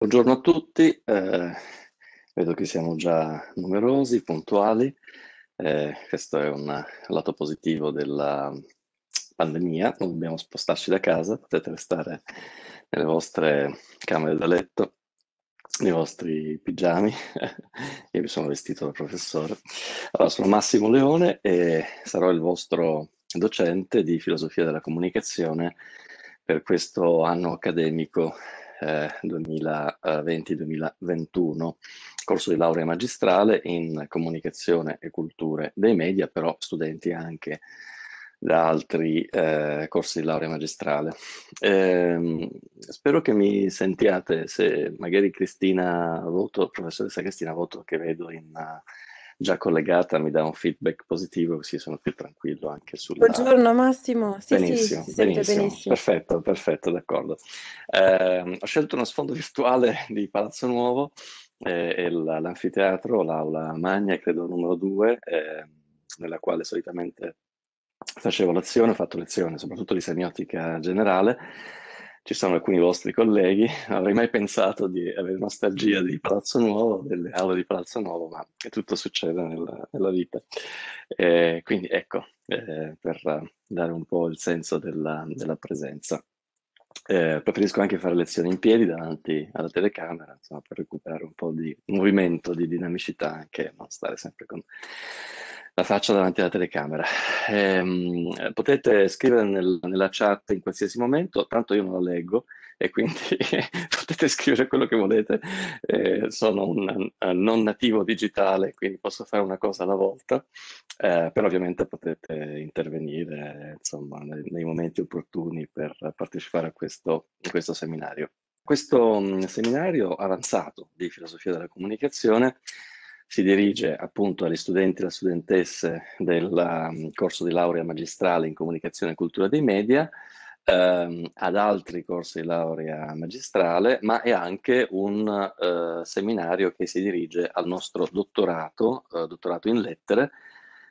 Buongiorno a tutti, eh, vedo che siamo già numerosi, puntuali. Eh, questo è un lato positivo della pandemia, non dobbiamo spostarci da casa, potete restare nelle vostre camere da letto, nei vostri pigiami. Io mi sono vestito da professore. Allora, sono Massimo Leone e sarò il vostro docente di filosofia della comunicazione per questo anno accademico 2020-2021, eh, corso di laurea magistrale in comunicazione e culture dei media, però studenti anche da altri eh, corsi di laurea magistrale. Eh, spero che mi sentiate, se magari Cristina Voto, professoressa Cristina Voto che vedo in... Uh, già collegata mi dà un feedback positivo, così sono più tranquillo anche sulla... Buongiorno Massimo, sì, benissimo, sì, benissimo, benissimo. perfetto, perfetto, d'accordo. Eh, ho scelto uno sfondo virtuale di Palazzo Nuovo, eh, l'anfiteatro, l'aula magna, credo numero due, eh, nella quale solitamente facevo lezione, ho fatto lezione soprattutto di semiotica generale, ci sono alcuni vostri colleghi, avrei mai pensato di avere nostalgia di Palazzo Nuovo, delle aule di Palazzo Nuovo, ma tutto succede nella, nella vita. Eh, quindi ecco, eh, per dare un po' il senso della, della presenza. Eh, preferisco anche fare lezioni in piedi davanti alla telecamera, insomma, per recuperare un po' di movimento, di dinamicità, anche non stare sempre con la faccia davanti alla telecamera. Eh, potete scrivere nel, nella chat in qualsiasi momento, tanto io non la leggo e quindi potete scrivere quello che volete. Eh, sono un, un, eh, non nativo digitale, quindi posso fare una cosa alla volta, eh, però ovviamente potete intervenire insomma, nei, nei, momenti opportuni per partecipare a questo, a questo seminario. Questo um, seminario avanzato di filosofia della comunicazione si dirige appunto agli studenti e alle studentesse del mm, corso di laurea magistrale in comunicazione e cultura dei media, ehm, ad altri corsi di laurea magistrale, ma è anche un eh, seminario che si dirige al nostro dottorato, eh, dottorato in lettere,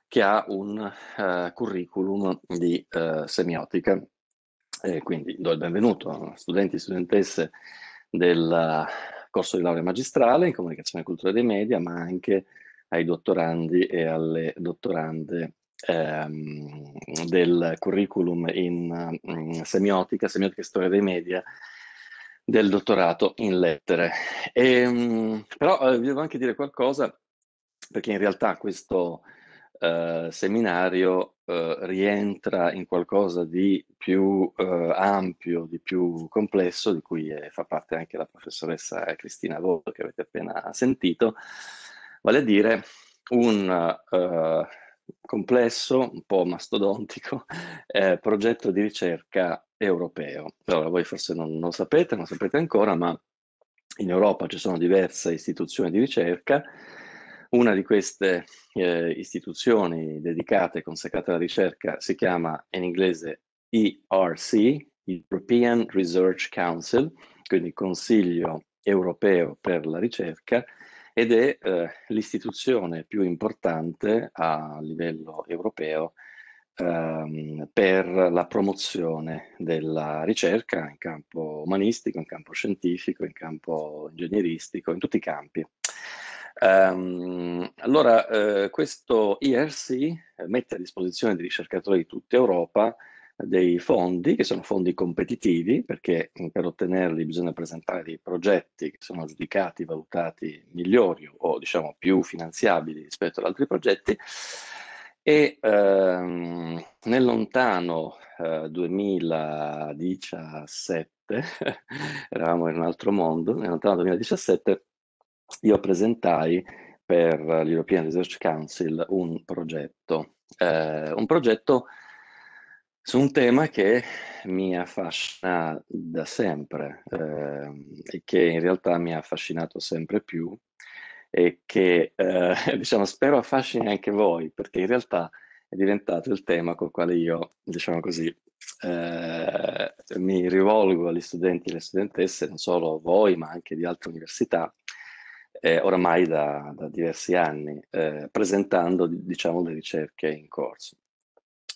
che ha un eh, curriculum di eh, semiotica. E quindi do il benvenuto a studenti e studentesse della corso di laurea magistrale in comunicazione e cultura dei media, ma anche ai dottorandi e alle dottorande ehm, del curriculum in, in mm, semiotica, semiotica e storia dei media del dottorato in lettere. E, ehm, però eh, vi devo anche dire qualcosa perché in realtà questo, eh, seminario eh, rientra in qualcosa di più eh, ampio, di più complesso, di cui eh, fa parte anche la professoressa Cristina Volo che avete appena sentito, vale a dire un eh, complesso, un po' mastodontico, eh, progetto di ricerca europeo. Allora, voi forse non lo sapete, non lo sapete ancora, ma in Europa ci sono diverse istituzioni di ricerca una di queste eh, istituzioni dedicate e consacrate alla ricerca si chiama in inglese ERC, European Research Council, quindi Consiglio europeo per la ricerca, ed è eh, l'istituzione più importante a livello europeo ehm, per la promozione della ricerca in campo umanistico, in campo scientifico, in campo ingegneristico, in tutti i campi. Um, allora, eh, questo IRC eh, mette a disposizione dei ricercatori di tutta Europa eh, dei fondi, che sono fondi competitivi, perché mm, per ottenerli bisogna presentare dei progetti che sono giudicati, valutati migliori o diciamo più finanziabili rispetto ad altri progetti. E ehm, nel lontano eh, 2017, eravamo in un altro mondo, nel lontano 2017 io presentai per l'European Research Council un progetto, eh, un progetto su un tema che mi affascina da sempre eh, e che in realtà mi ha affascinato sempre più e che eh, diciamo spero affascini anche voi perché in realtà è diventato il tema col quale io diciamo così eh, mi rivolgo agli studenti e alle studentesse non solo voi ma anche di altre università eh, oramai da, da, diversi anni, eh, presentando diciamo, le ricerche in corso.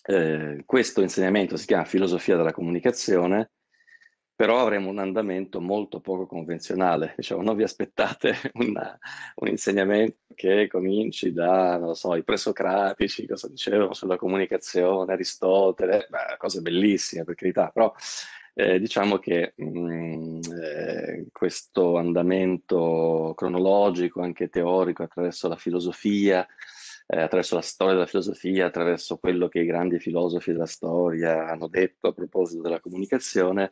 Eh, questo insegnamento si chiama filosofia della comunicazione, però avremo un andamento molto poco convenzionale, diciamo, non vi aspettate una, un insegnamento che cominci da, non lo so, i presocratici, cosa dicevano sulla comunicazione, Aristotele, beh, cose bellissime per carità, però eh, diciamo che mh, mm, eh, questo andamento cronologico, anche teorico, attraverso la filosofia, eh, attraverso la storia della filosofia, attraverso quello che i grandi filosofi della storia hanno detto a proposito della comunicazione,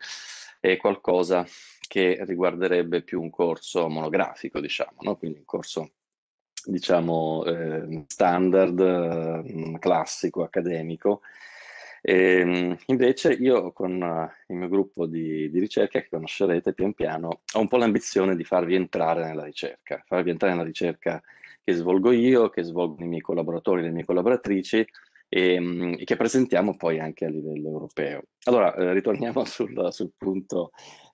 è qualcosa che riguarderebbe più un corso monografico, diciamo, no? quindi un corso diciamo eh, standard, mm, classico, accademico, e, ehm, invece io con eh, il mio gruppo di, di, ricerca che conoscerete pian piano ho un po' l'ambizione di farvi entrare nella ricerca, farvi entrare nella ricerca che svolgo io, che svolgono i miei collaboratori e le mie collaboratrici e, ehm, e, che presentiamo poi anche a livello europeo. Allora, eh, ritorniamo sul, sul punto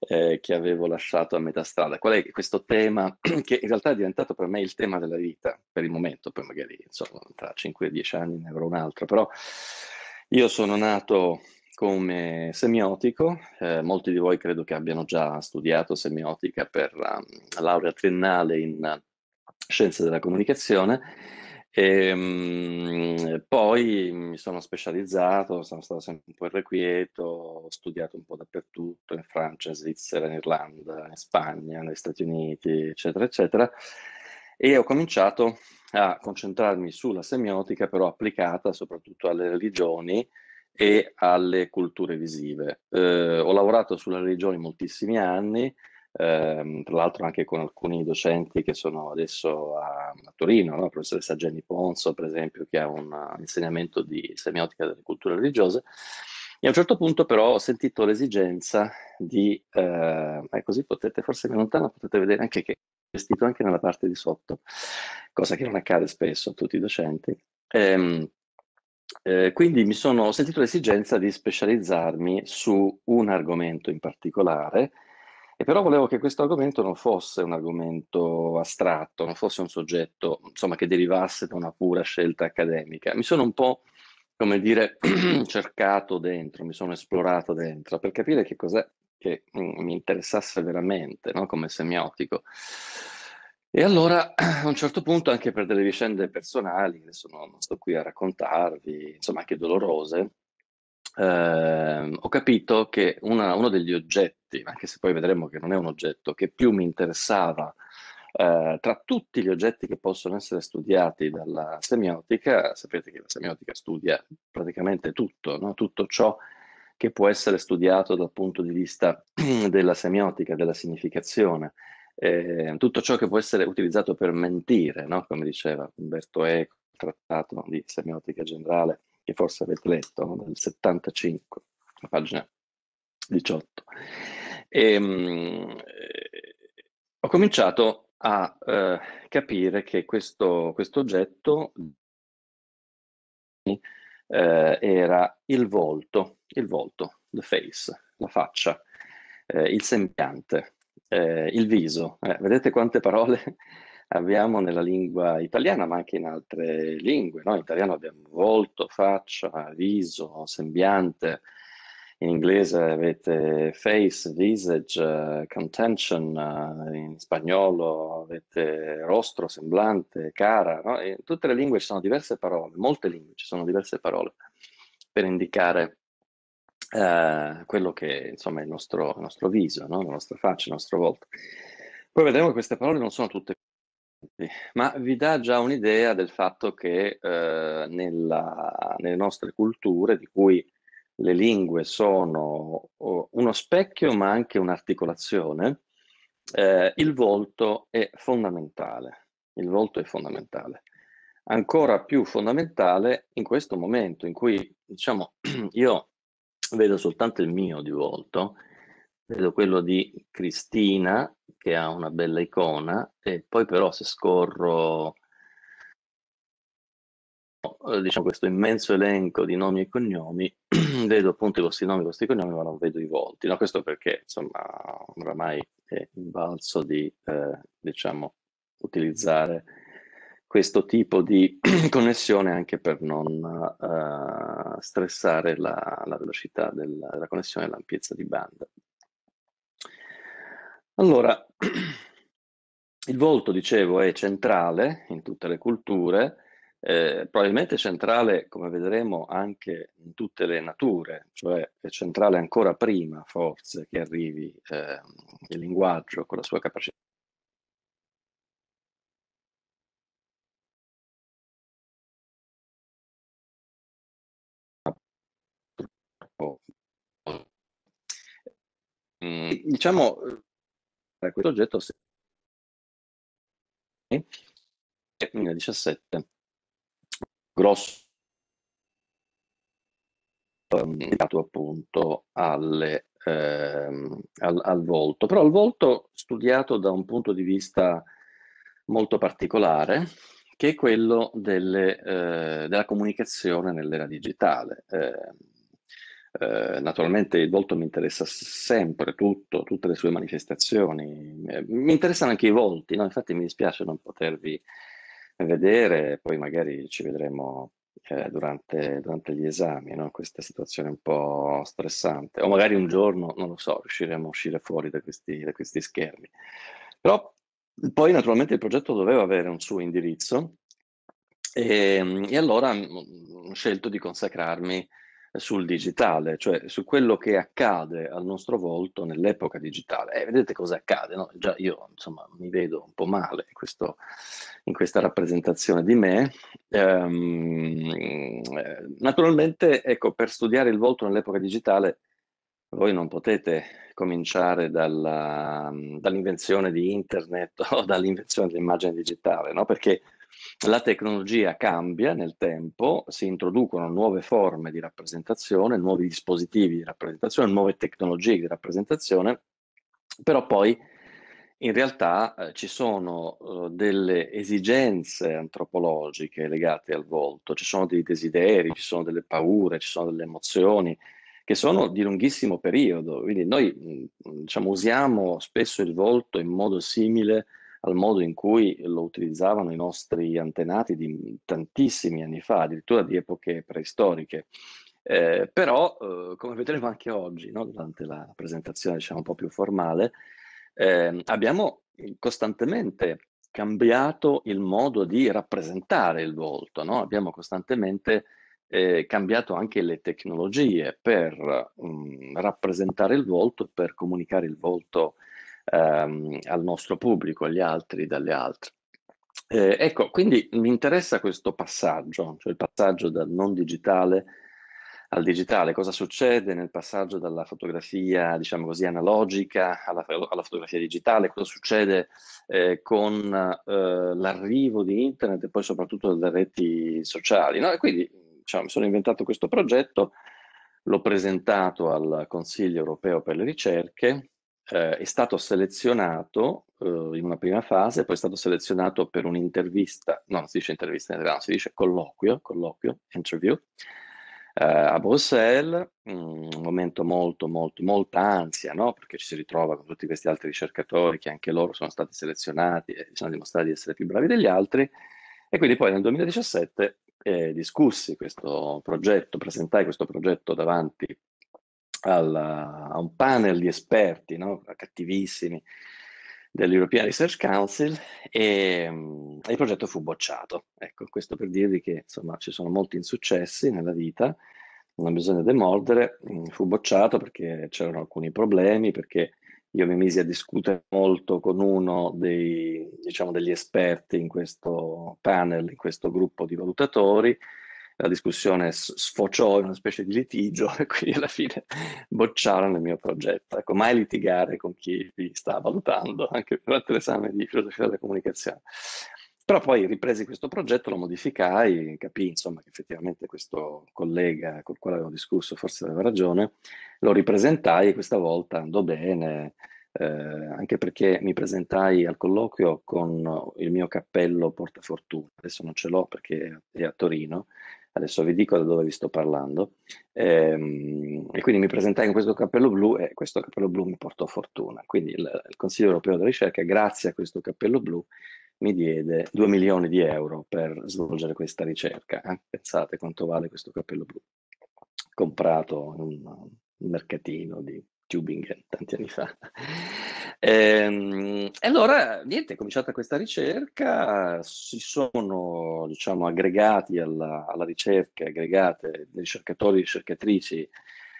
eh, che avevo lasciato a metà strada. Qual è questo tema che in realtà è diventato per me il tema della vita per il momento, poi magari insomma, tra 5 e 10 anni ne avrò un altro, però io sono nato come semiotico, eh, molti di voi credo che abbiano già studiato semiotica per la um, ehm, laurea triennale in scienze della comunicazione. E, um, poi mi sono specializzato, sono stato sempre un po' irrequieto, ho studiato un po' dappertutto, in Francia, in Svizzera, in Irlanda, in Spagna, negli Stati Uniti, eccetera, eccetera. E ho cominciato a concentrarmi sulla semiotica, però applicata soprattutto alle religioni e alle culture visive. Eh, ho lavorato sulle religioni moltissimi anni, ehm, tra l'altro anche con alcuni docenti che sono adesso a, a Torino, no? la professoressa Jenny Ponzo, per esempio, che ha un insegnamento di semiotica delle culture religiose. E a un certo punto però ho sentito l'esigenza di, eh, eh così potete, forse in lontano potete vedere anche che gestito anche nella parte di sotto, cosa che non accade spesso a tutti i docenti. Ehm, eh, quindi mi sono sentito l'esigenza di specializzarmi su un argomento in particolare, e però volevo che questo argomento non fosse un argomento astratto, non fosse un soggetto insomma, che derivasse da una pura scelta accademica. Mi sono un po', come dire, cercato dentro, mi sono esplorato dentro per capire che cos'è che mm, mi interessasse veramente no? come semiotico. E allora a un certo punto, anche per delle vicende personali, adesso non, sto qui a raccontarvi, insomma anche dolorose, eh, ho capito che una, uno degli oggetti, anche se poi vedremo che non è un oggetto, che più mi interessava Uh, tra tutti gli oggetti che possono essere studiati dalla semiotica, sapete che la semiotica studia praticamente tutto, no? tutto ciò che può essere studiato dal punto di vista della semiotica, della significazione. Eh, tutto ciò che può essere utilizzato per mentire, no? come diceva Umberto Eco, trattato di semiotica generale, che forse avete letto, no? del 75, pagina 18. E, mh, ho cominciato a eh, capire che questo, questo oggetto eh, era il volto il volto, the face, la faccia, eh, il sembiante, eh, il viso. Eh, vedete quante parole abbiamo nella lingua italiana, ma anche in altre lingue. No? In italiano abbiamo volto, faccia, viso, sembiante. In inglese avete face, visage, uh, contention, uh, in spagnolo avete rostro, semblante, cara. No? in tutte le lingue ci sono diverse parole, molte lingue ci sono diverse parole per indicare eh, quello che insomma è il nostro, il nostro viso, no? la nostra faccia, il nostro volto. Poi vedremo che queste parole non sono tutte ma vi dà già un'idea del fatto che eh, nella, nelle nostre culture, di cui le lingue sono uno specchio ma anche un'articolazione, eh, il volto è fondamentale. Il volto è fondamentale. Ancora più fondamentale in questo momento in cui, diciamo, io vedo soltanto il mio di volto, vedo quello di Cristina che ha una bella icona e poi però se scorro diciamo questo immenso elenco di nomi e cognomi vedo appunto questi nomi e questi cognomi ma non vedo i volti no, questo perché insomma oramai è il balzo di eh, diciamo utilizzare questo tipo di connessione anche per non uh, stressare la, la velocità della, della connessione e l'ampiezza di banda. Allora, il volto, dicevo, è centrale in tutte le culture, eh, probabilmente centrale, come vedremo, anche in tutte le nature, cioè è centrale ancora prima, forse, che arrivi eh, il linguaggio con la sua capacità Mm. Diciamo, eh, questo oggetto nel eh, 2017, grosso dedicato ehm, appunto alle, ehm, al, al, volto, però al volto studiato da un punto di vista molto particolare, che è quello delle, eh, della comunicazione nell'era digitale. Eh, eh, naturalmente il volto mi interessa sempre tutto, tutte le sue manifestazioni. Eh, mi interessano anche i volti, no? infatti mi dispiace non potervi vedere, poi magari ci vedremo eh, durante, durante, gli esami, no? questa situazione un po' stressante, o magari un giorno, non lo so, riusciremo a uscire fuori da questi, da questi schermi. Però poi naturalmente il progetto doveva avere un suo indirizzo e, ehm, e allora mm, ho scelto di consacrarmi sul digitale, cioè su quello che accade al nostro volto nell'epoca digitale. Eh, vedete cosa accade? No? Già io insomma, mi vedo un po' male questo, in questa rappresentazione di me. Ehm, eh, naturalmente, ecco, per studiare il volto nell'epoca digitale, voi non potete cominciare dalla, dall'invenzione di internet o dall'invenzione dell'immagine digitale, no? perché la tecnologia cambia nel tempo, si introducono nuove forme di rappresentazione, nuovi dispositivi di rappresentazione, nuove tecnologie di rappresentazione, però poi in realtà eh, ci sono eh, delle esigenze antropologiche legate al volto, ci sono dei desideri, ci sono delle paure, ci sono delle emozioni che sono di lunghissimo periodo, quindi noi mm, diciamo, usiamo spesso il volto in modo simile al modo in cui lo utilizzavano i nostri antenati di tantissimi anni fa, addirittura di epoche preistoriche. Eh, però, eh, come vedremo anche oggi, no? durante la presentazione diciamo, un po' più formale, eh, abbiamo costantemente cambiato il modo di rappresentare il volto, no? abbiamo costantemente eh, cambiato anche le tecnologie per mh, mm, rappresentare il volto, per comunicare il volto ehm, al nostro pubblico, agli altri, dalle altre. Eh, ecco, quindi mi interessa questo passaggio, cioè il passaggio dal non digitale al digitale, cosa succede nel passaggio dalla fotografia, diciamo così, analogica alla, alla fotografia digitale, cosa succede eh, con eh, l'arrivo di internet e poi soprattutto delle reti sociali. No? E quindi diciamo, mi sono inventato questo progetto, l'ho presentato al Consiglio europeo per le ricerche, eh, è stato selezionato eh, in una prima fase, poi è stato selezionato per un'intervista, no, non si dice intervista in italiano, si dice colloquio, colloquio, interview, eh, a Bruxelles, mm, un momento molto, molto, molta ansia, no? perché ci si ritrova con tutti questi altri ricercatori che anche loro sono stati selezionati e ci hanno dimostrato di essere più bravi degli altri, e quindi poi nel 2017 eh, discussi questo progetto, presentai questo progetto davanti alla, a un panel di esperti no? cattivissimi dell'European Research Council e um, il progetto fu bocciato. Ecco, questo per dirvi che insomma ci sono molti insuccessi nella vita, non bisogna demordere, mm, fu bocciato perché c'erano alcuni problemi, perché io mi misi a discutere molto con uno dei, diciamo, degli esperti in questo panel, in questo gruppo di valutatori, la discussione sfociò in una specie di litigio e quindi alla fine bocciarono il mio progetto. Ecco, mai litigare con chi vi sta valutando, anche durante l'esame di filosofia della comunicazione. Però poi ripresi questo progetto, lo modificai, capii insomma che effettivamente questo collega col quale avevo discusso forse aveva ragione, lo ripresentai e questa volta andò bene, eh, anche perché mi presentai al colloquio con il mio cappello portafortuna, adesso non ce l'ho perché è a Torino, adesso vi dico da dove vi sto parlando, ehm, e quindi mi presentai in questo cappello blu e questo cappello blu mi portò fortuna. Quindi il, il Consiglio europeo della ricerca, grazie a questo cappello blu, mi diede 2 milioni di euro per svolgere questa ricerca. Eh? Pensate quanto vale questo cappello blu, comprato in un mercatino di Tübingen tanti anni fa. Ehm, e, allora, niente, è cominciata questa ricerca, si sono diciamo, aggregati alla, alla ricerca, aggregate ricercatori e ricercatrici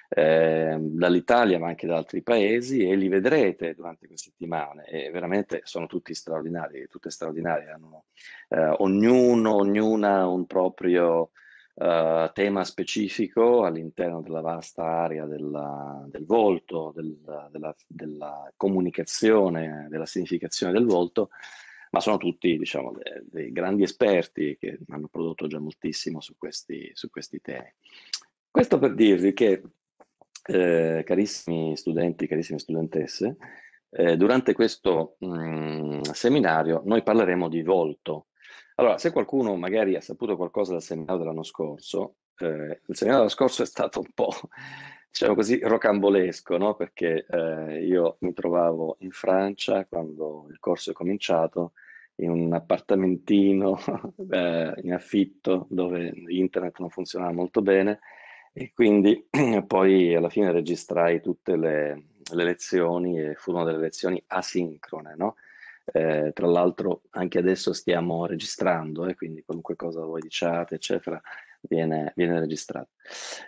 eh, dall'Italia ma anche da altri paesi e li vedrete durante queste settimane e veramente sono tutti straordinari, tutte straordinarie, hanno eh, ognuno, ognuna un proprio eh, tema specifico all'interno della vasta area della, del volto, del, della, della, comunicazione, della significazione del volto, ma sono tutti diciamo, dei, dei grandi esperti che hanno prodotto già moltissimo su questi, su questi temi. Questo per dirvi che, eh, carissimi studenti, carissime studentesse, eh, durante questo mh, mm, seminario noi parleremo di volto, allora, se qualcuno magari ha saputo qualcosa dal seminario dell'anno scorso, eh, il seminario dell'anno scorso è stato un po', diciamo così, rocambolesco, no? perché eh, io mi trovavo in Francia quando il corso è cominciato, in un appartamentino eh, in affitto dove internet non funzionava molto bene e quindi poi alla fine registrai tutte le, le lezioni e furono delle lezioni asincrone, no? Eh, tra l'altro anche adesso stiamo registrando, eh, quindi qualunque cosa voi diciate, eccetera, viene, viene registrato.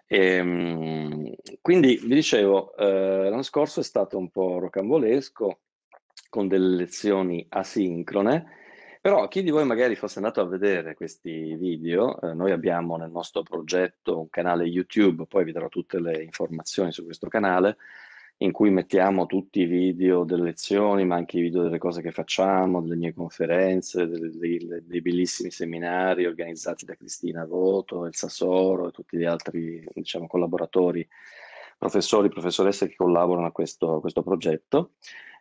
E, ehm, quindi vi dicevo, eh, l'anno scorso è stato un po' rocambolesco, con delle lezioni asincrone, però chi di voi magari fosse andato a vedere questi video, eh, noi abbiamo nel nostro progetto un canale YouTube, poi vi darò tutte le informazioni su questo canale, in cui mettiamo tutti i video delle lezioni, ma anche i video delle cose che facciamo, delle mie conferenze, delle, delle, dei, bellissimi seminari organizzati da Cristina Voto, El Sasoro e tutti gli altri diciamo, collaboratori, professori, professoresse che collaborano a questo, a questo progetto.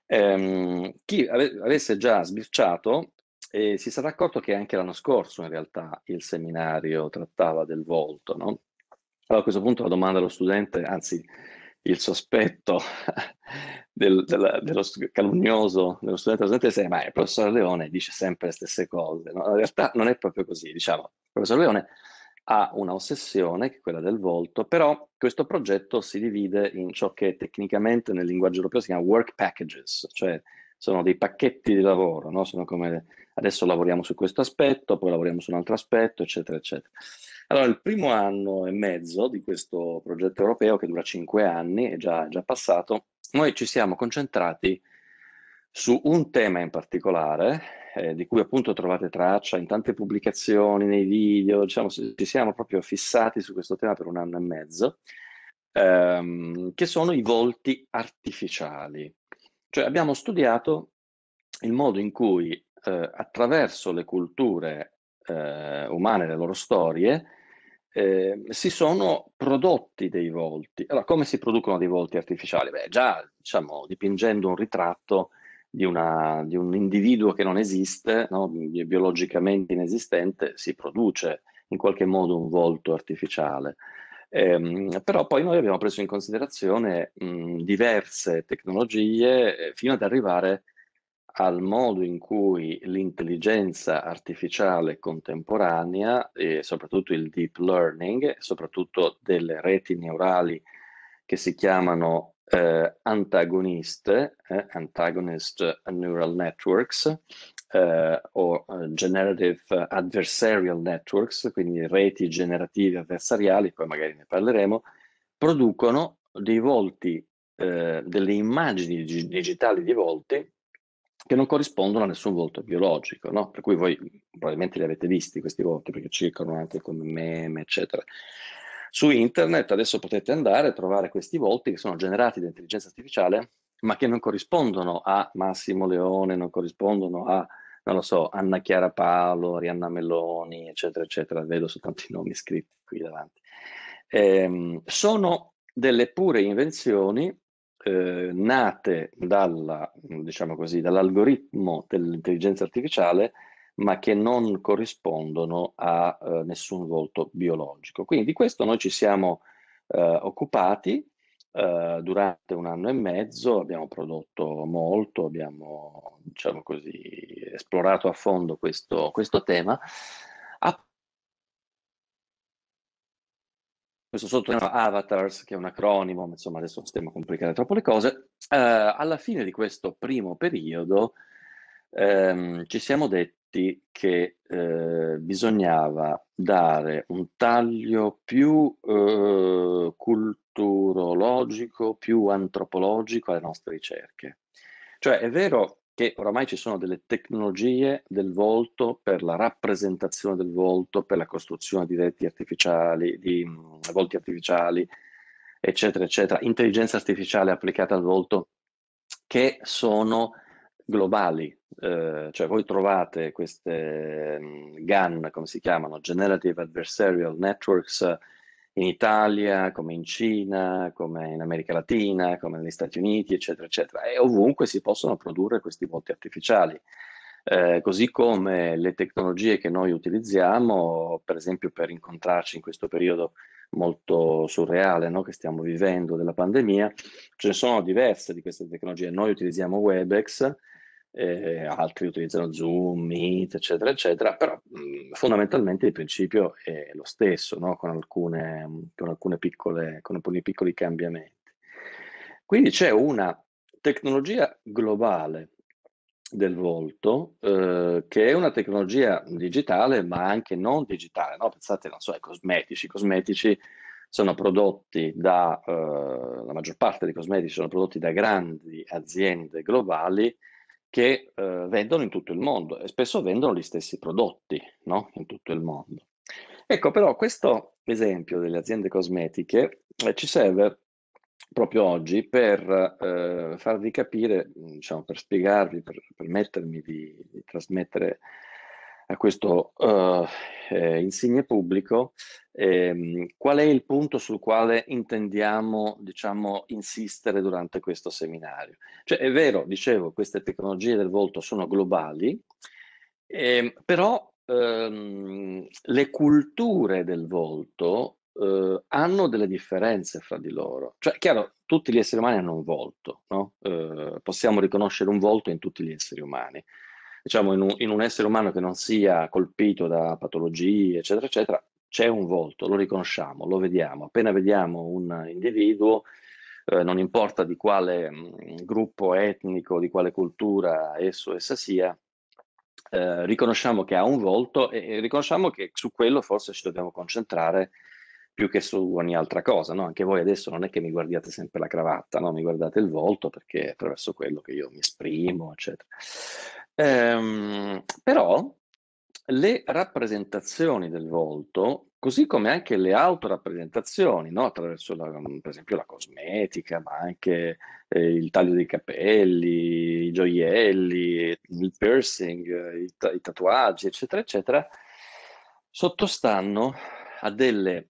Ehm, chi ave avesse già sbirciato eh, si sarà accorto che anche l'anno scorso in realtà il seminario trattava del volto. No? Allora a questo punto la domanda allo studente, anzi il sospetto del, della, dello calunnioso dello studente presente, ma il professor Leone dice sempre le stesse cose. No? In realtà non è proprio così, diciamo. Il professor Leone ha una ossessione, che è quella del volto, però questo progetto si divide in ciò che tecnicamente nel linguaggio europeo si chiama work packages, cioè sono dei pacchetti di lavoro, no? sono come adesso lavoriamo su questo aspetto, poi lavoriamo su un altro aspetto, eccetera, eccetera. Allora, il primo anno e mezzo di questo progetto europeo, che dura cinque anni, è già, già passato, noi ci siamo concentrati su un tema in particolare, eh, di cui appunto trovate traccia in tante pubblicazioni, nei video, diciamo, ci siamo proprio fissati su questo tema per un anno e mezzo, ehm, che sono i volti artificiali. Cioè abbiamo studiato il modo in cui eh, attraverso le culture eh, umane, le loro storie, eh, si sono prodotti dei volti. Allora, come si producono dei volti artificiali? Beh, già diciamo, dipingendo un ritratto di, una, di, un individuo che non esiste, no? biologicamente inesistente, si produce in qualche modo un volto artificiale. Eh, però poi noi abbiamo preso in considerazione mh, diverse tecnologie eh, fino ad arrivare a al modo in cui l'intelligenza artificiale contemporanea e soprattutto il deep learning, soprattutto delle reti neurali che si chiamano eh, antagoniste, eh, antagonist neural networks eh, o eh, generative adversarial networks, quindi reti generative avversariali, poi magari ne parleremo, producono dei volti, eh, delle immagini digitali di volti che non corrispondono a nessun volto biologico, no? per cui voi probabilmente li avete visti questi volti perché circolano anche come meme, eccetera. Su internet adesso potete andare a trovare questi volti che sono generati da intelligenza artificiale, ma che non corrispondono a Massimo Leone, non corrispondono a, non lo so, Anna Chiara Paolo, Arianna Melloni, eccetera, eccetera. Vedo soltanto i nomi scritti qui davanti. Ehm, sono delle pure invenzioni eh, nate dalla, diciamo così, dall'algoritmo dell'intelligenza artificiale, ma che non corrispondono a eh, nessun volto biologico. Quindi di questo noi ci siamo eh, occupati eh, durante un anno e mezzo, abbiamo prodotto molto, abbiamo diciamo così, esplorato a fondo questo, questo tema questo sottotono Avatars, che è un acronimo, ma insomma adesso stiamo a complicare troppo le cose, eh, alla fine di questo primo periodo ehm, ci siamo detti che eh, bisognava dare un taglio più eh, culturologico, più antropologico alle nostre ricerche. Cioè è vero che oramai ci sono delle tecnologie del volto per la rappresentazione del volto, per la costruzione di reti artificiali, di mm, volti artificiali, eccetera, eccetera, intelligenza artificiale applicata al volto, che sono globali. Eh, cioè voi trovate queste mm, GAN, come si chiamano, Generative Adversarial Networks, in Italia, come in Cina, come in America Latina, come negli Stati Uniti, eccetera, eccetera. E ovunque si possono produrre questi volti artificiali. Eh, così come le tecnologie che noi utilizziamo, per esempio per incontrarci in questo periodo molto surreale no? che stiamo vivendo della pandemia, ce ne sono diverse di queste tecnologie. Noi utilizziamo WebEx, eh, altri utilizzano Zoom, Meet, eccetera, eccetera, però mh, mm, fondamentalmente il principio è lo stesso, no? con, alcune, con, alcune piccole, con alcuni piccoli cambiamenti. Quindi c'è una tecnologia globale del volto, eh, che è una tecnologia digitale ma anche non digitale, no? pensate non so, ai cosmetici, i cosmetici sono prodotti da, eh, la maggior parte dei cosmetici sono prodotti da grandi aziende globali che eh, vendono in tutto il mondo e spesso vendono gli stessi prodotti no? in tutto il mondo. Ecco però questo esempio delle aziende cosmetiche eh, ci serve proprio oggi per eh, farvi capire, diciamo, per spiegarvi, per permettermi di, di trasmettere a questo uh, eh, insigne pubblico, ehm, qual è il punto sul quale intendiamo diciamo, insistere durante questo seminario? Cioè, è vero, dicevo, queste tecnologie del volto sono globali, ehm, però ehm, le culture del volto eh, hanno delle differenze fra di loro. Cioè, chiaro, tutti gli esseri umani hanno un volto, no? eh, possiamo riconoscere un volto in tutti gli esseri umani diciamo, in un, in un essere umano che non sia colpito da patologie, eccetera, eccetera, c'è un volto, lo riconosciamo, lo vediamo. Appena vediamo un individuo, eh, non importa di quale mh, mm, gruppo etnico, di quale cultura esso essa sia, eh, riconosciamo che ha un volto e, e, riconosciamo che su quello forse ci dobbiamo concentrare più che su ogni altra cosa. No? Anche voi adesso non è che mi guardiate sempre la cravatta, no? mi guardate il volto perché è attraverso quello che io mi esprimo, eccetera. Ehm, però le rappresentazioni del volto, così come anche le autorappresentazioni, no? attraverso la, mm, per esempio la cosmetica, ma anche eh, il taglio dei capelli, i gioielli, il piercing, eh, i, ta- i tatuaggi, eccetera, eccetera, sottostanno a delle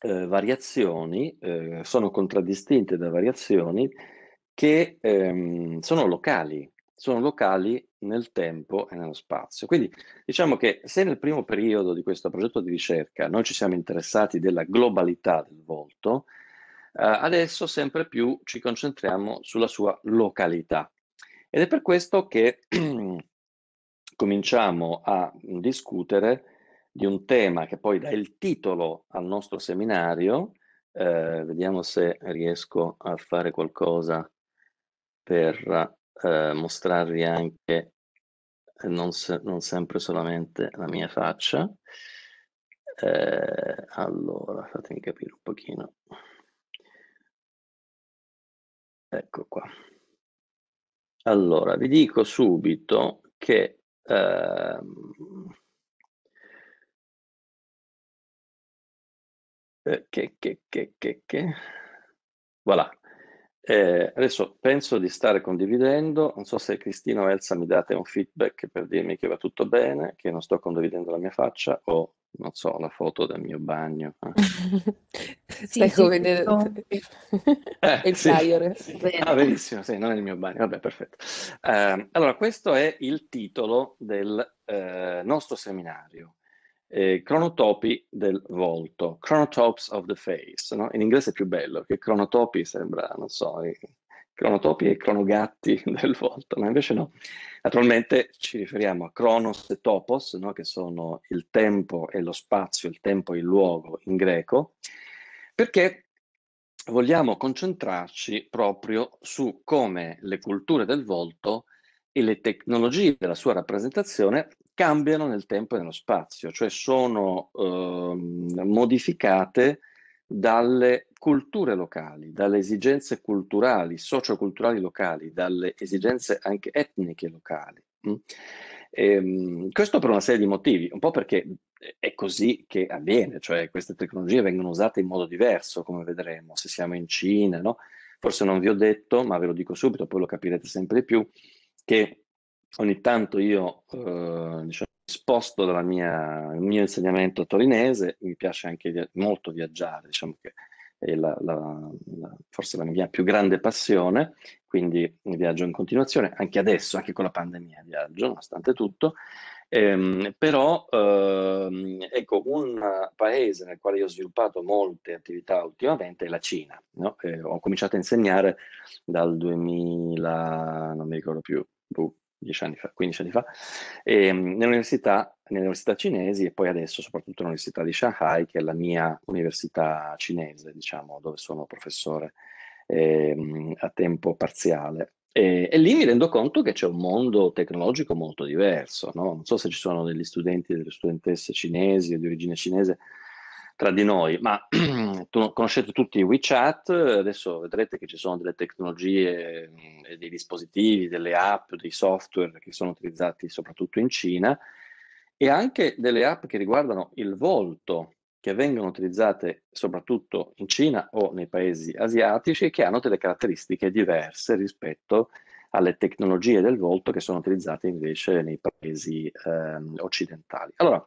eh, variazioni, eh, sono contraddistinte da variazioni che ehm, sono locali, sono locali nel tempo e nello spazio. Quindi diciamo che se nel primo periodo di questo progetto di ricerca noi ci siamo interessati della globalità del volto, eh, adesso sempre più ci concentriamo sulla sua località. Ed è per questo che cominciamo a discutere di un tema che poi dà il titolo al nostro seminario. Eh, vediamo se riesco a fare qualcosa per eh, mostrarvi anche eh, non, se, non, sempre solamente la mia faccia. Eh, allora, fatemi capire un pochino. Ecco qua. Allora, vi dico subito che ehm, eh, che, che, che, che, che. Voilà. Eh, adesso penso di stare condividendo, non so se Cristina o Elsa mi date un feedback per dirmi che va tutto bene, che non sto condividendo la mia faccia o non so, la foto del mio bagno. Eh. sì, Stai sì, come nel... No. eh, il sì. flyer. Ah, benissimo, sì, non è il mio bagno, vabbè, perfetto. Eh, allora, questo è il titolo del eh, nostro seminario eh, cronotopi del volto, chronotopes of the face, no? in inglese è più bello che cronotopi sembra, non so, i cronotopi e cronogatti del volto, ma invece no. Naturalmente ci riferiamo a cronos e topos, no? che sono il tempo e lo spazio, il tempo e il luogo in greco, perché vogliamo concentrarci proprio su come le culture del volto e le tecnologie della sua rappresentazione cambiano nel tempo e nello spazio, cioè sono eh, modificate dalle culture locali, dalle esigenze culturali, socioculturali locali, dalle esigenze anche etniche locali. Mm? E, ehm, questo per una serie di motivi, un po' perché è così che avviene, cioè queste tecnologie vengono usate in modo diverso, come vedremo, se siamo in Cina, no? Forse non vi ho detto, ma ve lo dico subito, poi lo capirete sempre di più, che ogni tanto io eh, diciamo, sposto dal mio insegnamento torinese, mi piace anche via molto viaggiare, diciamo che è la, la, la, forse la mia più grande passione, quindi viaggio in continuazione, anche adesso, anche con la pandemia viaggio, nonostante tutto, ehm, però ehm, ecco, un paese nel quale io ho sviluppato molte attività ultimamente è la Cina, no? eh, ho cominciato a insegnare dal 2000, non mi ricordo più, boh, 10 anni fa, 15 anni fa, e, ehm, nell'università, nell'università cinesi e poi adesso soprattutto nell'università di Shanghai, che è la mia università cinese, diciamo, dove sono professore eh, a tempo parziale. E, e, lì mi rendo conto che c'è un mondo tecnologico molto diverso, no? non so se ci sono degli studenti delle studentesse cinesi o di origine cinese tra di noi, ma conoscete tutti WeChat, adesso vedrete che ci sono delle tecnologie, mm, dei dispositivi, delle app, dei software che sono utilizzati soprattutto in Cina e anche delle app che riguardano il volto che vengono utilizzate soprattutto in Cina o nei paesi asiatici e che hanno delle caratteristiche diverse rispetto alle tecnologie del volto che sono utilizzate invece nei paesi eh, occidentali. Allora,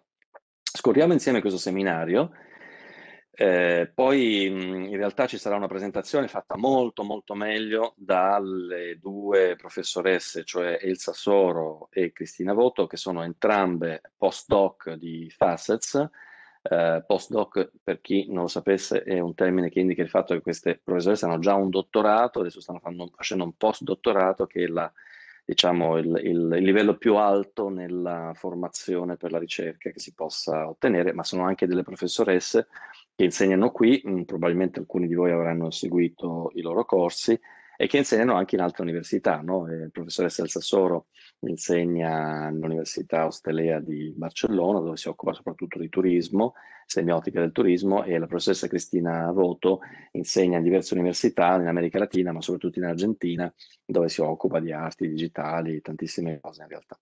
scorriamo insieme questo seminario eh, poi in realtà ci sarà una presentazione fatta molto molto meglio dalle due professoresse, cioè Elsa Soro e Cristina Voto, che sono entrambe postdoc di FACETS. Eh, postdoc, per chi non lo sapesse, è un termine che indica il fatto che queste professoresse hanno già un dottorato, adesso stanno fanno, facendo un postdottorato che è la, diciamo, il, il, il, livello più alto nella formazione per la ricerca che si possa ottenere, ma sono anche delle professoresse che insegnano qui, mh, mm, probabilmente alcuni di voi avranno seguito i loro corsi, e che insegnano anche in altre università. No? Eh, il professoressa El Sassoro insegna all'Università Ostelea di Barcellona, dove si occupa soprattutto di turismo, semiotica del turismo, e la professoressa Cristina Voto insegna in diverse università in America Latina, ma soprattutto in Argentina, dove si occupa di arti digitali, tantissime cose in realtà.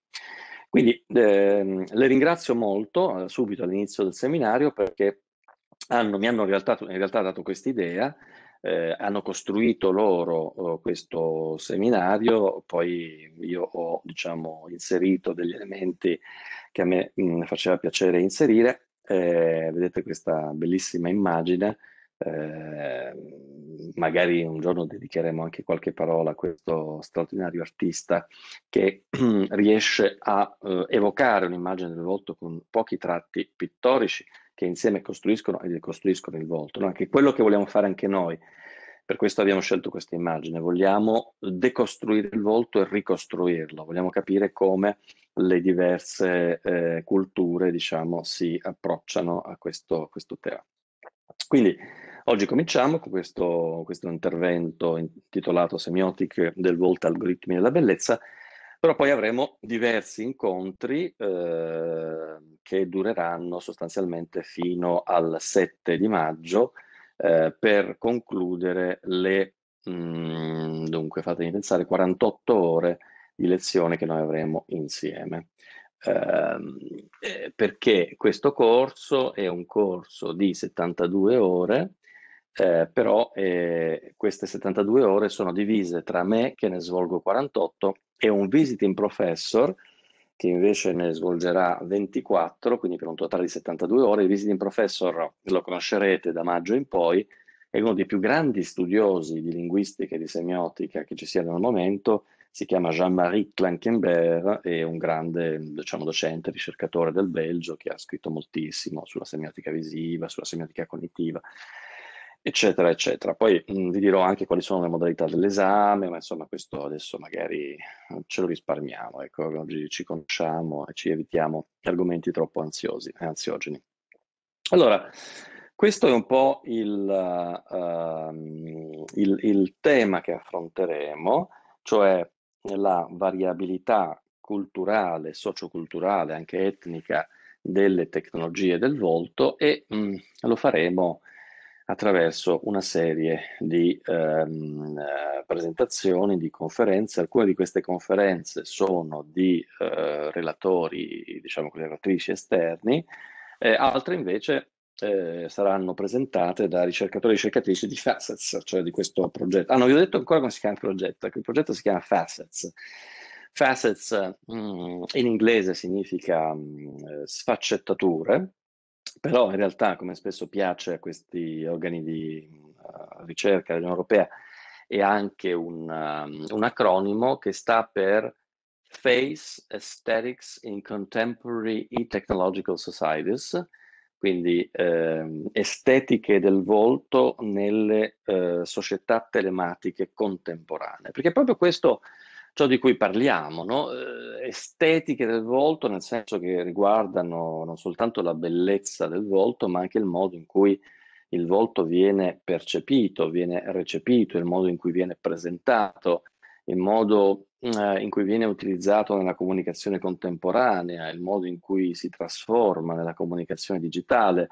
Quindi ehm, le ringrazio molto eh, subito all'inizio del seminario perché hanno, mi hanno in realtà, in realtà dato quest'idea, eh, hanno costruito loro eh, questo seminario, poi io ho diciamo, inserito degli elementi che a me mh, mm, faceva piacere inserire, eh, vedete questa bellissima immagine, eh, magari un giorno dedicheremo anche qualche parola a questo straordinario artista che riesce a eh, evocare un'immagine del volto con pochi tratti pittorici, che insieme costruiscono e ricostruiscono il volto, no? che è quello che vogliamo fare anche noi. Per questo abbiamo scelto questa immagine, vogliamo decostruire il volto e ricostruirlo, vogliamo capire come le diverse eh, culture diciamo, si approcciano a questo, a questo tema. Quindi oggi cominciamo con questo, questo intervento intitolato Semiotic del volto, algoritmi della bellezza, però poi avremo diversi incontri eh, che dureranno sostanzialmente fino al 7 di maggio eh, per concludere le, mh, mm, dunque fatemi pensare, 48 ore di lezione che noi avremo insieme. Ehm, eh, perché questo corso è un corso di 72 ore eh, però eh, queste 72 ore sono divise tra me che ne svolgo 48 e un visiting professor che invece ne svolgerà 24, quindi per un totale di 72 ore. Il visiting professor lo conoscerete da maggio in poi, è uno dei più grandi studiosi di linguistica e di semiotica che ci siano al momento, si chiama Jean-Marie Clankenberg, è un grande diciamo, docente, ricercatore del Belgio che ha scritto moltissimo sulla semiotica visiva, sulla semiotica cognitiva eccetera, eccetera. Poi mh, mm, vi dirò anche quali sono le modalità dell'esame, ma insomma questo adesso magari eh, ce lo risparmiamo, ecco, oggi ci conosciamo e ci evitiamo argomenti troppo ansiosi, e eh, ansiogeni. Allora, questo è un po' il, uh, il, il tema che affronteremo, cioè la variabilità culturale, socioculturale, anche etnica delle tecnologie del volto e mh, mm, lo faremo attraverso una serie di ehm, eh, presentazioni, di conferenze. Alcune di queste conferenze sono di eh, relatori, diciamo con relatrici esterni, eh, altre invece eh, saranno presentate da ricercatori e ricercatrici di Facets, cioè di questo progetto. Ah, non vi ho detto ancora come si chiama il progetto, il progetto si chiama Facets. Facets mh, mm, in inglese significa mh, mm, sfaccettature, però in realtà, come spesso piace a questi organi di uh, ricerca dell'Unione Europea, è anche un, um, un acronimo che sta per Face Aesthetics in Contemporary E-Technological Societies, quindi eh, estetiche del volto nelle eh, società telematiche contemporanee, perché proprio questo ciò di cui parliamo, no? Eh, estetiche del volto, nel senso che riguardano non soltanto la bellezza del volto, ma anche il modo in cui il volto viene percepito, viene recepito, il modo in cui viene presentato, il modo eh, in cui viene utilizzato nella comunicazione contemporanea, il modo in cui si trasforma nella comunicazione digitale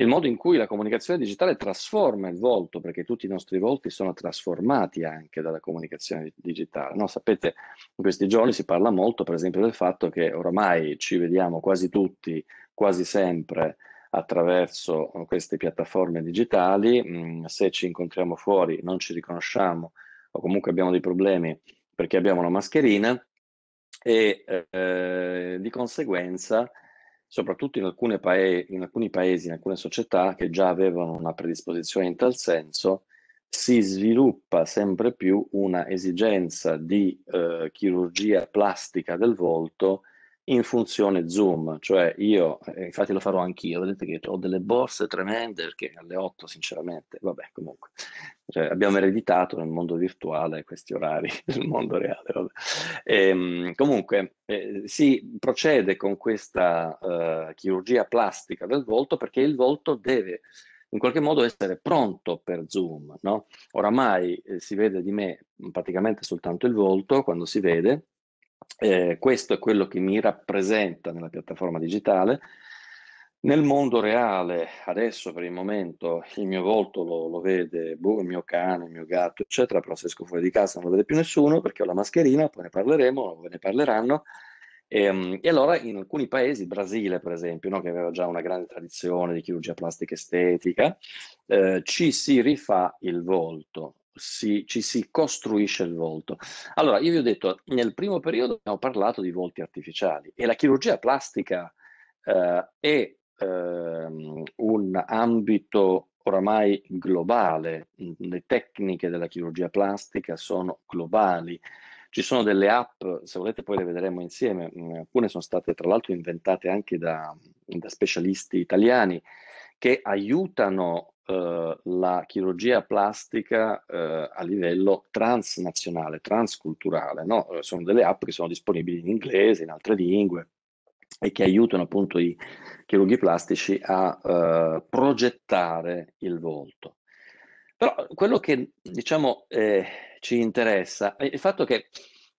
il modo in cui la comunicazione digitale trasforma il volto, perché tutti i nostri volti sono trasformati anche dalla comunicazione digitale. No? Sapete, in questi giorni si parla molto, per esempio, del fatto che ormai ci vediamo quasi tutti, quasi sempre, attraverso queste piattaforme digitali. Mm, se ci incontriamo fuori non ci riconosciamo o comunque abbiamo dei problemi perché abbiamo una mascherina e eh, di conseguenza soprattutto in, pae- in, alcuni paesi, in alcune società che già avevano una predisposizione in tal senso, si sviluppa sempre più una esigenza di eh, chirurgia plastica del volto in funzione Zoom, cioè io, eh, infatti lo farò anch'io, vedete che ho delle borse tremende perché alle 8 sinceramente, vabbè comunque, cioè, abbiamo ereditato nel mondo virtuale questi orari nel mondo reale. E, ehm, comunque eh, si procede con questa eh, chirurgia plastica del volto perché il volto deve in qualche modo essere pronto per Zoom. No? Oramai eh, si vede di me praticamente soltanto il volto quando si vede eh, questo è quello che mi rappresenta nella piattaforma digitale. Nel mondo reale, adesso per il momento, il mio volto lo, lo vede boh, il mio cane, il mio gatto, eccetera, però se esco fuori di casa non lo vede più nessuno perché ho la mascherina, poi ne parleremo, ve ne parleranno. E, ehm, e, allora in alcuni paesi, Brasile per esempio, no, che aveva già una grande tradizione di chirurgia plastica estetica, eh, ci si rifà il volto si, ci si costruisce il volto. Allora, io vi ho detto, nel primo periodo abbiamo parlato di volti artificiali e la chirurgia plastica eh, è eh, un ambito oramai globale, le tecniche della chirurgia plastica sono globali. Ci sono delle app, se volete poi le vedremo insieme, mm, alcune sono state tra l'altro inventate anche da, da specialisti italiani, che aiutano eh, la chirurgia plastica eh, a livello transnazionale, transculturale. No? Eh, sono delle app che sono disponibili in inglese, in altre lingue e che aiutano appunto i chirurghi plastici a eh, progettare il volto. Però quello che diciamo eh, ci interessa è il fatto che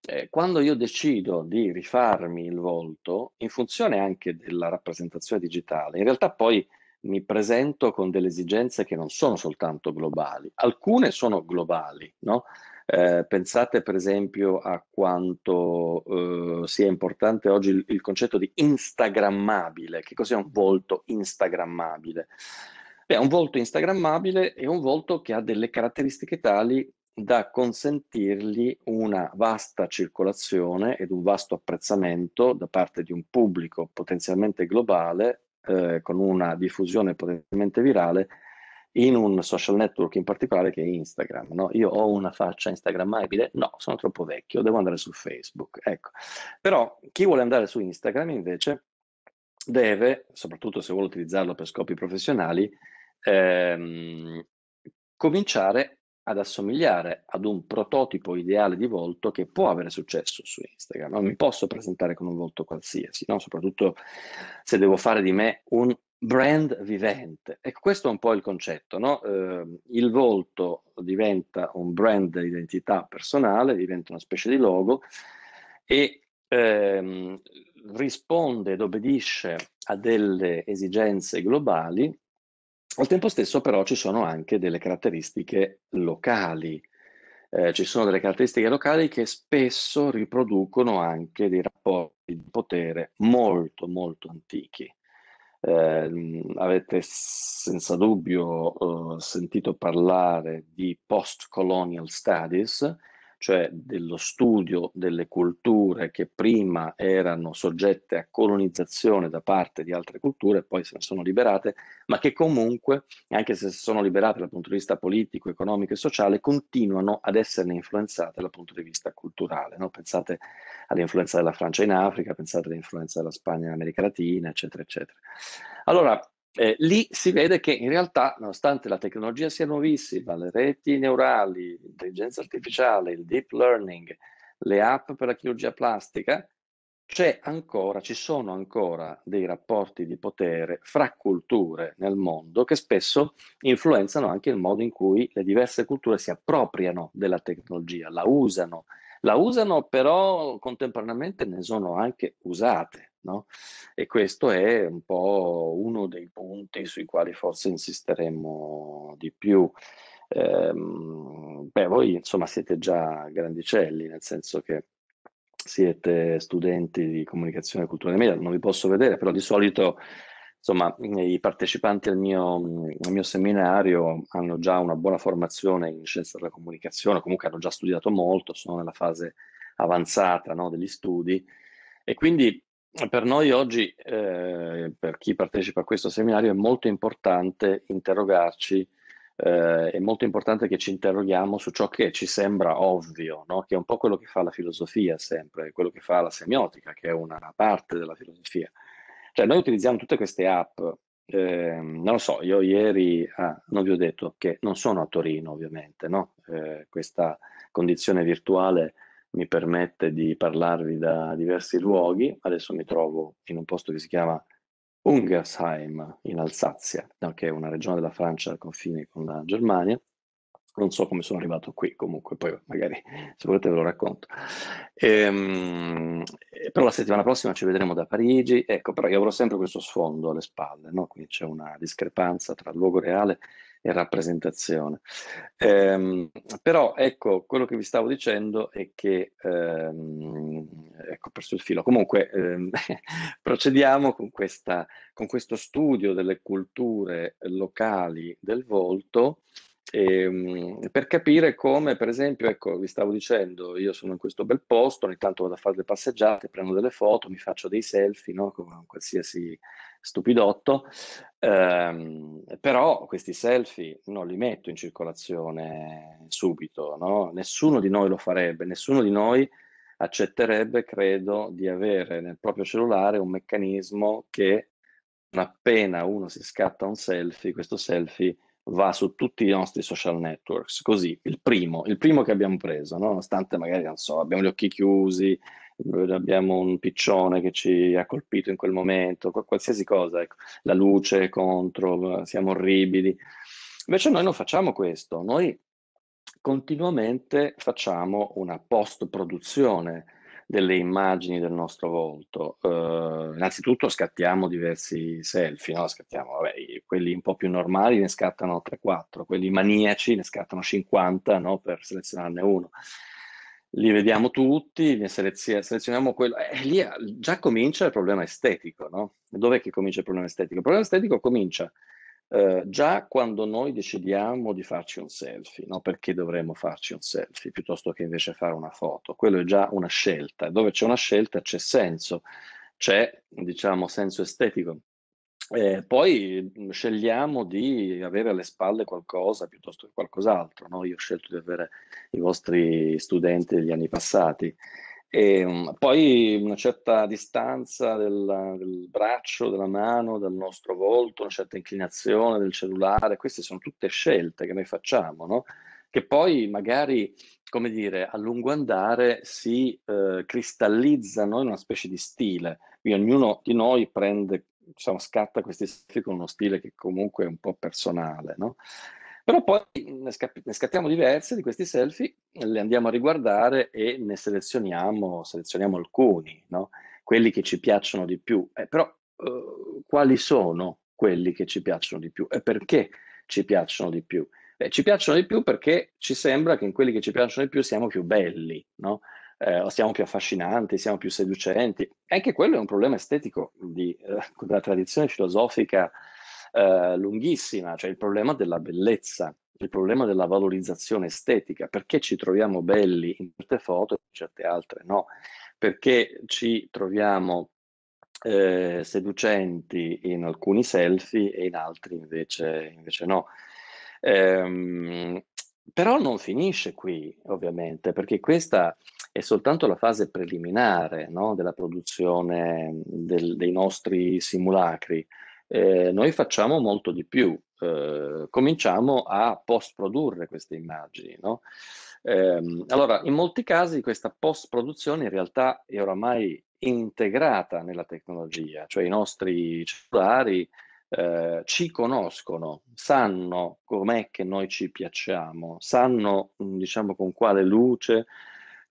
eh, quando io decido di rifarmi il volto, in funzione anche della rappresentazione digitale, in realtà poi mi presento con delle esigenze che non sono soltanto globali, alcune sono globali, no? Eh, pensate per esempio a quanto eh, sia importante oggi il, il, concetto di instagrammabile. Che cos'è un volto instagrammabile? Beh, un volto instagrammabile è un volto che ha delle caratteristiche tali da consentirgli una vasta circolazione ed un vasto apprezzamento da parte di un pubblico potenzialmente globale eh, con una diffusione potenzialmente virale in un social network in particolare che è Instagram. No? Io ho una faccia instagrammabile? No, sono troppo vecchio, devo andare su Facebook. Ecco. Però chi vuole andare su Instagram invece deve, soprattutto se vuole utilizzarlo per scopi professionali, ehm, cominciare ad assomigliare ad un prototipo ideale di volto che può avere successo su Instagram. Non mi posso presentare con un volto qualsiasi, no? soprattutto se devo fare di me un brand vivente. E ecco, questo è un po' il concetto, no? eh, il volto diventa un brand di identità personale, diventa una specie di logo e ehm, risponde ed obbedisce a delle esigenze globali al tempo stesso però ci sono anche delle caratteristiche locali, eh, ci sono delle caratteristiche locali che spesso riproducono anche dei rapporti di potere molto molto antichi. Eh, avete senza dubbio eh, sentito parlare di post-colonial studies, cioè dello studio delle culture che prima erano soggette a colonizzazione da parte di altre culture, poi se ne sono liberate, ma che comunque, anche se sono liberate dal punto di vista politico, economico e sociale, continuano ad esserne influenzate dal punto di vista culturale. No? Pensate all'influenza della Francia in Africa, pensate all'influenza della Spagna in America Latina, eccetera, eccetera. Allora, eh, lì si vede che in realtà, nonostante la tecnologia sia nuovissima, le reti neurali, l'intelligenza artificiale, il deep learning, le app per la chirurgia plastica, c'è ancora, ci sono ancora dei rapporti di potere fra culture nel mondo che spesso influenzano anche il modo in cui le diverse culture si appropriano della tecnologia, la usano, la usano però contemporaneamente ne sono anche usate. No? E questo è un po' uno dei punti sui quali forse insisteremo di più. Ehm, beh, voi insomma siete già grandicelli, nel senso che siete studenti di comunicazione e cultura dei media, non vi posso vedere, però di solito insomma, i partecipanti al mio, al mio, seminario hanno già una buona formazione in scienza della comunicazione, comunque hanno già studiato molto, sono nella fase avanzata no, degli studi e quindi per noi oggi, eh, per chi partecipa a questo seminario, è molto importante interrogarci, eh, è molto importante che ci interroghiamo su ciò che ci sembra ovvio, no? che è un po' quello che fa la filosofia sempre, quello che fa la semiotica, che è una parte della filosofia. Cioè, noi utilizziamo tutte queste app, eh, non lo so, io ieri, ah, non vi ho detto che non sono a Torino ovviamente, no? Eh, questa condizione virtuale mi permette di parlarvi da diversi luoghi. Adesso mi trovo in un posto che si chiama Ungersheim in Alsazia, che è una regione della Francia al confine con la Germania. Non so come sono arrivato qui, comunque poi magari se volete ve lo racconto. Ehm, però la settimana prossima ci vedremo da Parigi, ecco, però io avrò sempre questo sfondo alle spalle, no? quindi c'è una discrepanza tra il luogo reale e e rappresentazione. Ehm, però ecco, quello che vi stavo dicendo è che, ehm, ecco, perso il filo, comunque ehm, procediamo con, questa, con questo studio delle culture locali del volto e, ehm, per capire come, per esempio, ecco, vi stavo dicendo, io sono in questo bel posto, ogni tanto vado a fare delle passeggiate, prendo delle foto, mi faccio dei selfie, no, un qualsiasi stupidotto, ehm, però questi selfie non li metto in circolazione subito, no? nessuno di noi lo farebbe, nessuno di noi accetterebbe, credo, di avere nel proprio cellulare un meccanismo che appena uno si scatta un selfie, questo selfie va su tutti i nostri social networks. Così, il primo, il primo che abbiamo preso, no? nonostante magari, non so, abbiamo gli occhi chiusi, eh, abbiamo un piccione che ci ha colpito in quel momento, qualsiasi cosa, ecco. la luce è contro, eh, siamo orribili. Invece noi non facciamo questo, noi continuamente facciamo una post-produzione, delle immagini del nostro volto. Eh, innanzitutto scattiamo diversi selfie, no? scattiamo, vabbè, quelli un po' più normali ne scattano 3-4, quelli maniaci ne scattano 50 no? per selezionarne uno. Li vediamo tutti, ne selezioniamo quello, e eh, lì già comincia il problema estetico, no? Dov'è che comincia il problema estetico? Il problema estetico comincia eh, già quando noi decidiamo di farci un selfie, no? perché dovremmo farci un selfie piuttosto che invece fare una foto, quello è già una scelta, dove c'è una scelta c'è senso, c'è diciamo senso estetico. Eh, poi mm, scegliamo di avere alle spalle qualcosa piuttosto che qualcos'altro, no? io ho scelto di avere i vostri studenti degli anni passati. E ehm, poi una certa distanza del, del, braccio, della mano, del nostro volto, una certa inclinazione del cellulare, queste sono tutte scelte che noi facciamo, no? che poi magari, come dire, a lungo andare si eh, cristallizzano in una specie di stile. Quindi ognuno di noi prende, diciamo, scatta questi stili con uno stile che comunque è un po' personale. No? Però poi ne, scattiamo diverse di questi selfie, le andiamo a riguardare e ne selezioniamo, selezioniamo alcuni, no? quelli che ci piacciono di più. Eh, però eh, quali sono quelli che ci piacciono di più e perché ci piacciono di più? Beh, ci piacciono di più perché ci sembra che in quelli che ci piacciono di più siamo più belli, no? eh, siamo più affascinanti, siamo più seducenti. Anche quello è un problema estetico di, eh, della tradizione filosofica eh, lunghissima, cioè il problema della bellezza, il problema della valorizzazione estetica, perché ci troviamo belli in certe foto e in certe altre no, perché ci troviamo eh, seducenti in alcuni selfie e in altri invece, invece no. Ehm, però non finisce qui, ovviamente, perché questa è soltanto la fase preliminare no, della produzione del, dei nostri simulacri eh, noi facciamo molto di più, eh, cominciamo a post-produrre queste immagini. No? Eh, allora, in molti casi questa post-produzione in realtà è oramai integrata nella tecnologia, cioè i nostri cellulari eh, ci conoscono, sanno com'è che noi ci piacciamo, sanno diciamo con quale luce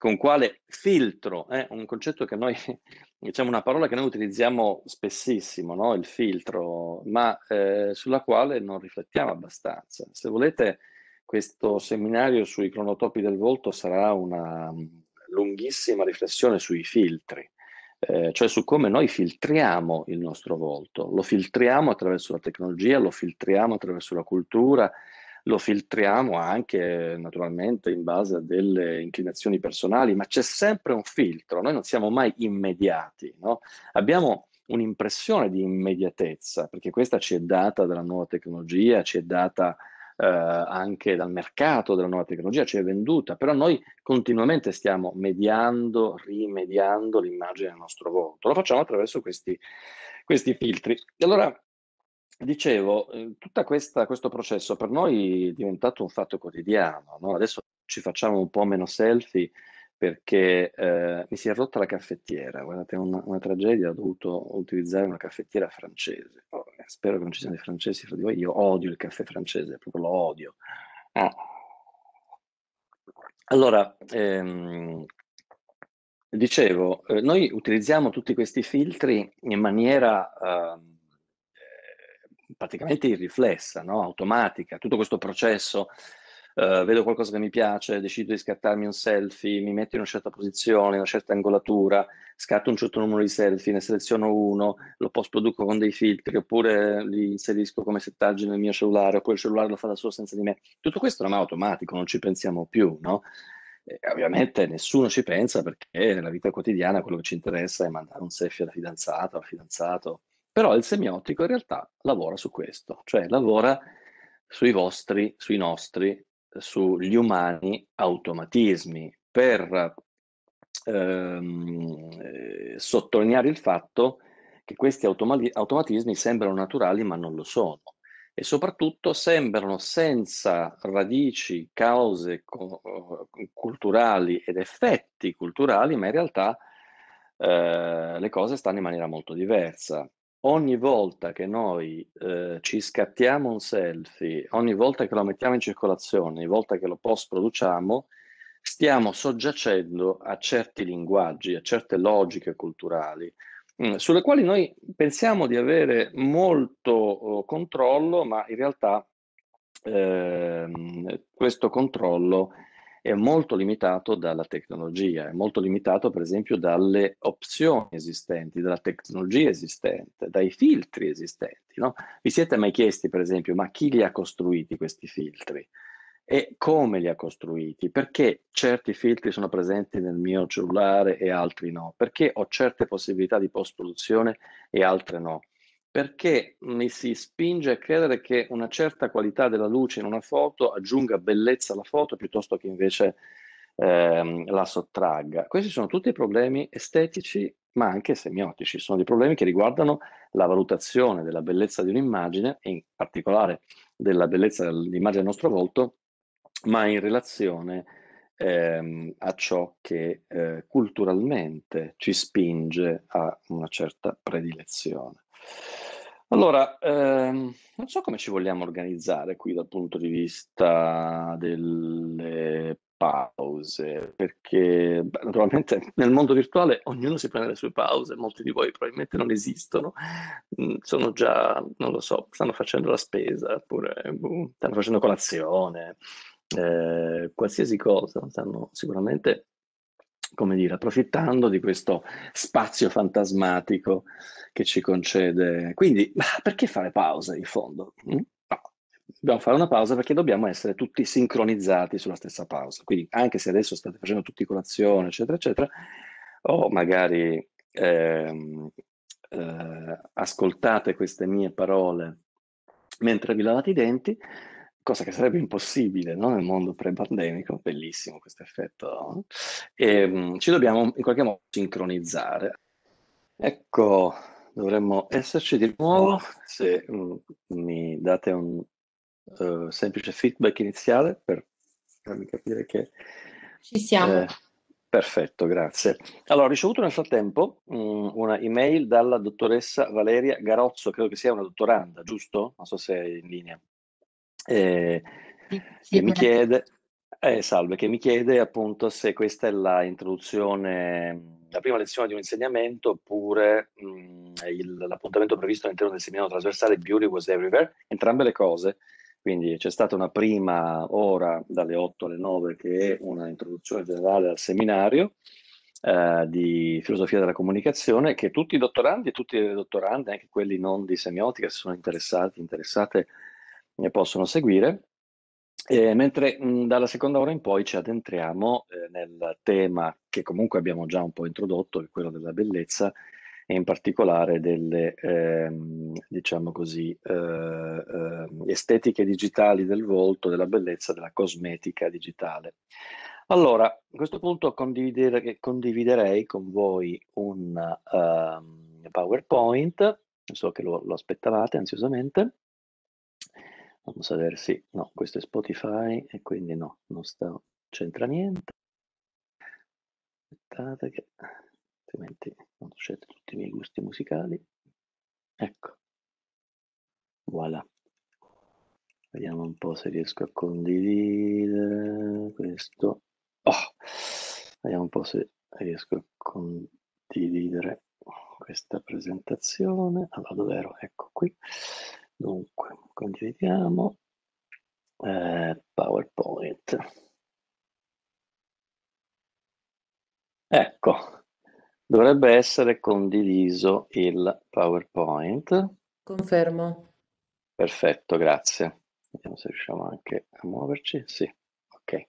con quale filtro, eh, un concetto che noi, diciamo una parola che noi utilizziamo spessissimo, no? il filtro, ma eh, sulla quale non riflettiamo abbastanza. Se volete, questo seminario sui cronotopi del volto sarà una mm, lunghissima riflessione sui filtri, eh, cioè su come noi filtriamo il nostro volto, lo filtriamo attraverso la tecnologia, lo filtriamo attraverso la cultura, lo filtriamo anche naturalmente in base a delle inclinazioni personali, ma c'è sempre un filtro, noi non siamo mai immediati, no? abbiamo un'impressione di immediatezza, perché questa ci è data dalla nuova tecnologia, ci è data eh, anche dal mercato della nuova tecnologia, ci è venduta, però noi continuamente stiamo mediando, rimediando l'immagine del nostro volto, lo facciamo attraverso questi, questi filtri. E allora Dicevo, eh, tutto questo processo per noi è diventato un fatto quotidiano, no? adesso ci facciamo un po' meno selfie perché eh, mi si è rotta la caffettiera, guardate, è una, una, tragedia, ho dovuto utilizzare una caffettiera francese, oh, eh, spero che non ci siano dei francesi fra di voi, io odio il caffè francese, proprio lo odio. Ah. Allora, ehm, dicevo, eh, noi utilizziamo tutti questi filtri in maniera... Eh, praticamente irriflessa, no? automatica, tutto questo processo, eh, vedo qualcosa che mi piace, decido di scattarmi un selfie, mi metto in una certa posizione, una certa angolatura, scatto un certo numero di selfie, ne seleziono uno, lo post produco con dei filtri oppure li inserisco come settaggi nel mio cellulare, oppure il cellulare lo fa da solo senza di me. Tutto questo non è automatico, non ci pensiamo più, no? E ovviamente nessuno ci pensa perché nella vita quotidiana quello che ci interessa è mandare un selfie alla fidanzata o al fidanzato però il semiotico in realtà lavora su questo, cioè lavora sui vostri, sui nostri, sugli umani automatismi per ehm, eh, sottolineare il fatto che questi automatismi sembrano naturali ma non lo sono e soprattutto sembrano senza radici, cause co- eh, culturali ed effetti culturali, ma in realtà eh, le cose stanno in maniera molto diversa ogni volta che noi eh, ci scattiamo un selfie, ogni volta che lo mettiamo in circolazione, ogni volta che lo post-produciamo, stiamo soggiacendo a certi linguaggi, a certe logiche culturali, mm, sulle quali noi pensiamo di avere molto oh, controllo, ma in realtà eh, questo controllo è molto limitato dalla tecnologia, è molto limitato per esempio dalle opzioni esistenti, dalla tecnologia esistente, dai filtri esistenti. No? Vi siete mai chiesti per esempio ma chi li ha costruiti questi filtri e come li ha costruiti? Perché certi filtri sono presenti nel mio cellulare e altri no? Perché ho certe possibilità di post produzione e altre no? perché mi si spinge a credere che una certa qualità della luce in una foto aggiunga bellezza alla foto piuttosto che invece ehm, la sottragga. Questi sono tutti problemi estetici ma anche semiotici, sono dei problemi che riguardano la valutazione della bellezza di un'immagine e in particolare della bellezza dell'immagine del nostro volto, ma in relazione ehm, a ciò che eh, culturalmente ci spinge a una certa predilezione. Allora, ehm, non so come ci vogliamo organizzare qui dal punto di vista delle pause, perché beh, naturalmente nel mondo virtuale ognuno si prende le sue pause, molti di voi probabilmente non esistono, mm, sono già, non lo so, stanno facendo la spesa, oppure boh, stanno facendo colazione, eh, qualsiasi cosa, stanno sicuramente come dire, approfittando di questo spazio fantasmatico che ci concede. Quindi, perché fare pausa in fondo? Mm? No. Dobbiamo fare una pausa perché dobbiamo essere tutti sincronizzati sulla stessa pausa. Quindi, anche se adesso state facendo tutti colazione, eccetera, eccetera, o magari eh, eh, ascoltate queste mie parole mentre vi lavate i denti, cosa che sarebbe impossibile no? nel mondo pre-pandemico, bellissimo questo effetto, e, eh, ehm, ci dobbiamo in qualche modo sincronizzare. Ecco, dovremmo esserci di nuovo, se mm, mi date un uh, semplice feedback iniziale per farmi capire che... Ci siamo. Eh, perfetto, grazie. Allora, ho ricevuto nel frattempo um, una email dalla dottoressa Valeria Garozzo, credo che sia una dottoranda, giusto? Non so se è in linea eh, sì, che mi chiede, eh, salve, che mi chiede appunto se questa è la introduzione, la prima lezione di un insegnamento oppure mh, mhmm, il, l'appuntamento previsto all'interno del seminario trasversale Beauty Was Everywhere, entrambe le cose. Quindi c'è stata una prima ora dalle 8 alle 9 che è una introduzione generale al seminario eh, di filosofia della comunicazione che tutti i dottorandi e tutte le dottorande, anche quelli non di semiotica, si sono interessati, interessate, ne possono seguire. Eh, mentre mh, mhmm, dalla seconda ora in poi ci addentriamo eh, nel tema che comunque abbiamo già un po' introdotto, che è quello della bellezza e in particolare delle, ehm, diciamo così, eh, eh, estetiche digitali del volto, della bellezza, della cosmetica digitale. Allora, a questo punto condividere, condividerei con voi un uh, PowerPoint, so che lo, lo aspettavate ansiosamente. Vamos a ver sì, no, questo è Spotify e quindi no, non sta, c'entra niente. Aspettate che altrimenti non succede tutti i miei gusti musicali. Ecco, voilà. Vediamo un po' se riesco a condividere questo. Oh, vediamo un po' se riesco a condividere questa presentazione. Allora, ah, dov'ero? Ecco qui. Dunque, condividiamo Eh, PowerPoint. Ecco, dovrebbe essere condiviso il PowerPoint. Confermo. Perfetto, grazie. Vediamo se riusciamo anche a muoverci. Sì, ok.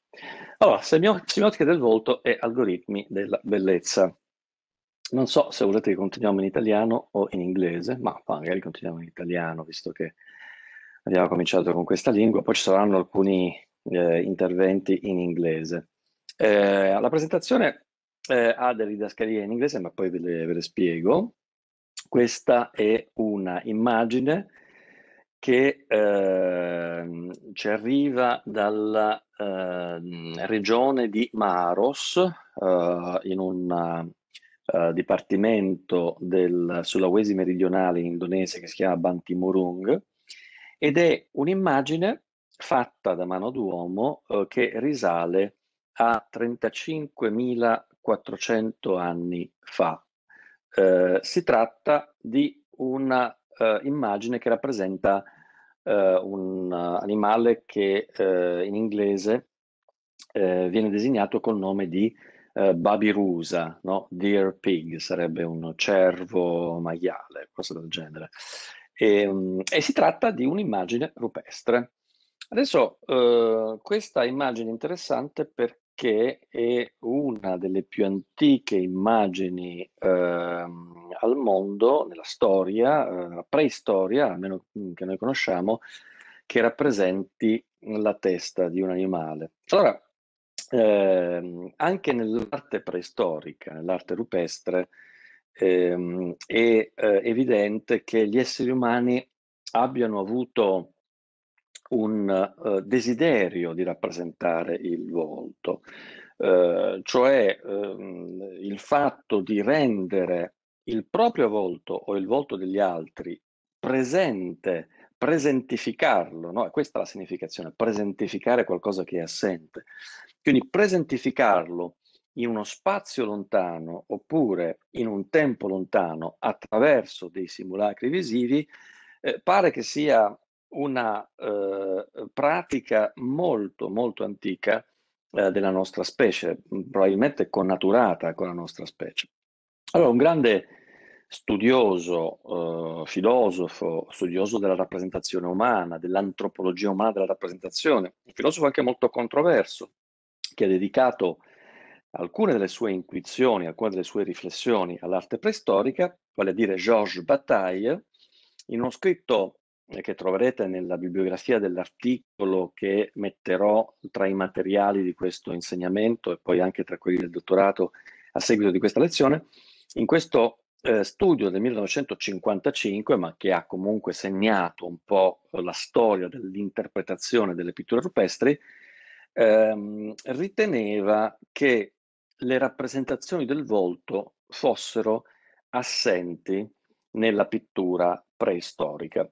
Allora, semiotica del volto e algoritmi della bellezza. Non so se volete che continuiamo in italiano o in inglese, ma magari continuiamo in italiano, visto che abbiamo cominciato con questa lingua, poi ci saranno alcuni eh, interventi in inglese. Eh, la presentazione eh, ha delle didascalie in inglese, ma poi ve le, ve le spiego. Questa è una immagine che eh, ci arriva dalla eh, regione di Maros, eh, in, una, eh, dipartimento del Sulawesi meridionale in Indonesia che si chiama Bantimurung ed è un'immagine fatta da mano d'uomo eh, che risale a 35.400 anni fa. Eh, si tratta di un'immagine eh, che rappresenta eh, un animale che in inglese viene designato col nome di eh, Babirusa, no? Deer Pig sarebbe un cervo maiale, cosa del genere. E, ehm, e si tratta di un'immagine rupestre. Adesso eh, questa immagine è interessante perché è una delle più antiche immagini eh, al mondo, nella storia, eh, nella preistoria, almeno mm, che noi conosciamo, che rappresenti la testa di un animale. Allora, eh, anche nell'arte preistorica, l'arte rupestre, ehm, è eh, evidente che gli esseri umani abbiano avuto un eh, desiderio di rappresentare il volto, eh, cioè ehm, il fatto di rendere il proprio volto o il volto degli altri presente, presentificarlo, no? questa è la significazione, presentificare qualcosa che è assente quindi presentificarlo in uno spazio lontano oppure in un tempo lontano attraverso dei simulacri visivi eh, pare che sia una eh, pratica molto molto antica eh, della nostra specie, probabilmente connaturata con la nostra specie. Allora, un grande studioso, eh, filosofo, studioso della rappresentazione umana, dell'antropologia umana della rappresentazione, un filosofo anche molto controverso, che ha dedicato alcune delle sue intuizioni, alcune delle sue riflessioni all'arte preistorica, vale a dire Georges Bataille, in uno scritto eh, che troverete nella bibliografia dell'articolo che metterò tra i materiali di questo insegnamento e poi anche tra quelli del dottorato a seguito di questa lezione, in questo eh, studio del 1955, ma che ha comunque segnato un po' la storia dell'interpretazione delle pitture rupestri, ehm, riteneva che le rappresentazioni del volto fossero assenti nella pittura preistorica.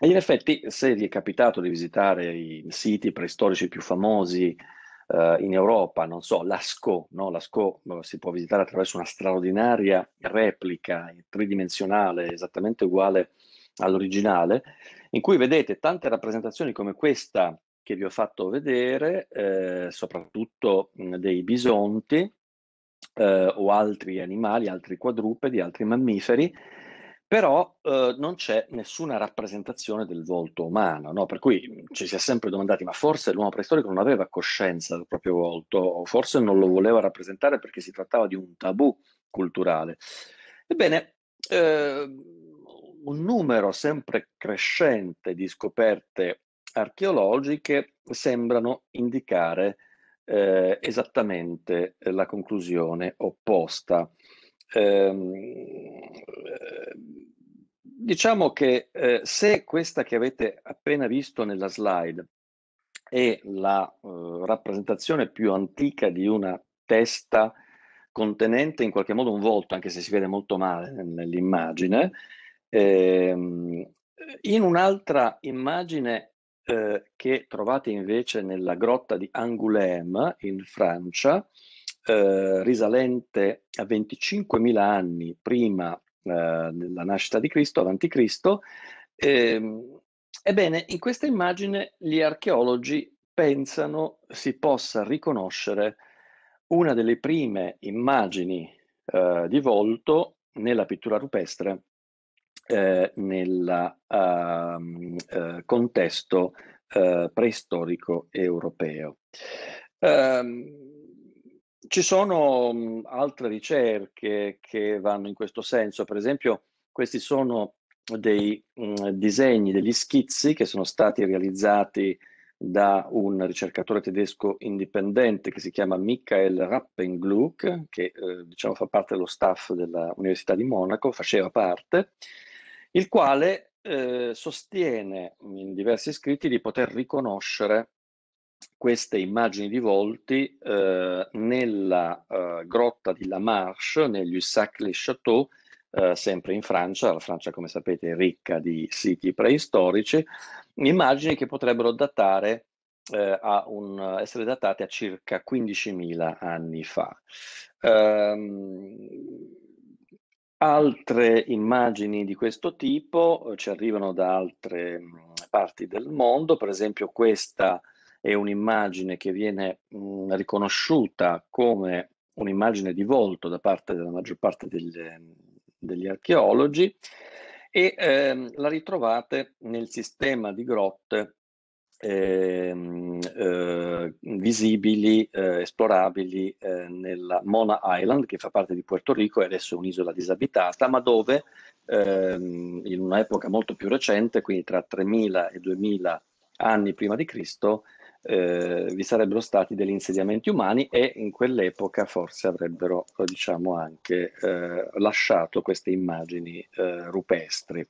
E in effetti, se vi è capitato di visitare i siti preistorici più famosi eh, in Europa, non so, Lascaux, no? Lascaux eh, si può visitare attraverso una straordinaria replica tridimensionale, esattamente uguale all'originale, in cui vedete tante rappresentazioni come questa che vi ho fatto vedere, eh, soprattutto dei bisonti eh, o altri animali, altri quadrupedi, altri mammiferi, però eh, non c'è nessuna rappresentazione del volto umano, no? per cui ci si è sempre domandati ma forse l'uomo preistorico non aveva coscienza del proprio volto o forse non lo voleva rappresentare perché si trattava di un tabù culturale. Ebbene, eh, un numero sempre crescente di scoperte archeologiche sembrano indicare eh, esattamente eh, la conclusione opposta. Ehm, eh, diciamo che eh, se questa che avete appena visto nella slide è la eh, rappresentazione più antica di una testa contenente in qualche modo un volto, anche se si vede molto male nell'immagine, ehm, in un'altra immagine eh, che trovate invece nella grotta di Angoulême in Francia, eh, risalente a 25.000 anni prima eh, della nascita di Cristo, avanti Cristo. Ehm, ebbene, in questa immagine gli archeologi pensano si possa riconoscere una delle prime immagini eh, di volto nella pittura rupestre eh, nel uh, ehm, eh, uh, contesto uh, preistorico europeo. Ehm, ci sono um, altre ricerche che vanno in questo senso, per esempio questi sono dei mh, mm, disegni, degli schizzi che sono stati realizzati da un ricercatore tedesco indipendente che si chiama Michael Rappengluck, che eh, diciamo fa parte dello staff dell'Università di Monaco, faceva parte, il quale eh, sostiene in diversi scritti di poter riconoscere queste immagini di volti eh, nella eh, grotta di La Marche, negli Ussac-les-Châteaux, eh, sempre in Francia, la Francia come sapete è ricca di siti preistorici, immagini che potrebbero datare, eh, un, essere datate a circa 15.000 anni fa. Ehm, Altre immagini di questo tipo eh, ci arrivano da altre parti del mondo, per esempio questa è un'immagine che viene mh, riconosciuta come un'immagine di volto da parte della maggior parte degli, degli archeologi e ehm, la ritrovate nel sistema di grotte ehm, eh, visibili, eh, esplorabili eh, nella Mona Island, che fa parte di Puerto Rico, è adesso un'isola disabitata, ma dove ehm, in un'epoca molto più recente, quindi tra 3.000 e 2.000 anni prima di Cristo, eh, vi sarebbero stati degli insediamenti umani e in quell'epoca forse avrebbero diciamo, anche eh, lasciato queste immagini eh, rupestri.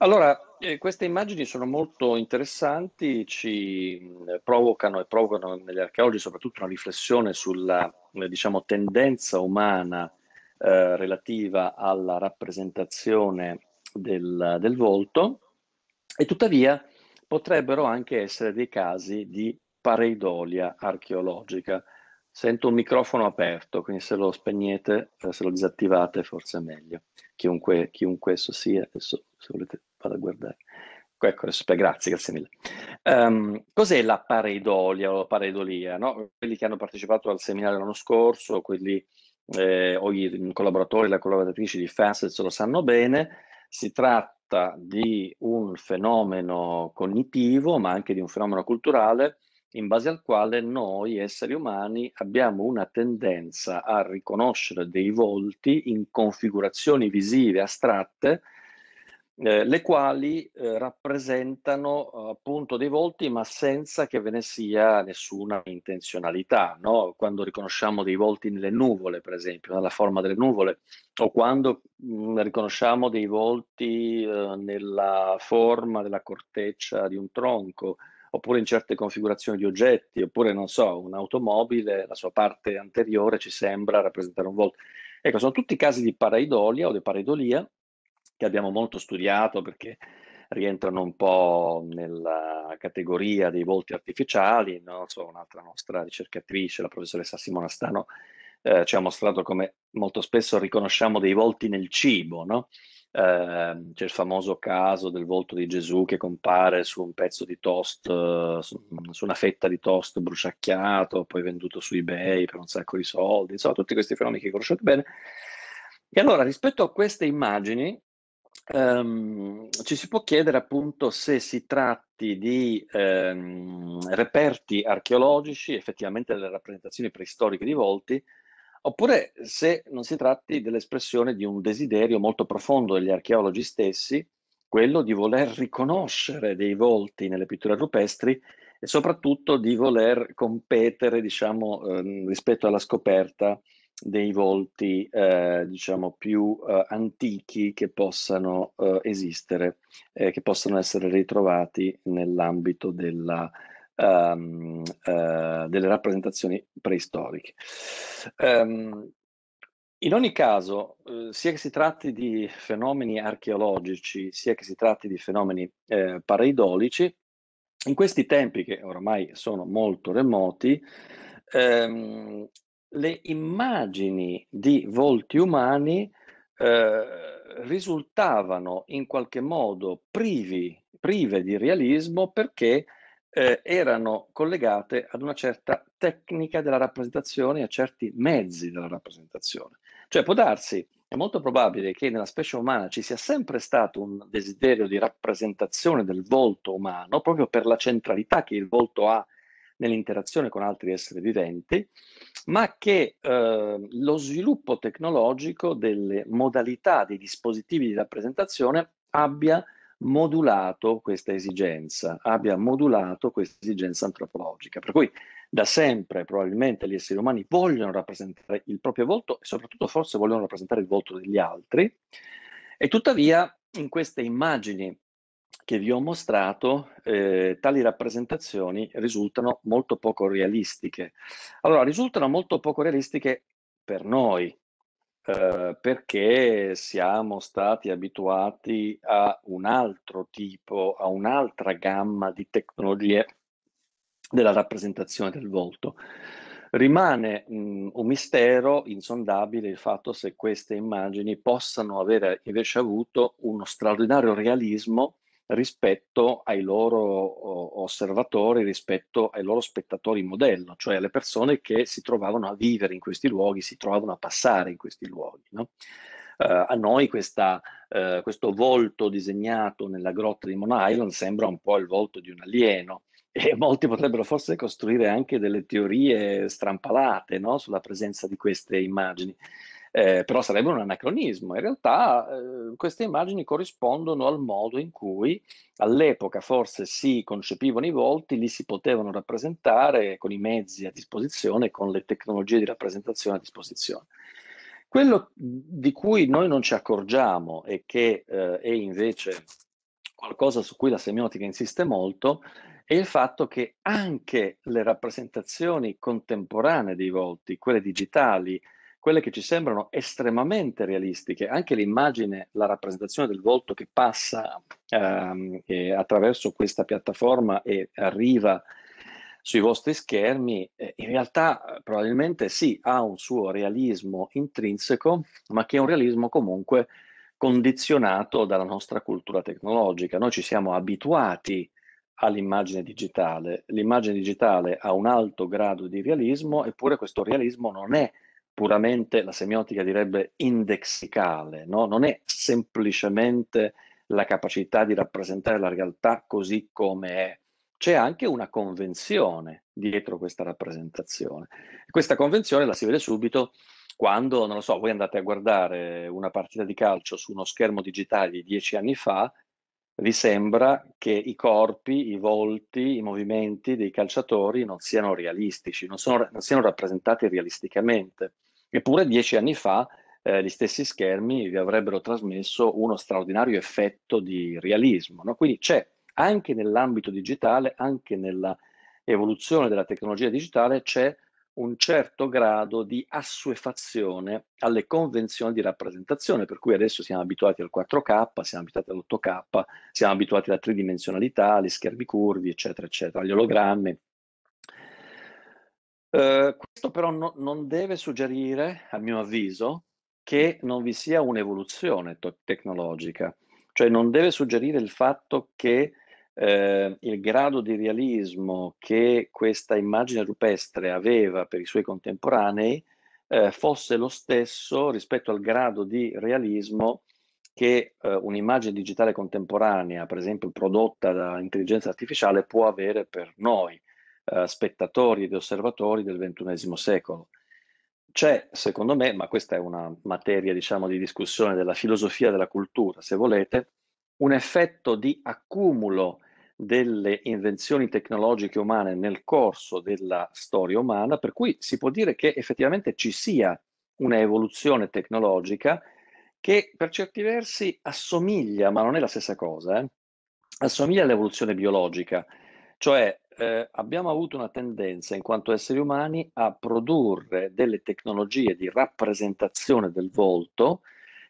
Allora, eh, queste immagini sono molto interessanti, ci provocano e provocano negli archeologi soprattutto una riflessione sulla eh, diciamo, tendenza umana eh, relativa alla rappresentazione del, del, volto e tuttavia potrebbero anche essere dei casi di pareidolia archeologica. Sento un microfono aperto, quindi se lo spegnete, eh, se lo disattivate forse è meglio. Chiunque, chiunque esso sia, adesso se volete vado a guardare. Ecco, grazie, grazie mille. Um, cos'è la pareidolia o la pareidolia? No? Quelli che hanno partecipato al seminario l'anno scorso, quelli eh, o i collaboratori e le collaboratrici di Facets lo sanno bene, si tratta di un fenomeno cognitivo, ma anche di un fenomeno culturale, in base al quale noi esseri umani abbiamo una tendenza a riconoscere dei volti in configurazioni visive astratte eh, le quali eh, rappresentano appunto dei volti ma senza che ve ne sia nessuna intenzionalità, no? quando riconosciamo dei volti nelle nuvole per esempio, nella forma delle nuvole o quando mh, mm, riconosciamo dei volti eh, nella forma della corteccia di un tronco oppure in certe configurazioni di oggetti, oppure non so, un'automobile, la sua parte anteriore ci sembra rappresentare un volto. Ecco, sono tutti casi di paraidolia o di pareidolia che abbiamo molto studiato perché rientrano un po' nella categoria dei volti artificiali, no? so, un'altra nostra ricercatrice, la professoressa Simona Stano, eh, ci ha mostrato come molto spesso riconosciamo dei volti nel cibo, no? eh, c'è il famoso caso del volto di Gesù che compare su un pezzo di toast, eh, mm, su una fetta di toast bruciacchiato, poi venduto su eBay per un sacco di soldi, insomma, tutti questi fenomeni che conoscete bene. E allora, rispetto a queste immagini, Um, ci si può chiedere appunto se si tratti di um, reperti archeologici, effettivamente delle rappresentazioni preistoriche di volti, oppure se non si tratti dell'espressione di un desiderio molto profondo degli archeologi stessi, quello di voler riconoscere dei volti nelle pitture rupestri e soprattutto di voler competere, diciamo, eh, rispetto alla scoperta dei volti eh, diciamo più eh, antichi che possano eh, esistere, eh, che possano essere ritrovati nell'ambito della, um, delle rappresentazioni preistoriche. Um, in ogni caso, eh, sia che si tratti di fenomeni archeologici, sia che si tratti di fenomeni pareidolici, in questi tempi che oramai sono molto remoti, ehm, le immagini di volti umani eh, risultavano in qualche modo privi, prive di realismo perché eh, erano collegate ad una certa tecnica della rappresentazione, e a certi mezzi della rappresentazione. Cioè può darsi, è molto probabile che nella specie umana ci sia sempre stato un desiderio di rappresentazione del volto umano, proprio per la centralità che il volto ha nell'interazione con altri esseri viventi, ma che eh, lo sviluppo tecnologico delle modalità dei dispositivi di rappresentazione abbia modulato questa esigenza, abbia modulato questa esigenza antropologica. Per cui da sempre probabilmente gli esseri umani vogliono rappresentare il proprio volto e soprattutto forse vogliono rappresentare il volto degli altri e tuttavia in queste immagini che vi ho mostrato, eh, tali rappresentazioni risultano molto poco realistiche. Allora, risultano molto poco realistiche per noi, eh, perché siamo stati abituati a un altro tipo, a un'altra gamma di tecnologie della rappresentazione del volto. Rimane mh, mm, un mistero insondabile il fatto se queste immagini possano avere invece avuto uno straordinario realismo rispetto ai loro osservatori, rispetto ai loro spettatori modello, cioè alle persone che si trovavano a vivere in questi luoghi, si trovavano a passare in questi luoghi. No? Uh, a noi questa, uh, questo volto disegnato nella grotta di Mon Island sembra un po' il volto di un alieno e molti potrebbero forse costruire anche delle teorie strampalate no? sulla presenza di queste immagini eh, però sarebbe un anacronismo. In realtà eh, queste immagini corrispondono al modo in cui all'epoca forse si concepivano i volti, li si potevano rappresentare con i mezzi a disposizione, con le tecnologie di rappresentazione a disposizione. Quello di cui noi non ci accorgiamo e che eh, è invece qualcosa su cui la semiotica insiste molto è il fatto che anche le rappresentazioni contemporanee dei volti, quelle digitali, quelle che ci sembrano estremamente realistiche, anche l'immagine, la rappresentazione del volto che passa ehm, eh, attraverso questa piattaforma e arriva sui vostri schermi, eh, in realtà eh, probabilmente sì, ha un suo realismo intrinseco, ma che è un realismo comunque condizionato dalla nostra cultura tecnologica. Noi ci siamo abituati all'immagine digitale, l'immagine digitale ha un alto grado di realismo, eppure questo realismo non è puramente, la semiotica direbbe, indexicale, no? non è semplicemente la capacità di rappresentare la realtà così come è. C'è anche una convenzione dietro questa rappresentazione. Questa convenzione la si vede subito quando, non lo so, voi andate a guardare una partita di calcio su uno schermo digitale di dieci anni fa, vi sembra che i corpi, i volti, i movimenti dei calciatori non siano realistici, non, sono, non siano rappresentati realisticamente. Eppure dieci anni fa eh, gli stessi schermi vi avrebbero trasmesso uno straordinario effetto di realismo. No? Quindi c'è anche nell'ambito digitale, anche nella evoluzione della tecnologia digitale, c'è un certo grado di assuefazione alle convenzioni di rappresentazione, per cui adesso siamo abituati al 4K, siamo abituati all'8K, siamo abituati alla tridimensionalità, agli schermi curvi, eccetera, eccetera, agli ologrammi. Eh, questo però no, non deve suggerire, a mio avviso, che non vi sia un'evoluzione to- tecnologica, cioè non deve suggerire il fatto che eh, il grado di realismo che questa immagine rupestre aveva per i suoi contemporanei eh, fosse lo stesso rispetto al grado di realismo che eh, un'immagine digitale contemporanea, per esempio prodotta da intelligenza artificiale, può avere per noi eh, spettatori ed osservatori del XXI secolo. C'è, secondo me, ma questa è una materia diciamo, di discussione della filosofia della cultura, se volete, un effetto di accumulo delle invenzioni tecnologiche umane nel corso della storia umana, per cui si può dire che effettivamente ci sia un'evoluzione tecnologica che per certi versi assomiglia, ma non è la stessa cosa, eh? assomiglia all'evoluzione biologica, cioè eh, abbiamo avuto una tendenza in quanto esseri umani a produrre delle tecnologie di rappresentazione del volto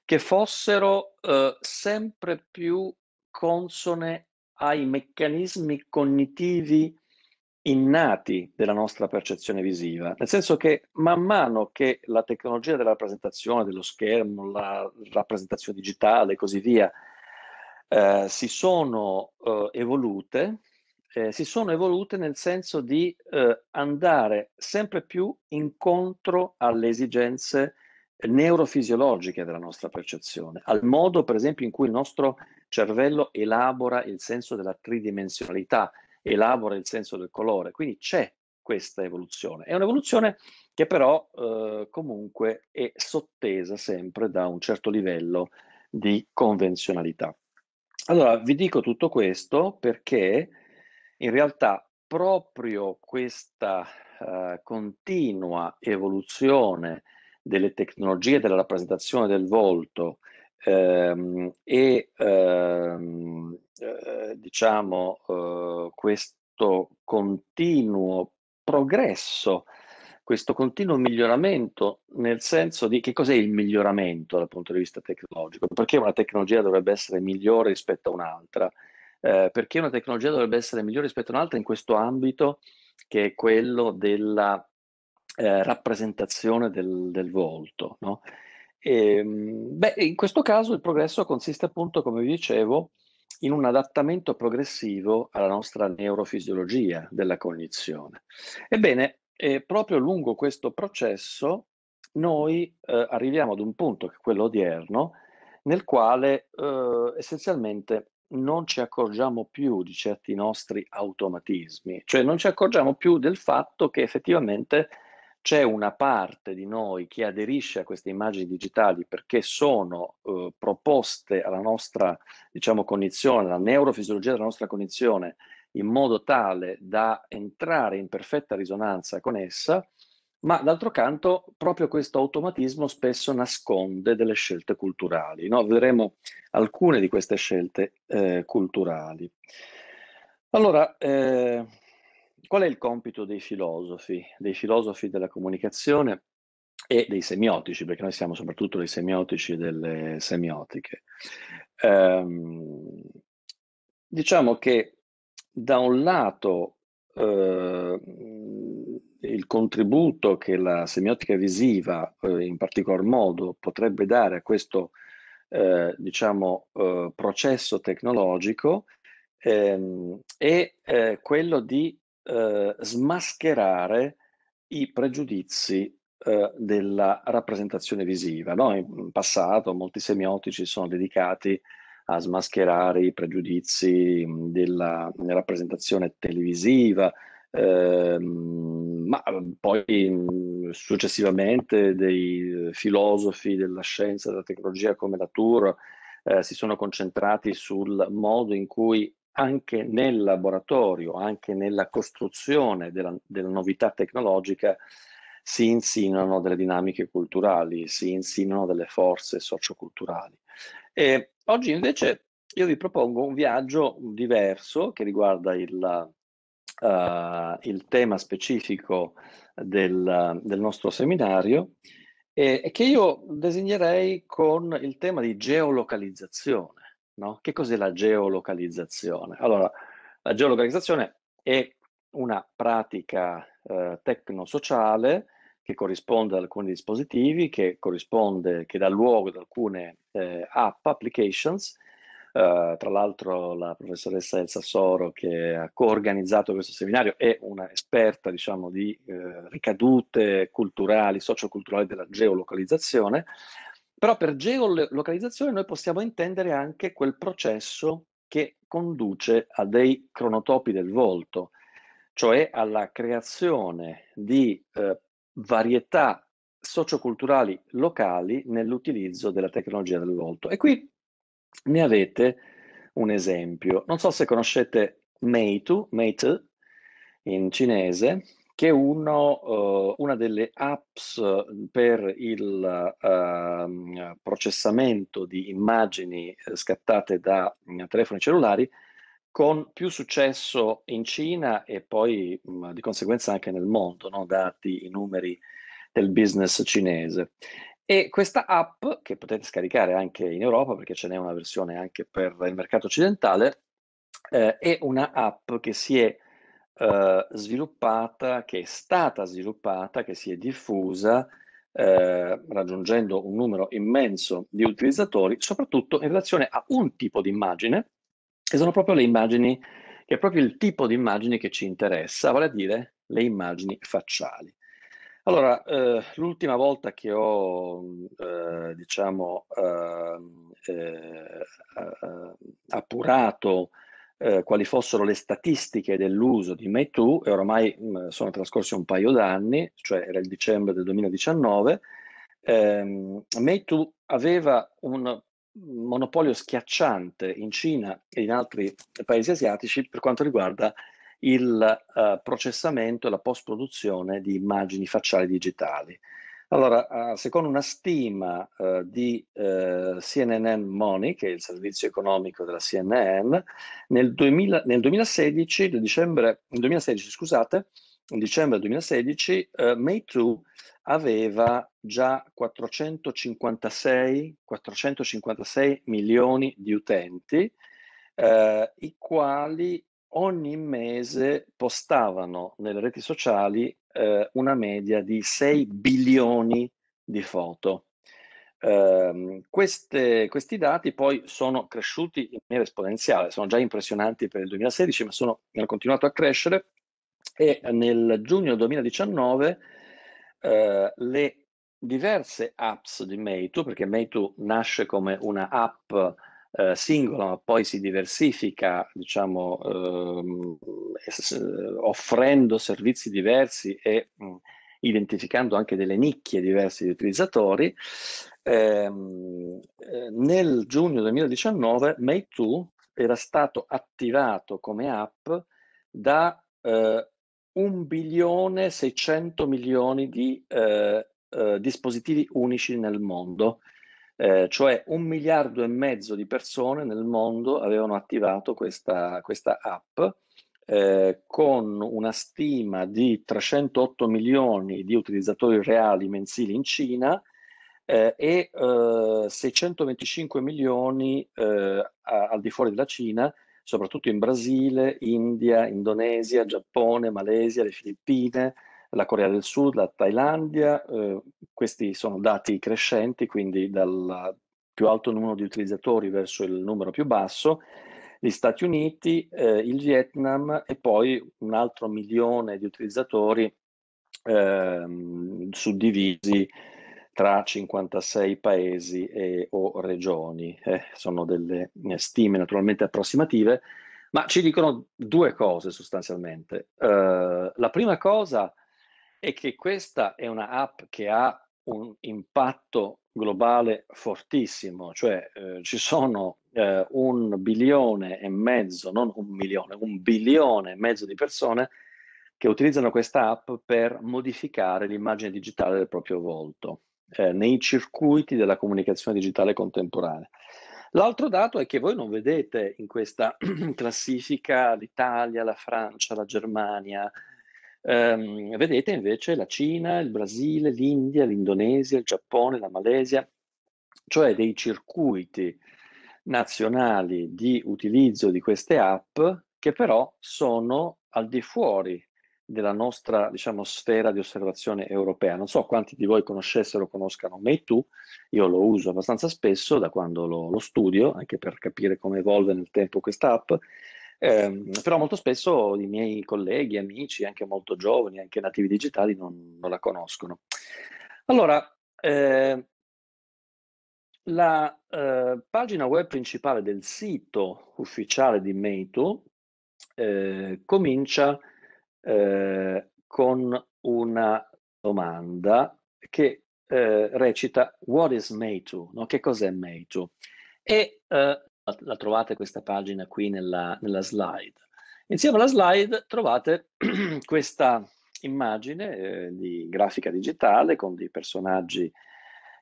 che fossero eh, sempre più consone ai meccanismi cognitivi innati della nostra percezione visiva, nel senso che man mano che la tecnologia della rappresentazione, dello schermo, la rappresentazione digitale e così via, eh, si sono eh, evolute, eh, si sono evolute nel senso di eh, andare sempre più incontro alle esigenze neurofisiologiche della nostra percezione, al modo per esempio in cui il nostro cervello elabora il senso della tridimensionalità, elabora il senso del colore, quindi c'è questa evoluzione. È un'evoluzione che però eh, comunque è sottesa sempre da un certo livello di convenzionalità. Allora, vi dico tutto questo perché in realtà proprio questa uh, continua evoluzione delle tecnologie della rappresentazione del volto ehm, e ehm, eh, diciamo eh, questo continuo progresso questo continuo miglioramento nel senso di che cos'è il miglioramento dal punto di vista tecnologico perché una tecnologia dovrebbe essere migliore rispetto a un'altra eh, perché una tecnologia dovrebbe essere migliore rispetto a un'altra in questo ambito che è quello della eh, rappresentazione del, del volto. No? E, ehm, beh, in questo caso il progresso consiste appunto, come vi dicevo, in un adattamento progressivo alla nostra neurofisiologia della cognizione. Ebbene, eh, proprio lungo questo processo noi eh, arriviamo ad un punto, che è quello odierno, nel quale eh, essenzialmente non ci accorgiamo più di certi nostri automatismi, cioè non ci accorgiamo più del fatto che effettivamente c'è una parte di noi che aderisce a queste immagini digitali perché sono eh, proposte alla nostra diciamo, cognizione, alla neurofisiologia della nostra cognizione, in modo tale da entrare in perfetta risonanza con essa ma d'altro canto, proprio questo automatismo spesso nasconde delle scelte culturali. No? Vedremo alcune di queste scelte eh, culturali. Allora, eh, qual è il compito dei filosofi, dei filosofi della comunicazione e dei semiotici, perché noi siamo soprattutto dei semiotici e delle semiotiche? Eh, diciamo che da un lato eh, il contributo che la semiotica visiva eh, in particolar modo potrebbe dare a questo eh, diciamo, eh, processo tecnologico ehm, è eh, quello di eh, smascherare i pregiudizi eh, della rappresentazione visiva. No? In passato molti semiotici sono dedicati a smascherare i pregiudizi della, della rappresentazione televisiva, ehm, ma ehm, poi mhmm, successivamente dei eh, filosofi della scienza e della tecnologia come Latour eh, si sono concentrati sul modo in cui anche nel laboratorio, anche nella costruzione della, della novità tecnologica si insinuano delle dinamiche culturali, si insinuano delle forze socioculturali. E oggi invece io vi propongo un viaggio diverso che riguarda il uh, il tema specifico del, del nostro seminario e, e, che io designerei con il tema di geolocalizzazione. No? Che cos'è la geolocalizzazione? Allora, la geolocalizzazione è una pratica eh, tecnosociale che corrisponde ad alcuni dispositivi, che corrisponde, che dà luogo ad alcune eh, app, applications, Ehm, tra l'altro la professoressa Elsa Soro che ha coorganizzato questo seminario è un'esperta diciamo, di eh, ricadute culturali, socioculturali della geolocalizzazione, però per geolocalizzazione noi possiamo intendere anche quel processo che conduce a dei cronotopi del volto, cioè alla creazione di eh, varietà socioculturali locali nell'utilizzo della tecnologia del volto. E qui ne avete un esempio. Non so se conoscete Meitu, Meitu in cinese, che è uno, uh, una delle apps eh, per il uh, processamento di immagini eh, scattate da mm, telefoni cellulari con più successo in Cina e poi mh, mm, di conseguenza anche nel mondo, no? dati i numeri del business cinese. E questa app, che potete scaricare anche in Europa, perché ce n'è una versione anche per il mercato occidentale, eh, è una app che si è eh, sviluppata, che è stata sviluppata, che si è diffusa, eh, raggiungendo un numero immenso di utilizzatori, soprattutto in relazione a un tipo di immagine, che sono proprio le immagini, che è proprio il tipo di immagini che ci interessa, vale a dire le immagini facciali. Allora, eh, l'ultima volta che ho, eh, diciamo, ehm, eh, appurato eh, quali fossero le statistiche dell'uso di MeToo, e oramai mh, mm, sono trascorsi un paio d'anni, cioè era il dicembre del 2019, ehm, MeToo aveva un monopolio schiacciante in Cina e in altri paesi asiatici per quanto riguarda eh, il eh, processamento e la post-produzione di immagini facciali digitali. Allora, eh, secondo una stima eh, di eh, CNN Money, che è il servizio economico della CNN, nel, 2000, nel 2016, dicembre, 2016, scusate, in dicembre 2016, eh, Meitu aveva già 456, 456 milioni di utenti, eh, i quali ogni mese postavano nelle reti sociali eh, una media di 6 bilioni di foto. Eh, queste, questi dati poi sono cresciuti in maniera esponenziale, sono già impressionanti per il 2016, ma sono, hanno continuato a crescere e nel giugno 2019 eh, le diverse apps di Meitu, perché Meitu nasce come una app eh, singola, ma poi si diversifica, diciamo, ehm, offrendo servizi diversi e mh, mm, identificando anche delle nicchie diverse di utilizzatori, ehm, eh, nel giugno 2019 Make2 era stato attivato come app da eh, 1 bilione 600 milioni di eh, eh, dispositivi unici nel mondo eh, cioè un miliardo e mezzo di persone nel mondo avevano attivato questa, questa app eh, con una stima di 308 milioni di utilizzatori reali mensili in Cina eh, e 625 eh, milioni eh, a, al di fuori della Cina, soprattutto in Brasile, India, Indonesia, Giappone, Malesia, le Filippine, la Corea del Sud, la Thailandia, eh, questi sono dati crescenti, quindi dal più alto numero di utilizzatori verso il numero più basso, gli Stati Uniti, eh, il Vietnam e poi un altro milione di utilizzatori eh, suddivisi tra 56 paesi e, o regioni. Eh, sono delle eh, stime naturalmente approssimative, ma ci dicono due cose sostanzialmente. Uh, la prima cosa è è che questa è una app che ha un impatto globale fortissimo, cioè eh, ci sono eh, un bilione e mezzo, non un milione, un bilione e mezzo di persone che utilizzano questa app per modificare l'immagine digitale del proprio volto eh, nei circuiti della comunicazione digitale contemporanea. L'altro dato è che voi non vedete in questa classifica l'Italia, la Francia, la Germania, Um, vedete invece la Cina, il Brasile, l'India, l'Indonesia, il Giappone, la Malesia, cioè dei circuiti nazionali di utilizzo di queste app che però sono al di fuori della nostra diciamo, sfera di osservazione europea. Non so quanti di voi conoscessero o conoscano Meitu, io lo uso abbastanza spesso da quando lo, lo, studio, anche per capire come evolve nel tempo questa app, eh, però molto spesso i miei colleghi, amici, anche molto giovani, anche nativi digitali, non, non la conoscono. Allora, eh, la eh, pagina web principale del sito ufficiale di Meitu eh, comincia eh, con una domanda che eh, recita What is Meitu? No? Che cos'è Meitu? E eh, la, trovate questa pagina qui nella, nella, slide. Insieme alla slide trovate questa immagine eh, di grafica digitale con dei personaggi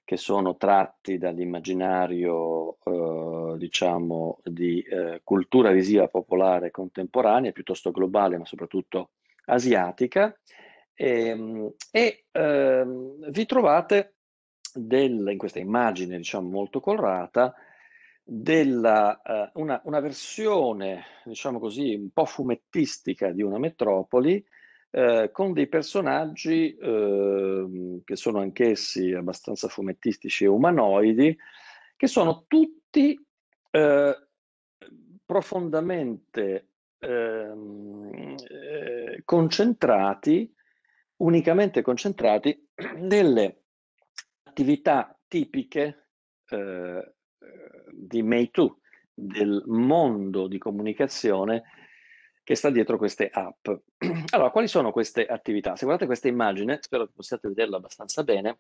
che sono tratti dall'immaginario, eh, diciamo, di eh, cultura visiva popolare contemporanea, piuttosto globale, ma soprattutto asiatica, ehm, e, e eh, vi trovate del, in questa immagine, diciamo, molto colorata, della, eh, una, una, versione, diciamo così, un po' fumettistica di una metropoli eh, con dei personaggi eh, che sono anch'essi abbastanza fumettistici e umanoidi, che sono tutti eh, profondamente ehm, eh, concentrati, unicamente concentrati nelle attività tipiche eh, di MeToo, del mondo di comunicazione che sta dietro queste app. Allora, quali sono queste attività? Se guardate questa immagine, spero che possiate vederla abbastanza bene,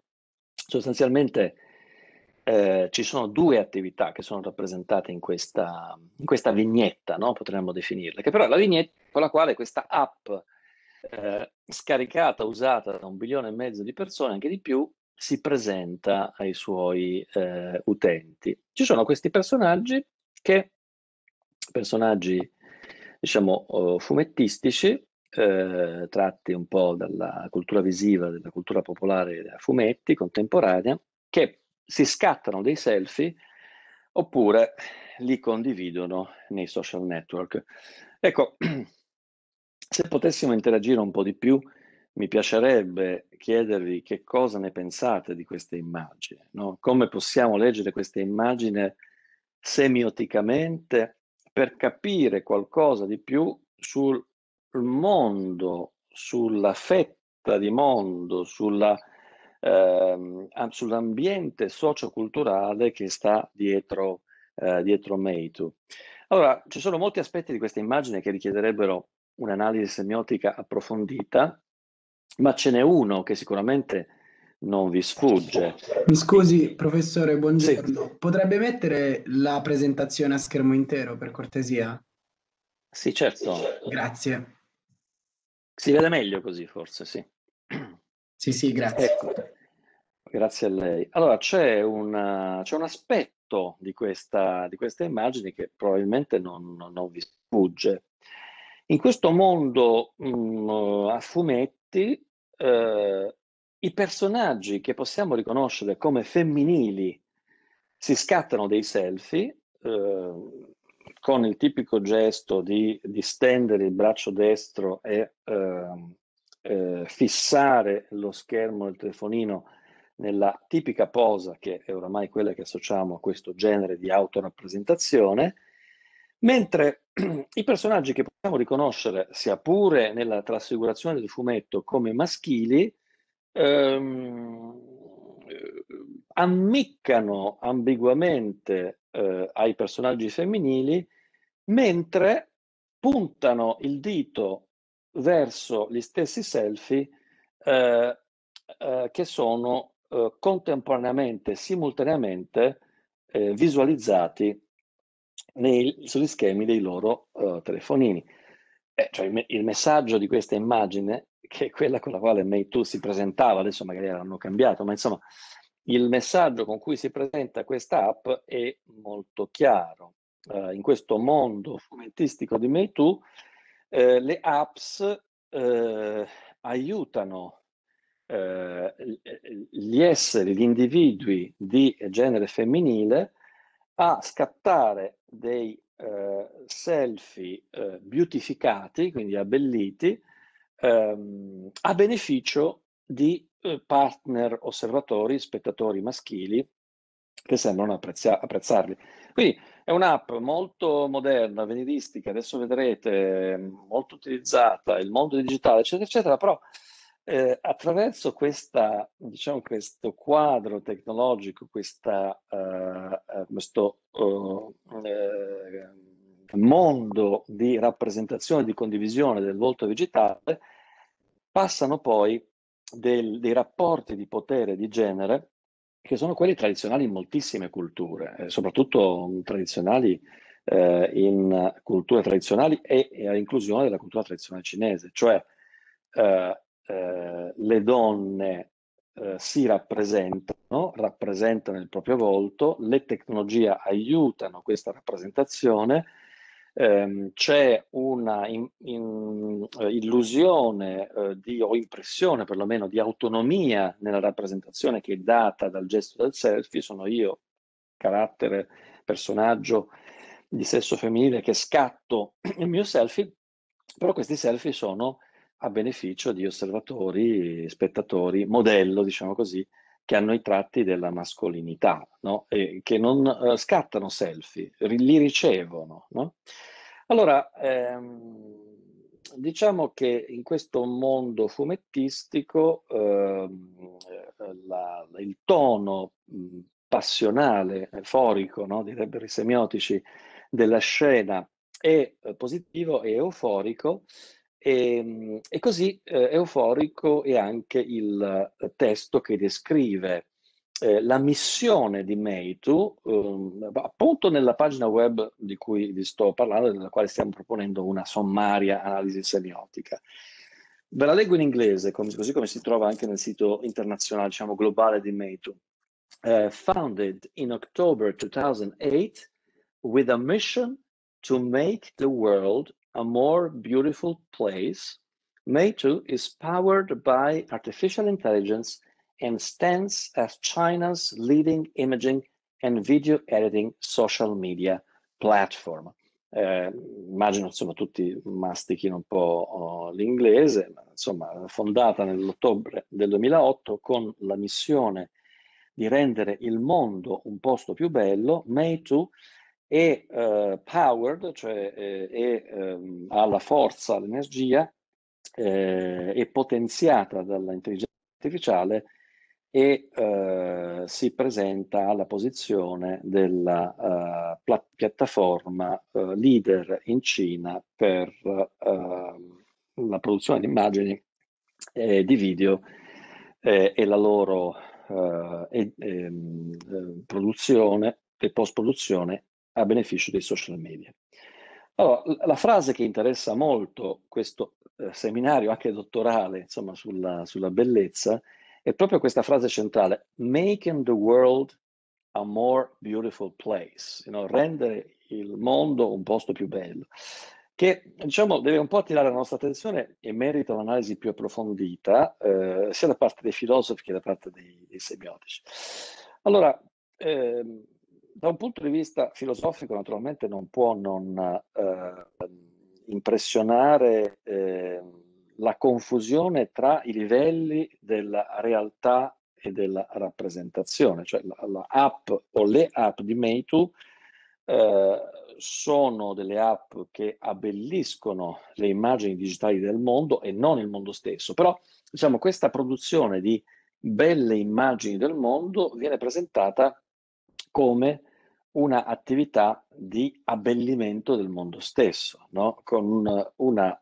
sostanzialmente eh, ci sono due attività che sono rappresentate in questa, in questa vignetta, no? potremmo definirla, che però è la vignetta con la quale questa app eh, scaricata, usata da un milione e mezzo di persone, anche di più, si presenta ai suoi eh, utenti. Ci sono questi personaggi che, personaggi diciamo fumettistici, eh, tratti un po' dalla cultura visiva, della cultura popolare a fumetti contemporanea, che si scattano dei selfie oppure li condividono nei social network. Ecco, se potessimo interagire un po' di più mi piacerebbe chiedervi che cosa ne pensate di questa immagine, no? come possiamo leggere questa immagine semioticamente per capire qualcosa di più sul mondo, sulla fetta di mondo, sulla, eh, sull'ambiente socioculturale che sta dietro, eh, dietro Meitu. Allora, ci sono molti aspetti di questa immagine che richiederebbero un'analisi semiotica approfondita, ma ce n'è uno che sicuramente non vi sfugge. Mi scusi, professore, buongiorno. Sì. Potrebbe mettere la presentazione a schermo intero, per cortesia? Sì, certo. certo. Grazie. Si vede meglio così, forse, sì. Sì, sì, grazie. Ecco. Grazie a lei. Allora, c'è, una, c'è un aspetto di questa, di questa, immagine che probabilmente non, non vi sfugge. In questo mondo mh, mm, a fumetti, Infatti, eh, i personaggi che possiamo riconoscere come femminili si scattano dei selfie eh, con il tipico gesto di, di stendere il braccio destro e ehm, eh, fissare lo schermo del telefonino nella tipica posa che è oramai quella che associamo a questo genere di autorappresentazione Mentre i personaggi che possiamo riconoscere, sia pure nella trasfigurazione del fumetto, come maschili, ehm, eh, ammiccano ambiguamente eh, ai personaggi femminili, mentre puntano il dito verso gli stessi selfie eh, eh, che sono eh, contemporaneamente, simultaneamente eh, visualizzati nei, sugli schemi dei loro uh, telefonini. Eh, cioè il, me- il, messaggio di questa immagine, che è quella con la quale Meitu si presentava, adesso magari l'hanno cambiato, ma insomma il messaggio con cui si presenta questa app è molto chiaro. Uh, in questo mondo fumettistico di Meitu, eh, le apps eh, aiutano eh, gli esseri, gli individui di genere femminile a scattare dei eh, selfie eh, beautificati, quindi abbelliti, ehm, a beneficio di eh, partner osservatori, spettatori maschili che sembrano apprezzia- apprezzarli. Quindi è un'app molto moderna, avveniristica, adesso vedrete, molto utilizzata, il mondo digitale, eccetera, eccetera, però eh, attraverso questa, diciamo, questo quadro tecnologico, questa, uh, questo uh, uh, mondo di rappresentazione, e di condivisione del volto digitale, passano poi del, dei rapporti di potere di genere che sono quelli tradizionali in moltissime culture, eh, soprattutto tradizionali eh, in culture tradizionali e, e all'inclusione della cultura tradizionale cinese, cioè eh, eh, le donne eh, si rappresentano, rappresentano il proprio volto, le tecnologie aiutano questa rappresentazione, ehm, c'è una in, in, eh, illusione di, o impressione perlomeno di autonomia nella rappresentazione che è data dal gesto del selfie, sono io, carattere, personaggio di sesso femminile che scatto il mio selfie, però questi selfie sono a beneficio di osservatori, spettatori, modello, diciamo così, che hanno i tratti della mascolinità, no? che non eh, scattano selfie, li ricevono. No? Allora, ehm, diciamo che in questo mondo fumettistico ehm, la, il tono mh, passionale, euforico, no? direbbero i semiotici, della scena è eh, positivo e euforico, e, ehm, e così eh, euforico è anche il eh, testo che descrive eh, la missione di Meitu, eh, appunto nella pagina web di cui vi sto parlando, della quale stiamo proponendo una sommaria analisi semiotica. Ve la leggo in inglese, così come si trova anche nel sito internazionale, diciamo globale di Meitu. Uh, founded in October 2008 with a mission to make the world a more beautiful place, Meitu is powered by artificial intelligence and stands as China's leading imaging and video editing social media platform. Eh, immagino insomma tutti mastichino un po' oh, l'inglese, ma, insomma fondata nell'ottobre del 2008 con la missione di rendere il mondo un posto più bello, Meitu è eh, powered, cioè eh, è, ehm, ha la forza, l'energia, eh, è potenziata dall'intelligenza artificiale e eh, si presenta alla posizione della uh, piattaforma uh, leader in Cina per uh, la produzione di immagini e di video e la loro e, e, ehm, produzione e post produzione a beneficio dei social media. Allora, la frase che interessa molto questo eh, seminario, anche dottorale, insomma, sulla, sulla, bellezza, è proprio questa frase centrale, making the world a more beautiful place, you know, rendere il mondo un posto più bello, che diciamo deve un po' attirare la nostra attenzione e merita un'analisi più approfondita, eh, sia da parte dei filosofi che da parte dei, dei semiotici. Allora, ehm, da un punto di vista filosofico naturalmente non può non eh, impressionare eh, la confusione tra i livelli della realtà e della rappresentazione, cioè la, la app o le app di Meitu eh, sono delle app che abbelliscono le immagini digitali del mondo e non il mondo stesso, però diciamo questa produzione di belle immagini del mondo viene presentata come una attività di abbellimento del mondo stesso, no? con una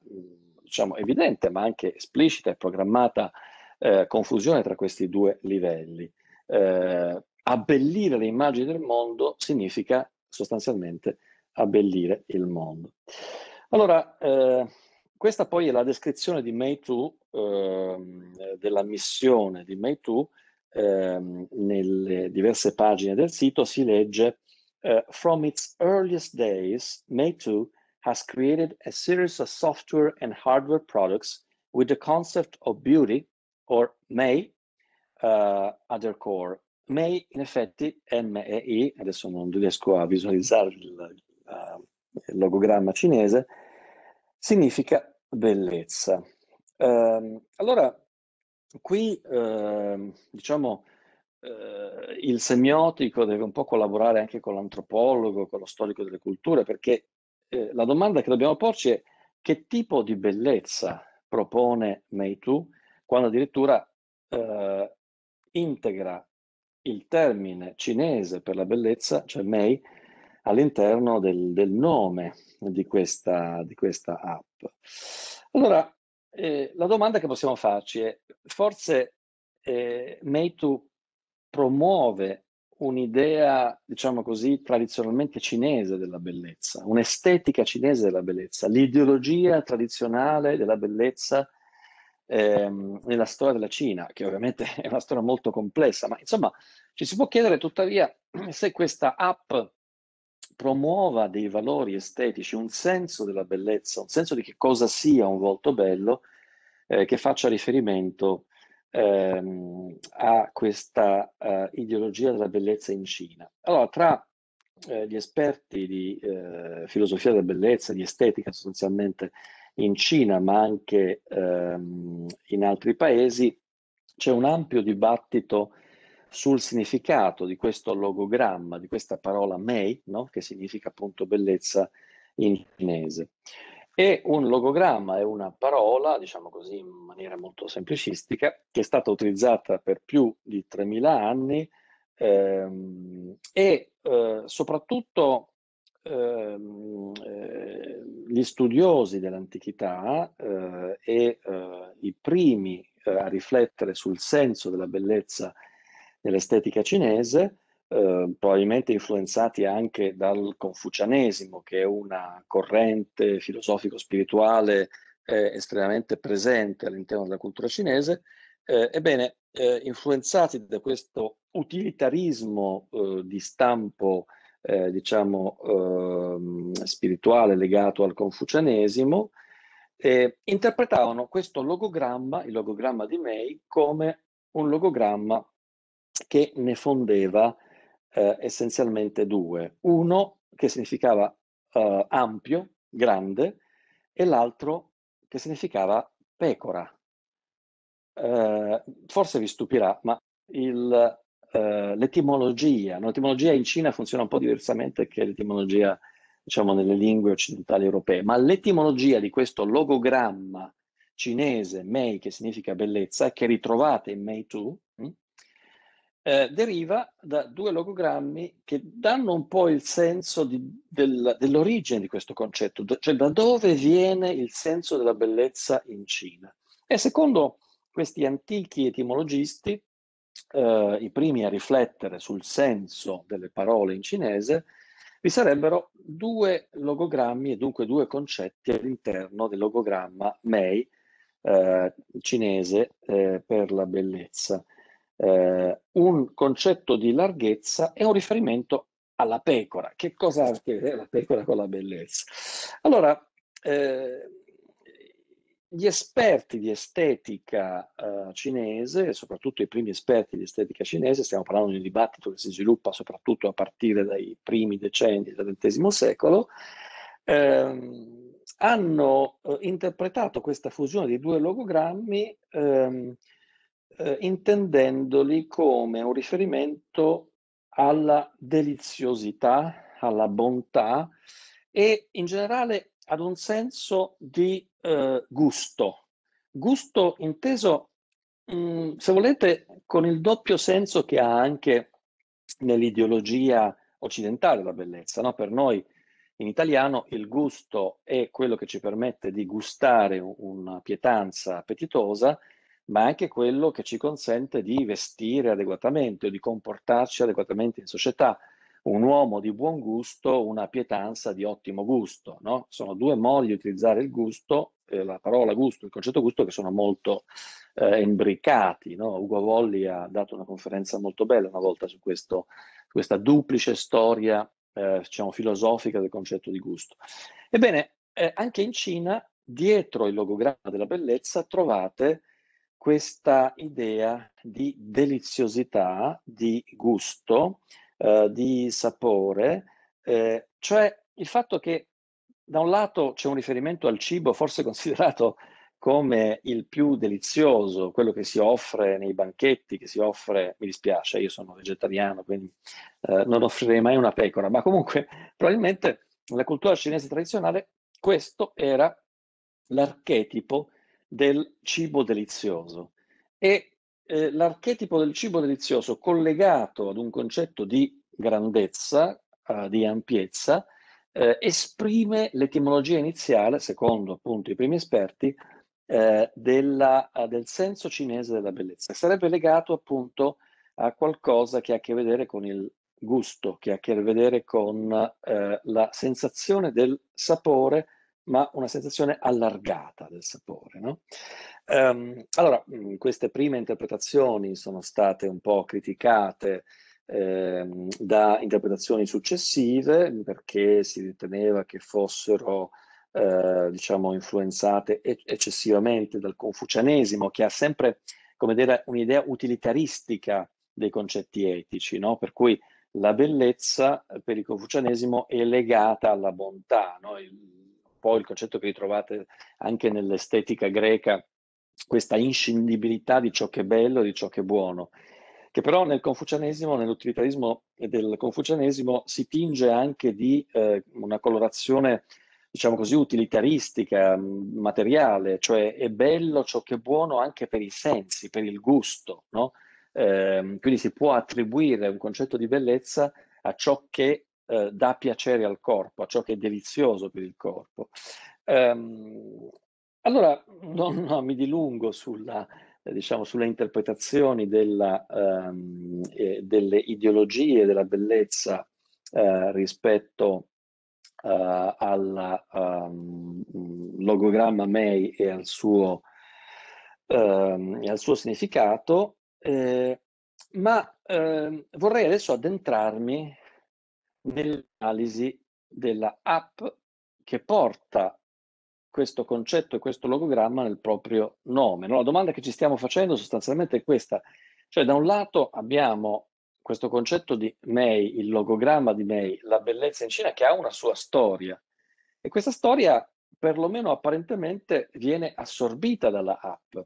diciamo, evidente ma anche esplicita e programmata eh, confusione tra questi due livelli. Eh, abbellire le immagini del mondo significa sostanzialmente abbellire il mondo. Allora, eh, questa poi è la descrizione di Meitu, eh, della missione di Meitu, eh, nelle diverse pagine del sito si legge Uh, from its earliest days, Meitu has created a series of software and hardware products with the concept of beauty, or May, uh, at their core. May, in effetti, M-E-I, adesso non riesco a visualizzare il, uh, il logogramma cinese, significa bellezza. Um, allora, qui, uh, diciamo, eh, il semiotico deve un po' collaborare anche con l'antropologo, con lo storico delle culture, perché eh, la domanda che dobbiamo porci è che tipo di bellezza propone Meitu quando addirittura eh, integra il termine cinese per la bellezza, cioè Mei, all'interno del, del nome di questa, di questa, app. Allora, eh, la domanda che possiamo farci è, forse eh, Meitu promuove un'idea, diciamo così, tradizionalmente cinese della bellezza, un'estetica cinese della bellezza, l'ideologia tradizionale della bellezza ehm, nella storia della Cina, che ovviamente è una storia molto complessa, ma insomma ci si può chiedere tuttavia se questa app promuova dei valori estetici, un senso della bellezza, un senso di che cosa sia un volto bello eh, che faccia riferimento ehm, a questa eh, ideologia della bellezza in Cina. Allora, tra eh, gli esperti di eh, filosofia della bellezza, di estetica sostanzialmente in Cina, ma anche ehm, in altri paesi, c'è un ampio dibattito sul significato di questo logogramma, di questa parola Mei, no? che significa appunto bellezza in cinese è un logogramma è una parola, diciamo così in maniera molto semplicistica, che è stata utilizzata per più di 3.000 anni ehm, e eh, soprattutto ehm, eh, gli studiosi dell'antichità eh, e eh, i primi eh, a riflettere sul senso della bellezza dell'estetica cinese Ehm, probabilmente influenzati anche dal confucianesimo, che è una corrente filosofico-spirituale eh, estremamente presente all'interno della cultura cinese, eh, ebbene, eh, influenzati da questo utilitarismo eh, di stampo, eh, diciamo, ehm, spirituale legato al confucianesimo, interpretavano questo logogramma, il logogramma di Mei, come un logogramma che ne fondeva eh, essenzialmente due. Uno che significava eh, ampio, grande, e l'altro che significava pecora. Eh, forse vi stupirà, ma il, eh, l'etimologia, l'etimologia in Cina funziona un po' diversamente che l'etimologia diciamo, nelle lingue occidentali europee, ma l'etimologia di questo logogramma cinese Mei, che significa bellezza, che ritrovate in Mei Tu, eh, deriva da due logogrammi che danno un po' il senso di, del, dell'origine di questo concetto, cioè da dove viene il senso della bellezza in Cina. E secondo questi antichi etimologisti, eh, i primi a riflettere sul senso delle parole in cinese, vi sarebbero due logogrammi e dunque due concetti all'interno del logogramma Mei eh, cinese eh, per la bellezza eh, un concetto di larghezza e un riferimento alla pecora. Che cosa ha a che vedere la pecora con la bellezza? Allora, eh, gli esperti di estetica eh, cinese, soprattutto i primi esperti di estetica cinese, stiamo parlando di un dibattito che si sviluppa soprattutto a partire dai primi decenni del XX secolo, ehm, hanno eh, interpretato questa fusione di due logogrammi ehm, eh, intendendoli come un riferimento alla deliziosità, alla bontà e in generale ad un senso di eh, gusto. Gusto inteso, mh, mm, se volete, con il doppio senso che ha anche nell'ideologia occidentale la bellezza. No? Per noi in italiano il gusto è quello che ci permette di gustare una pietanza appetitosa ma anche quello che ci consente di vestire adeguatamente o di comportarci adeguatamente in società. Un uomo di buon gusto, una pietanza di ottimo gusto. No? Sono due modi di utilizzare il gusto, eh, la parola gusto, il concetto gusto, che sono molto eh, imbricati. No? Ugo Volli ha dato una conferenza molto bella una volta su questo, questa duplice storia eh, diciamo, filosofica del concetto di gusto. Ebbene, eh, anche in Cina, dietro il logogramma della bellezza, trovate questa idea di deliziosità, di gusto, eh, di sapore, eh, cioè il fatto che da un lato c'è un riferimento al cibo forse considerato come il più delizioso, quello che si offre nei banchetti, che si offre, mi dispiace, io sono vegetariano, quindi eh, non offrirei mai una pecora, ma comunque probabilmente nella cultura cinese tradizionale questo era l'archetipo del cibo delizioso. E eh, l'archetipo del cibo delizioso collegato ad un concetto di grandezza, eh, di ampiezza, eh, esprime l'etimologia iniziale, secondo appunto i primi esperti, eh, della, eh, del senso cinese della bellezza. Sarebbe legato appunto a qualcosa che ha a che vedere con il gusto, che ha a che vedere con eh, la sensazione del sapore ma una sensazione allargata del sapore. No? Um, allora, mm, queste prime interpretazioni sono state un po' criticate eh, da interpretazioni successive perché si riteneva che fossero eh, diciamo influenzate eccessivamente dal confucianesimo che ha sempre come dire un'idea utilitaristica dei concetti etici no? per cui la bellezza eh, per il confucianesimo è legata alla bontà no? il, po' il concetto che ritrovate anche nell'estetica greca, questa inscindibilità di ciò che è bello, di ciò che è buono, che però nel confucianesimo, nell'utilitarismo del confucianesimo si tinge anche di eh, una colorazione, diciamo così, utilitaristica, mm, materiale, cioè è bello ciò che è buono anche per i sensi, per il gusto, no? eh, quindi si può attribuire un concetto di bellezza a ciò che eh, dà piacere al corpo, a ciò che è delizioso per il corpo. Ehm, allora, non, non, mi dilungo sulla, eh, diciamo, sulle interpretazioni della, ehm, eh, delle ideologie della bellezza eh, rispetto eh, al um, ehm, logogramma May e al suo, ehm, e al suo significato, ma ehm, vorrei adesso addentrarmi nell'analisi della app che porta questo concetto e questo logogramma nel proprio nome. No, la domanda che ci stiamo facendo sostanzialmente è questa, cioè da un lato abbiamo questo concetto di Mei, il logogramma di Mei, la bellezza in Cina, che ha una sua storia. E questa storia, perlomeno apparentemente, viene assorbita dalla app.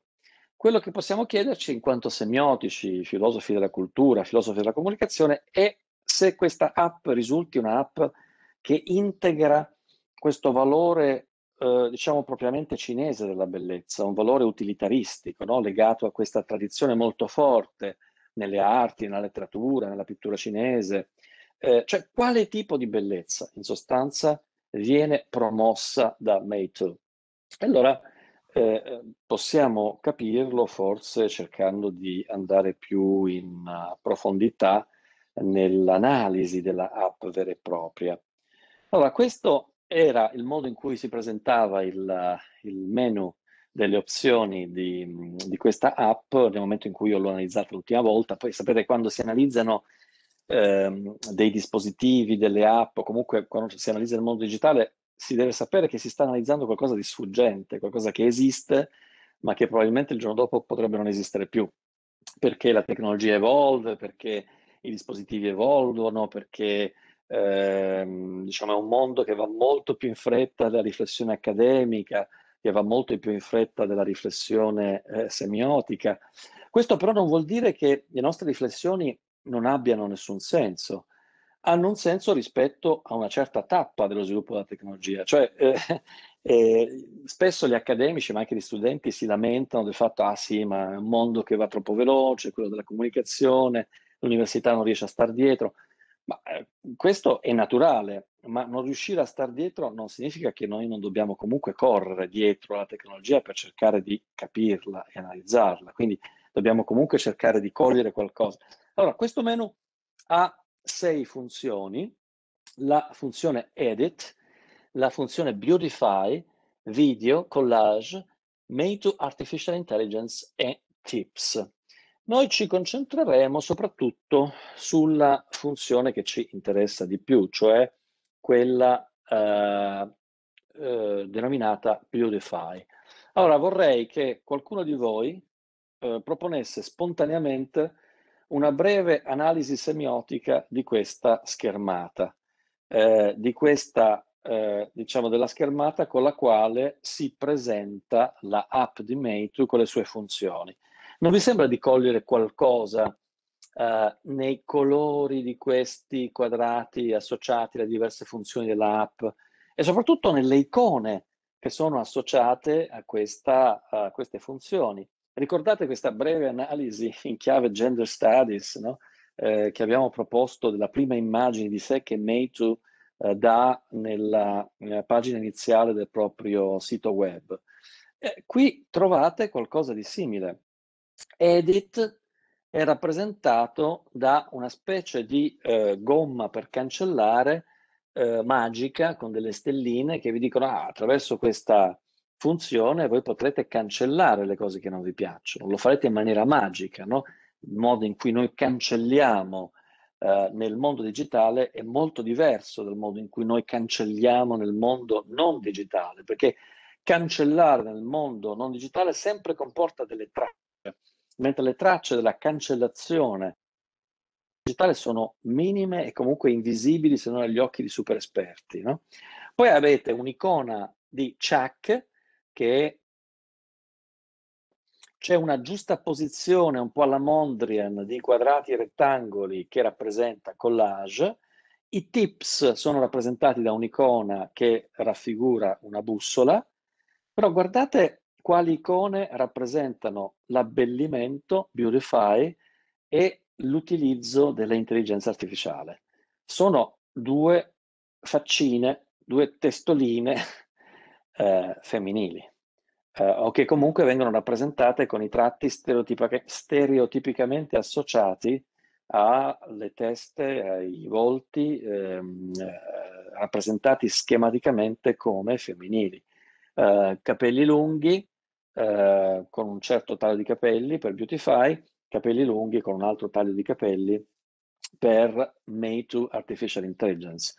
Quello che possiamo chiederci in quanto semiotici, filosofi della cultura, filosofi della comunicazione, è se questa app risulti un'app che integra questo valore, eh, diciamo propriamente cinese della bellezza, un valore utilitaristico, no? legato a questa tradizione molto forte nelle arti, nella letteratura, nella pittura cinese. Eh, cioè, quale tipo di bellezza, in sostanza, viene promossa da Meitu? Allora, eh, possiamo capirlo forse cercando di andare più in uh, profondità nell'analisi della app vera e propria. Allora, questo era il modo in cui si presentava il, il menu delle opzioni di, di, questa app nel momento in cui io l'ho analizzata l'ultima volta. Poi sapete quando si analizzano ehm, dei dispositivi, delle app, o comunque quando si analizza il mondo digitale, si deve sapere che si sta analizzando qualcosa di sfuggente, qualcosa che esiste, ma che probabilmente il giorno dopo potrebbe non esistere più, perché la tecnologia evolve, perché i dispositivi evolvono, perché ehm, diciamo, è un mondo che va molto più in fretta della riflessione accademica, che va molto più in fretta della riflessione eh, semiotica. Questo però non vuol dire che le nostre riflessioni non abbiano nessun senso, hanno un senso rispetto a una certa tappa dello sviluppo della tecnologia, cioè eh, eh, spesso gli accademici ma anche gli studenti si lamentano del fatto ah sì ma è un mondo che va troppo veloce, quello della comunicazione, l'università non riesce a star dietro. Ma, eh, questo è naturale, ma non riuscire a star dietro non significa che noi non dobbiamo comunque correre dietro alla tecnologia per cercare di capirla e analizzarla. Quindi dobbiamo comunque cercare di cogliere qualcosa. Allora, questo menu ha sei funzioni, la funzione edit, la funzione beautify, video, collage, made to artificial intelligence e tips. Noi ci concentreremo soprattutto sulla funzione che ci interessa di più, cioè quella eh, eh, denominata Beautify. Allora vorrei che qualcuno di voi eh, proponesse spontaneamente una breve analisi semiotica di questa schermata, eh, di questa, eh, diciamo, della schermata con la quale si presenta la app di Meitu con le sue funzioni. Non vi sembra di cogliere qualcosa eh, nei colori di questi quadrati associati alle diverse funzioni dell'app e soprattutto nelle icone che sono associate a, questa, a queste funzioni? Ricordate questa breve analisi in chiave gender studies no? eh, che abbiamo proposto della prima immagine di sé che Meitu eh, dà nella, nella, pagina iniziale del proprio sito web. Eh, qui trovate qualcosa di simile edit è rappresentato da una specie di eh, gomma per cancellare eh, magica con delle stelline che vi dicono ah, attraverso questa funzione voi potrete cancellare le cose che non vi piacciono, lo farete in maniera magica, no? il modo in cui noi cancelliamo eh, nel mondo digitale è molto diverso dal modo in cui noi cancelliamo nel mondo non digitale, perché cancellare nel mondo non digitale sempre comporta delle tracce mentre le tracce della cancellazione digitale sono minime e comunque invisibili se non agli occhi di super esperti. No? Poi avete un'icona di check che c'è una giusta posizione un po' alla Mondrian di quadrati e rettangoli che rappresenta collage, i tips sono rappresentati da un'icona che raffigura una bussola, però guardate quali icone rappresentano l'abbellimento, Beautify, e l'utilizzo dell'intelligenza artificiale. Sono due faccine, due testoline eh, femminili, eh, o che comunque vengono rappresentate con i tratti stereotipic stereotipicamente associati alle teste, ai volti, ehm, eh, rappresentati schematicamente come femminili. Eh, capelli lunghi, eh, con un certo taglio di capelli per Beautify, capelli lunghi con un altro taglio di capelli per Meitu Artificial Intelligence.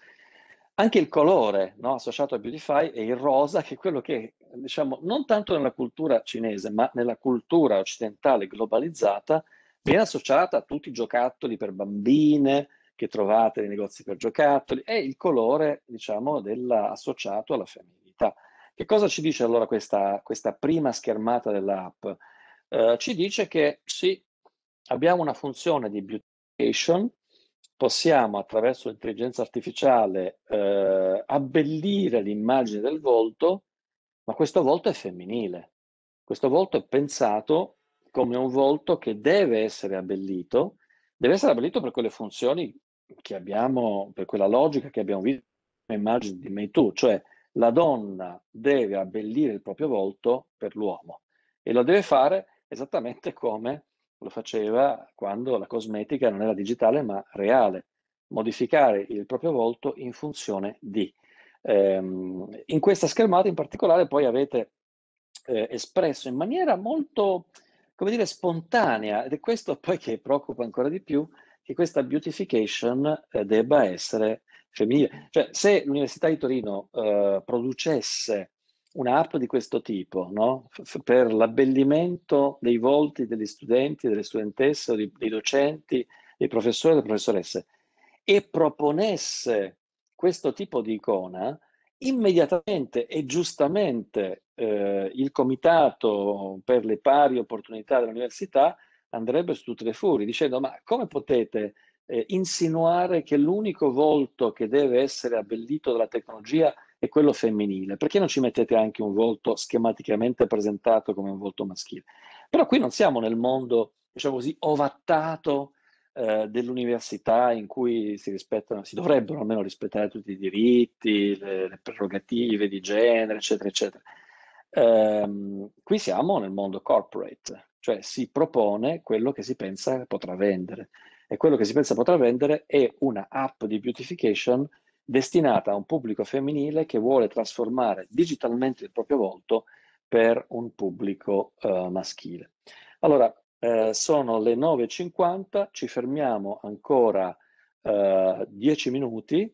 Anche il colore no, associato a Beautify è il rosa, che è quello che, diciamo, non tanto nella cultura cinese, ma nella cultura occidentale globalizzata, viene associata a tutti i giocattoli per bambine che trovate nei negozi per giocattoli, è il colore, diciamo, della, associato alla femminilità. Che cosa ci dice allora questa, questa prima schermata dell'app? Eh, ci dice che sì, abbiamo una funzione di beautification, possiamo attraverso l'intelligenza artificiale eh, abbellire l'immagine del volto, ma questo volto è femminile. Questo volto è pensato come un volto che deve essere abbellito, deve essere abbellito per quelle funzioni che abbiamo, per quella logica che abbiamo visto nell'immagine di Me cioè la donna deve abbellire il proprio volto per l'uomo e lo deve fare esattamente come lo faceva quando la cosmetica non era digitale ma reale, modificare il proprio volto in funzione di. Ehm, in questa schermata in particolare poi avete eh, espresso in maniera molto, come dire, spontanea ed è questo poi che preoccupa ancora di più che questa beautification eh, debba essere femminile. Cioè, se l'Università di Torino eh, producesse un'app di questo tipo, no? F- per l'abbellimento dei volti degli studenti, delle studentesse, dei, dei docenti, dei professori e delle professoresse, e proponesse questo tipo di icona, immediatamente e giustamente eh, il Comitato per le pari opportunità dell'università andrebbe su tutte le furie dicendo ma come potete eh, insinuare che l'unico volto che deve essere abbellito dalla tecnologia è quello femminile. Perché non ci mettete anche un volto schematicamente presentato come un volto maschile? Però qui non siamo nel mondo, diciamo così, ovattato eh, dell'università in cui si rispettano, si dovrebbero almeno rispettare tutti i diritti, le, le prerogative di genere, eccetera, eccetera. Ehm, qui siamo nel mondo corporate, cioè si propone quello che si pensa potrà vendere e quello che si pensa potrà vendere è una app di beautification destinata a un pubblico femminile che vuole trasformare digitalmente il proprio volto per un pubblico uh, maschile. Allora, eh, sono le 9.50, ci fermiamo ancora eh, 10 minuti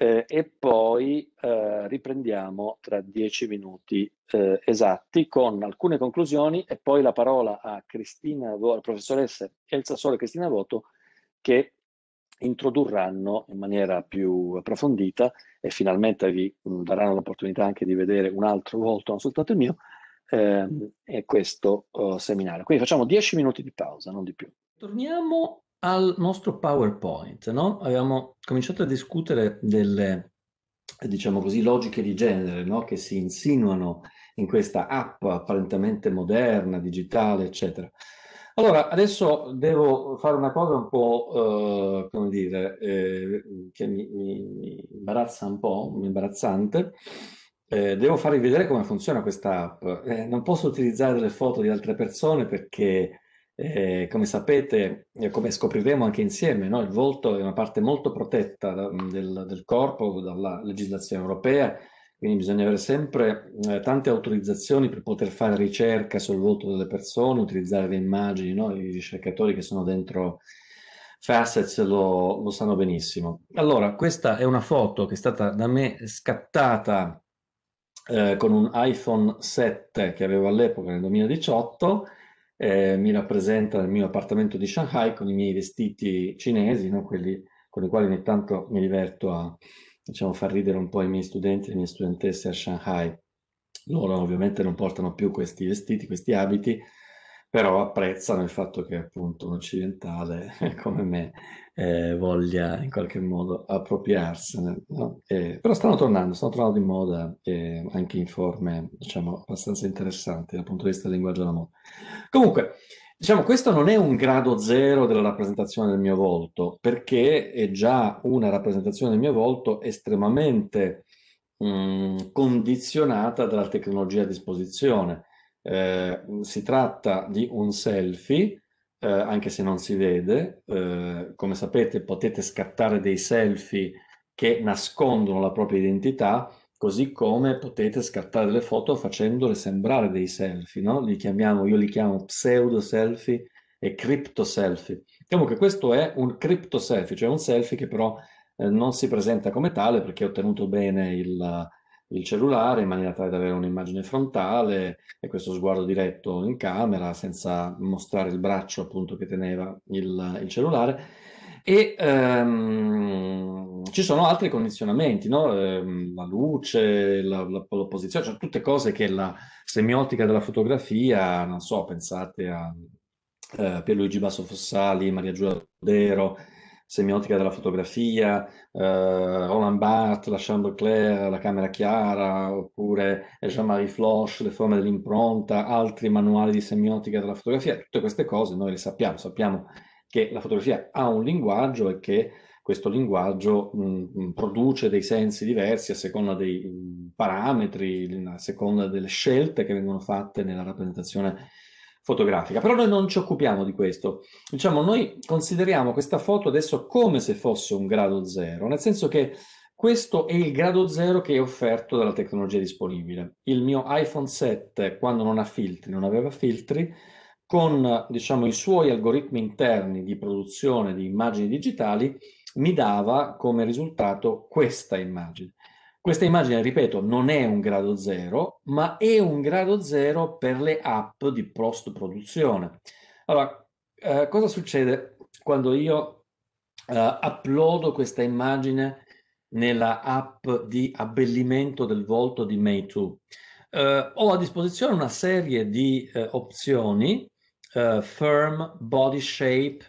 eh, e poi eh, riprendiamo tra 10 minuti eh, esatti con alcune conclusioni e poi la parola a Cristina, alla professoressa Elsa Sole Cristina Voto che introdurranno in maniera più approfondita e finalmente vi mm, daranno l'opportunità anche di vedere un altro volto, non soltanto il mio, ehm, e questo eh, seminario. Quindi facciamo 10 minuti di pausa, non di più. Torniamo al nostro PowerPoint. No? Abbiamo cominciato a discutere delle, diciamo così, logiche di genere no? che si insinuano in questa app apparentemente moderna, digitale, eccetera. Allora, adesso devo fare una cosa un po', eh, come dire, eh, che mi, mi, mi, imbarazza un po', imbarazzante. Eh, devo farvi vedere come funziona questa app. Eh, non posso utilizzare delle foto di altre persone perché, eh, come sapete, eh, come scopriremo anche insieme, no? il volto è una parte molto protetta da, del, del corpo dalla legislazione europea quindi bisogna avere sempre eh, tante autorizzazioni per poter fare ricerca sul volto delle persone, utilizzare le immagini, no? i ricercatori che sono dentro Facets lo, lo sanno benissimo. Allora, questa è una foto che è stata da me scattata eh, con un iPhone 7 che avevo all'epoca nel 2018, eh, mi rappresenta nel mio appartamento di Shanghai con i miei vestiti cinesi, no? quelli con i quali ogni tanto mi diverto a, diciamo, far ridere un po' i miei studenti e le mie studentesse a Shanghai. Loro ovviamente non portano più questi vestiti, questi abiti, però apprezzano il fatto che appunto un occidentale come me eh, voglia in qualche modo appropriarsene. No? Eh, però stanno tornando, stanno tornando di moda eh, anche in forme diciamo abbastanza interessanti dal punto di vista del linguaggio della moda. Comunque, Diciamo, questo non è un grado zero della rappresentazione del mio volto, perché è già una rappresentazione del mio volto estremamente mh, mm, condizionata dalla tecnologia a disposizione. Eh, si tratta di un selfie, eh, anche se non si vede. Eh, come sapete potete scattare dei selfie che nascondono la propria identità Così come potete scattare delle foto facendole sembrare dei selfie, no? Li chiamiamo, io li chiamo pseudo selfie e crypto selfie. Diciamo che questo è un crypto selfie, cioè un selfie che però eh, non si presenta come tale perché ho tenuto bene il, il cellulare in maniera tale da avere un'immagine frontale e questo sguardo diretto in camera senza mostrare il braccio appunto che teneva il, il cellulare e ehm, ci sono altri condizionamenti, no? Ehm, la luce, la, la, l'opposizione, cioè tutte cose che la semiotica della fotografia, non so, pensate a eh, Pierluigi Basso Fossali, Maria Giulia Dero, semiotica della fotografia, eh, Roland Barthes, la Chambre Claire, la Camera Chiara, oppure eh, Jean-Marie Floch, le forme dell'impronta, altri manuali di semiotica della fotografia, tutte queste cose noi le sappiamo, sappiamo che la fotografia ha un linguaggio e che questo linguaggio mh, produce dei sensi diversi a seconda dei parametri, a seconda delle scelte che vengono fatte nella rappresentazione fotografica. Però noi non ci occupiamo di questo. Diciamo, noi consideriamo questa foto adesso come se fosse un grado zero, nel senso che questo è il grado zero che è offerto dalla tecnologia disponibile. Il mio iPhone 7, quando non ha filtri, non aveva filtri, con diciamo, i suoi algoritmi interni di produzione di immagini digitali mi dava come risultato questa immagine. Questa immagine, ripeto, non è un grado zero, ma è un grado zero per le app di post-produzione. Allora, eh, cosa succede quando io eh, uploado questa immagine nella app di abbellimento del volto di Meitu? Eh, ho a disposizione una serie di eh, opzioni uh, firm body shape,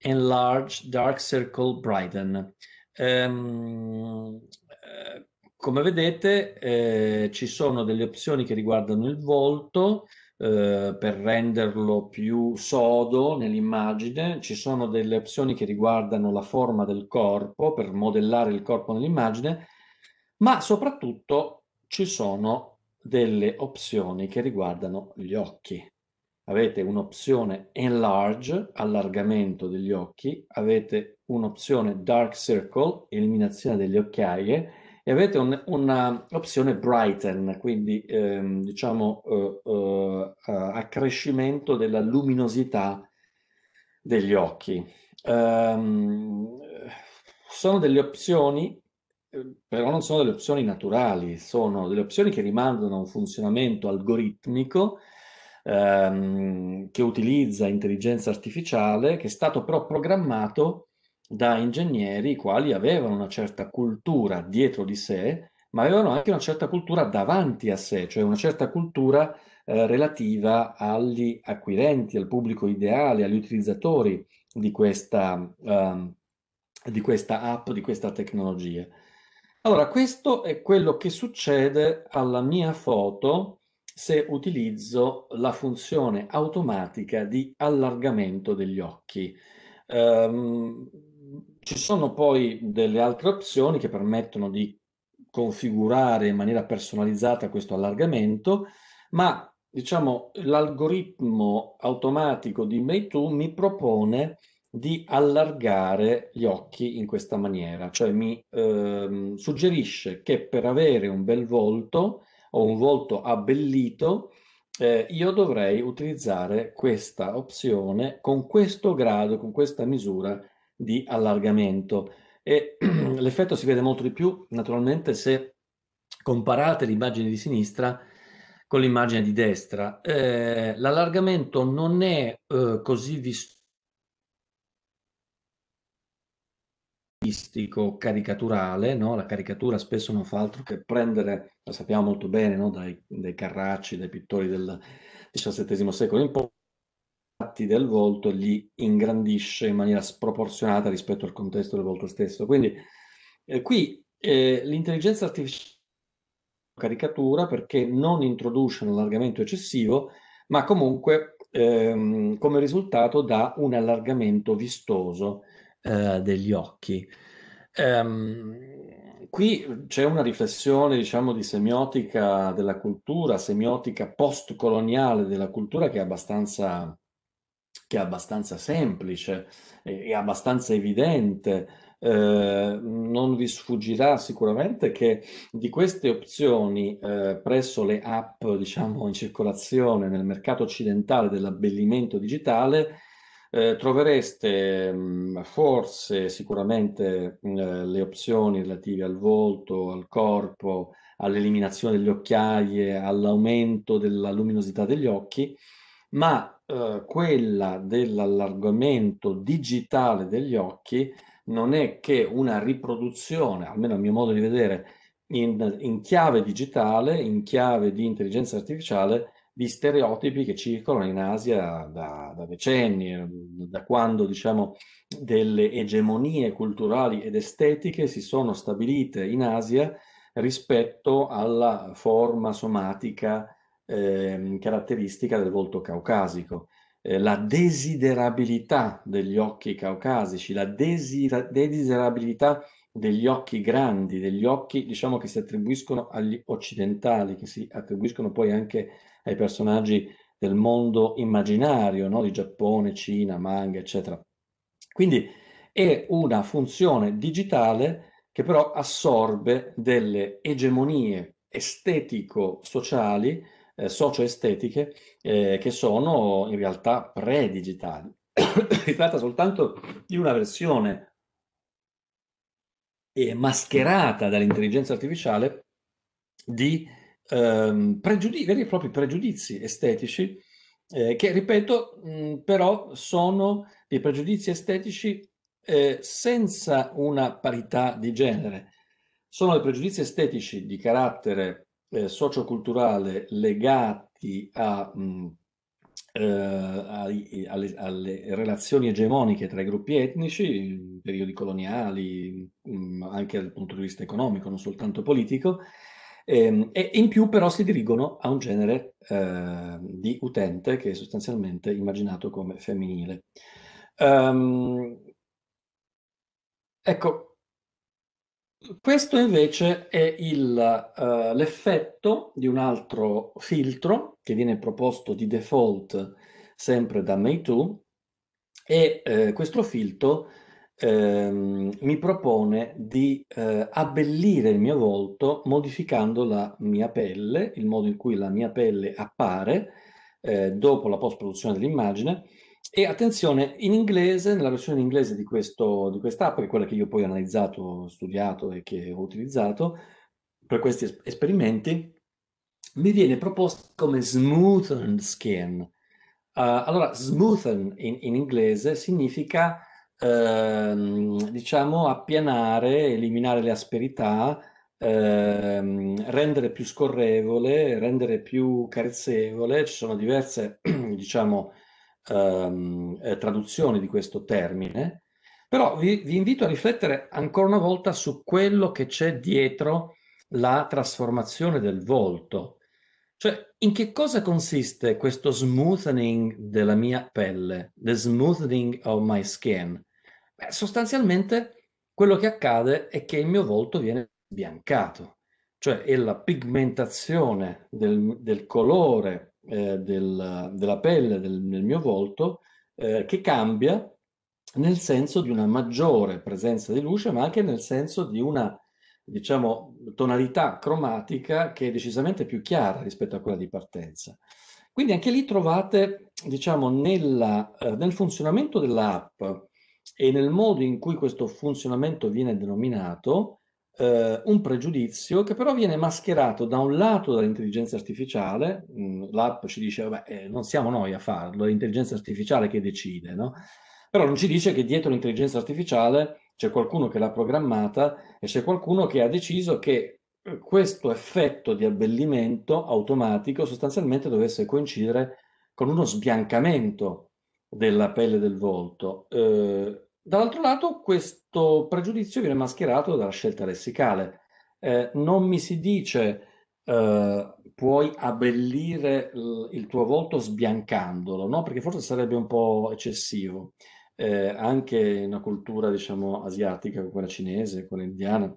enlarge, dark circle, brighten. Um, ehm, eh, come vedete eh, ci sono delle opzioni che riguardano il volto eh, per renderlo più sodo nell'immagine, ci sono delle opzioni che riguardano la forma del corpo per modellare il corpo nell'immagine, ma soprattutto ci sono delle opzioni che riguardano gli occhi avete un'opzione enlarge, allargamento degli occhi, avete un'opzione dark circle, eliminazione delle occhiaie, e avete un'opzione brighten, quindi ehm, diciamo eh, eh, accrescimento della luminosità degli occhi. Um, sono delle opzioni, però non sono delle opzioni naturali, sono delle opzioni che rimandano a un funzionamento algoritmico ehm, che utilizza intelligenza artificiale, che è stato però programmato da ingegneri i quali avevano una certa cultura dietro di sé, ma avevano anche una certa cultura davanti a sé, cioè una certa cultura eh, relativa agli acquirenti, al pubblico ideale, agli utilizzatori di questa, eh, di questa app, di questa tecnologia. Allora, questo è quello che succede alla mia foto se utilizzo la funzione automatica di allargamento degli occhi. Um, ci sono poi delle altre opzioni che permettono di configurare in maniera personalizzata questo allargamento, ma diciamo l'algoritmo automatico di Meitu mi propone di allargare gli occhi in questa maniera, cioè mi ehm, suggerisce che per avere un bel volto ho un volto abbellito, eh, io dovrei utilizzare questa opzione con questo grado, con questa misura di allargamento. E l'effetto si vede molto di più, naturalmente, se comparate l'immagine di sinistra con l'immagine di destra. Eh, l'allargamento non è eh, così visto artistico, caricaturale, no? la caricatura spesso non fa altro che prendere, lo sappiamo molto bene, no? dai, dai, Carracci, dai pittori del XVII secolo in poi, parti del volto li ingrandisce in maniera sproporzionata rispetto al contesto del volto stesso. Quindi eh, qui eh, l'intelligenza artificiale caricatura perché non introduce un allargamento eccessivo, ma comunque ehm, come risultato dà un allargamento vistoso eh, degli occhi. Ehm, qui c'è una riflessione, diciamo, di semiotica della cultura, semiotica postcoloniale della cultura che è abbastanza, che è abbastanza semplice e abbastanza evidente. Eh, non vi sfuggirà sicuramente che di queste opzioni eh, presso le app diciamo in circolazione nel mercato occidentale dell'abbellimento digitale eh, trovereste mh, forse sicuramente mh, le opzioni relative al volto, al corpo, all'eliminazione delle occhiaie, all'aumento della luminosità degli occhi, ma eh, quella dell'allargamento digitale degli occhi non è che una riproduzione, almeno a mio modo di vedere, in, in chiave digitale, in chiave di intelligenza artificiale, di stereotipi che circolano in Asia da, da decenni, eh, da quando diciamo, delle egemonie culturali ed estetiche si sono stabilite in Asia rispetto alla forma somatica eh, caratteristica del volto caucasico. Eh, la desiderabilità degli occhi caucasici, la desira- desiderabilità degli occhi grandi, degli occhi diciamo, che si attribuiscono agli occidentali, che si attribuiscono poi anche ai personaggi del mondo immaginario, no? di Giappone, Cina, manga, eccetera. Quindi è una funzione digitale che però assorbe delle egemonie estetico-sociali, eh, socio-estetiche, eh, che sono in realtà pre-digitali. si tratta soltanto di una versione eh, mascherata dall'intelligenza artificiale di ehm, pregiudizi, veri e propri pregiudizi estetici eh, che, ripeto, mh, mm, però sono dei pregiudizi estetici eh, senza una parità di genere. Sono dei pregiudizi estetici di carattere eh, socioculturale legati a, mh, mm, eh, ai, alle, alle, relazioni egemoniche tra i gruppi etnici, periodi coloniali, mh, mm, anche dal punto di vista economico, non soltanto politico, Ehm, e, in più però si dirigono a un genere eh, di utente che è sostanzialmente immaginato come femminile. Um, ecco, questo invece è il, uh, l'effetto di un altro filtro che viene proposto di default sempre da Meitu e eh, questo filtro ehm, mi propone di eh, abbellire il mio volto modificando la mia pelle, il modo in cui la mia pelle appare eh, dopo la post-produzione dell'immagine. E attenzione, in inglese, nella versione in inglese di, questo, di quest'app, che è quella che io poi ho analizzato, studiato e che ho utilizzato per questi es- esperimenti, mi viene proposta come smoothened skin. Uh, allora, smoothen in, in inglese significa ehm, diciamo, appianare, eliminare le asperità, ehm, rendere più scorrevole, rendere più carezzevole. Ci sono diverse, diciamo, ehm, eh, traduzioni di questo termine, però vi, vi invito a riflettere ancora una volta su quello che c'è dietro la trasformazione del volto cioè, in che cosa consiste questo smoothening della mia pelle, the smoothening of my skin? Beh, sostanzialmente quello che accade è che il mio volto viene sbiancato, cioè è la pigmentazione del, del colore eh, del, della pelle del, del mio volto eh, che cambia nel senso di una maggiore presenza di luce, ma anche nel senso di una diciamo, tonalità cromatica che è decisamente più chiara rispetto a quella di partenza. Quindi anche lì trovate, diciamo, nella, eh, nel funzionamento dell'app e nel modo in cui questo funzionamento viene denominato, eh, un pregiudizio che però viene mascherato da un lato dall'intelligenza artificiale, mm, l'app ci dice, vabbè, eh, non siamo noi a farlo, è l'intelligenza artificiale che decide, no? Però non ci dice che dietro l'intelligenza artificiale c'è qualcuno che l'ha programmata e c'è qualcuno che ha deciso che eh, questo effetto di abbellimento automatico sostanzialmente dovesse coincidere con uno sbiancamento della pelle del volto. Eh, dall'altro lato questo pregiudizio viene mascherato dalla scelta lessicale. Eh, non mi si dice eh, puoi abbellire il tuo volto sbiancandolo, no? perché forse sarebbe un po' eccessivo eh, anche in una cultura, diciamo, asiatica, quella cinese, quella indiana,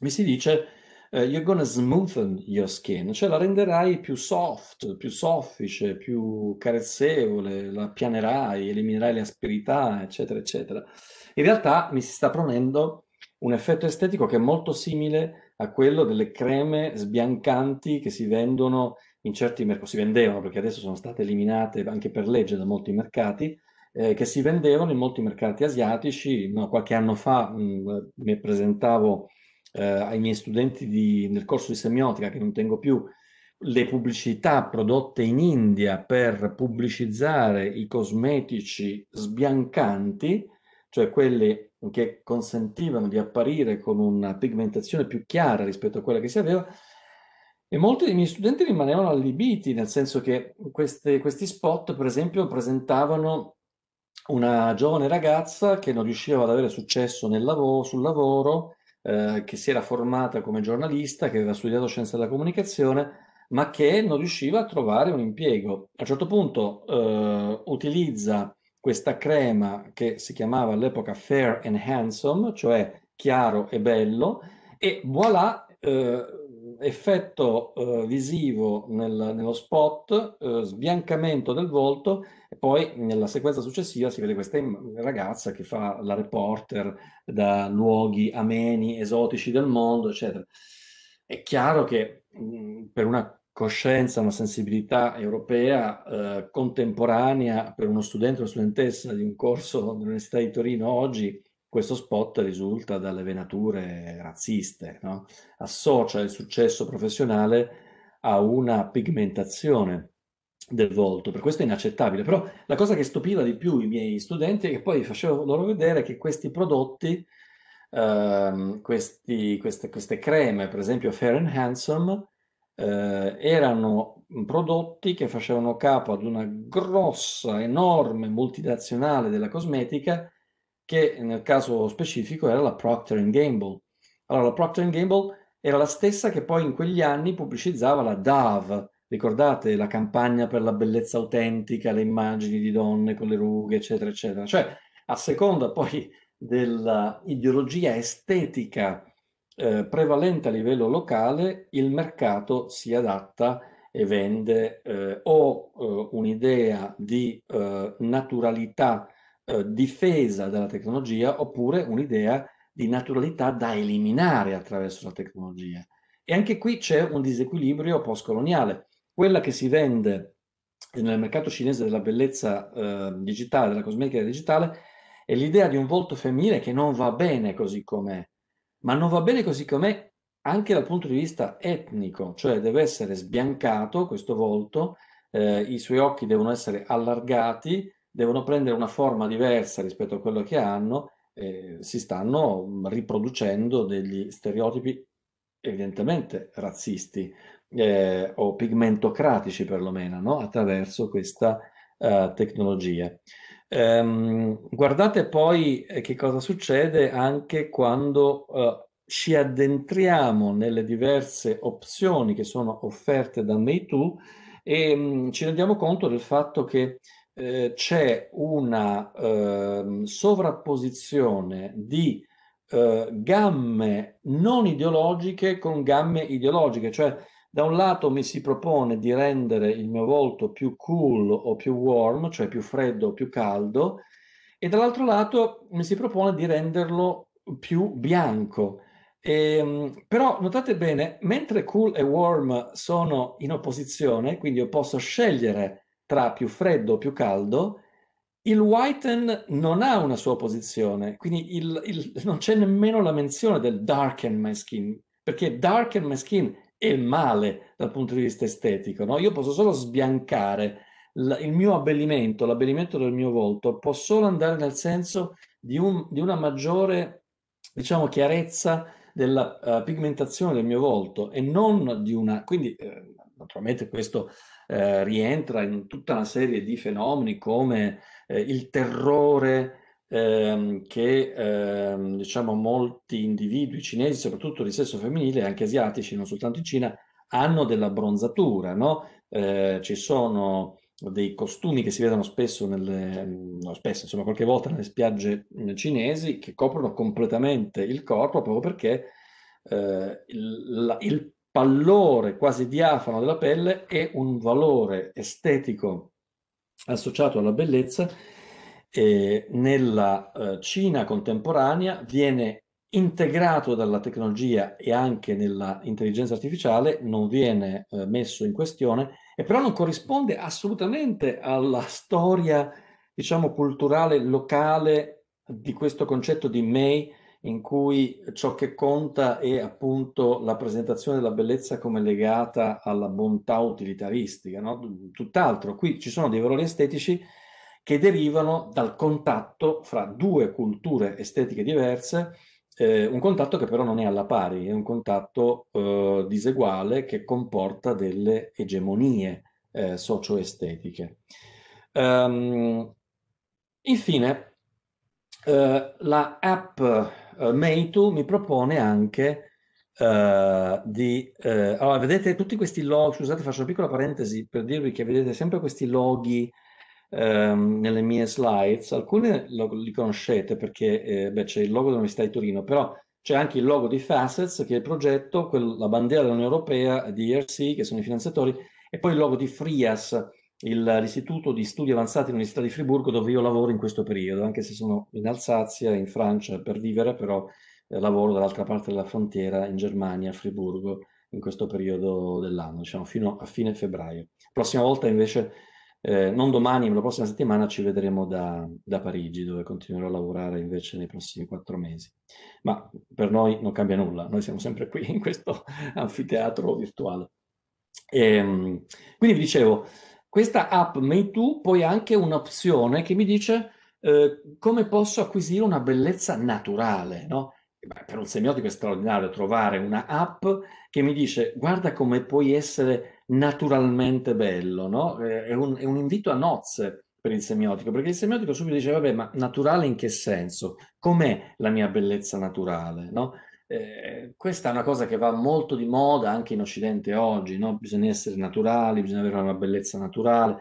mi si dice eh, you're gonna smoothen your skin, cioè la renderai più soft, più soffice, più carezzevole, la pianerai, eliminerai le asperità, eccetera, eccetera. In realtà mi si sta ponendo un effetto estetico che è molto simile a quello delle creme sbiancanti che si vendono in certi mercati, si vendevano perché adesso sono state eliminate anche per legge da molti mercati, eh, che si vendevano in molti mercati asiatici. No, qualche anno fa mh, mm, mi presentavo eh, ai miei studenti di, nel corso di semiotica, che non tengo più, le pubblicità prodotte in India per pubblicizzare i cosmetici sbiancanti, cioè quelli che consentivano di apparire con una pigmentazione più chiara rispetto a quella che si aveva, e molti dei miei studenti rimanevano allibiti, nel senso che queste, questi spot, per esempio, presentavano una giovane ragazza che non riusciva ad avere successo lavoro, sul lavoro, eh, che si era formata come giornalista, che aveva studiato scienze della comunicazione, ma che non riusciva a trovare un impiego. A un certo punto eh, utilizza questa crema che si chiamava all'epoca Fair and Handsome, cioè chiaro e bello, e voilà, eh, effetto eh, visivo nel, nello spot, eh, sbiancamento del volto e poi nella sequenza successiva si vede questa ragazza che fa la reporter da luoghi ameni, esotici del mondo, eccetera. È chiaro che mh, per una coscienza, una sensibilità europea eh, contemporanea per uno studente o studentessa di un corso dell'Università di Torino oggi questo spot risulta dalle venature razziste, no? associa il successo professionale a una pigmentazione del volto, per questo è inaccettabile, però la cosa che stupiva di più i miei studenti è che poi facevo loro vedere che questi prodotti, eh, questi, queste, queste, creme, per esempio Fair and Handsome, eh, erano prodotti che facevano capo ad una grossa, enorme multinazionale della cosmetica che nel caso specifico era la Procter Gamble. Allora, la Procter Gamble era la stessa che poi in quegli anni pubblicizzava la Dove. Ricordate la campagna per la bellezza autentica, le immagini di donne con le rughe, eccetera, eccetera. Cioè, a seconda poi dell'ideologia estetica eh, prevalente a livello locale, il mercato si adatta e vende eh, o eh, un'idea di eh, naturalità eh, difesa della tecnologia oppure un'idea di naturalità da eliminare attraverso la tecnologia. E anche qui c'è un disequilibrio postcoloniale. Quella che si vende nel mercato cinese della bellezza eh, digitale, della cosmetica digitale, è l'idea di un volto femminile che non va bene così com'è, ma non va bene così com'è anche dal punto di vista etnico, cioè deve essere sbiancato questo volto, eh, i suoi occhi devono essere allargati, devono prendere una forma diversa rispetto a quello che hanno, eh, si stanno mm, riproducendo degli stereotipi evidentemente razzisti eh, o pigmentocratici perlomeno no? attraverso questa eh, tecnologia. Ehm, guardate poi eh, che cosa succede anche quando eh, ci addentriamo nelle diverse opzioni che sono offerte da MeToo e mh, mm, ci rendiamo conto del fatto che eh, c'è una eh, sovrapposizione di eh, gamme non ideologiche con gamme ideologiche, cioè da un lato mi si propone di rendere il mio volto più cool o più warm, cioè più freddo o più caldo, e dall'altro lato mi si propone di renderlo più bianco. E, ehm, però notate bene, mentre cool e warm sono in opposizione, quindi io posso scegliere tra più freddo o più caldo, il whiten non ha una sua posizione, quindi il, il, non c'è nemmeno la menzione del darken my skin, perché darken my skin è il male dal punto di vista estetico, no? io posso solo sbiancare l, il mio abbellimento, l'abbellimento del mio volto, può solo andare nel senso di, un, di una maggiore diciamo, chiarezza della uh, pigmentazione del mio volto e non di una... quindi eh, naturalmente questo eh, rientra in tutta una serie di fenomeni come eh, il terrore ehm, che ehm, diciamo molti individui cinesi, soprattutto di sesso femminile, anche asiatici, non soltanto in Cina, hanno della bronzatura, no? eh, ci sono dei costumi che si vedono spesso, nelle, no, spesso, insomma qualche volta nelle spiagge cinesi che coprono completamente il corpo proprio perché eh, il, la, il pallore quasi diafano della pelle e un valore estetico associato alla bellezza eh, nella eh, Cina contemporanea viene integrato dalla tecnologia e anche nell'intelligenza artificiale, non viene eh, messo in questione e però non corrisponde assolutamente alla storia, diciamo, culturale locale di questo concetto di Mei in cui ciò che conta è appunto la presentazione della bellezza come legata alla bontà utilitaristica, no? tutt'altro, qui ci sono dei valori estetici che derivano dal contatto fra due culture estetiche diverse, eh, un contatto che però non è alla pari, è un contatto eh, diseguale che comporta delle egemonie eh, socio-estetiche. Um, infine, eh, la app eh, Meitu mi propone anche eh, di... Eh, allora, vedete tutti questi log, scusate, faccio una piccola parentesi per dirvi che vedete sempre questi loghi ehm, nelle mie slides, alcune lo, li conoscete perché eh, beh, c'è il logo dell'Università di Torino, però c'è anche il logo di Facets, che è il progetto, quel, la bandiera dell'Unione Europea, di ERC, che sono i finanziatori, e poi il logo di FRIAS, l'istituto di studi avanzati dell'Università di Friburgo dove io lavoro in questo periodo, anche se sono in Alsazia, in Francia per vivere, però eh, lavoro dall'altra parte della frontiera in Germania, a Friburgo, in questo periodo dell'anno, diciamo fino a fine febbraio. Prossima volta invece, eh, non domani, ma la prossima settimana ci vedremo da, da Parigi, dove continuerò a lavorare invece nei prossimi quattro mesi. Ma per noi non cambia nulla, noi siamo sempre qui in questo anfiteatro virtuale. E, ehm, quindi vi dicevo, questa app MeToo poi ha anche un'opzione che mi dice eh, come posso acquisire una bellezza naturale, no? Eh, beh, per un semiotico è straordinario trovare una app che mi dice guarda come puoi essere naturalmente bello, no? Eh, è un, è un invito a nozze per il semiotico, perché il semiotico subito dice vabbè ma naturale in che senso? Com'è la mia bellezza naturale, no? eh, questa è una cosa che va molto di moda anche in Occidente oggi, no? bisogna essere naturali, bisogna avere una bellezza naturale,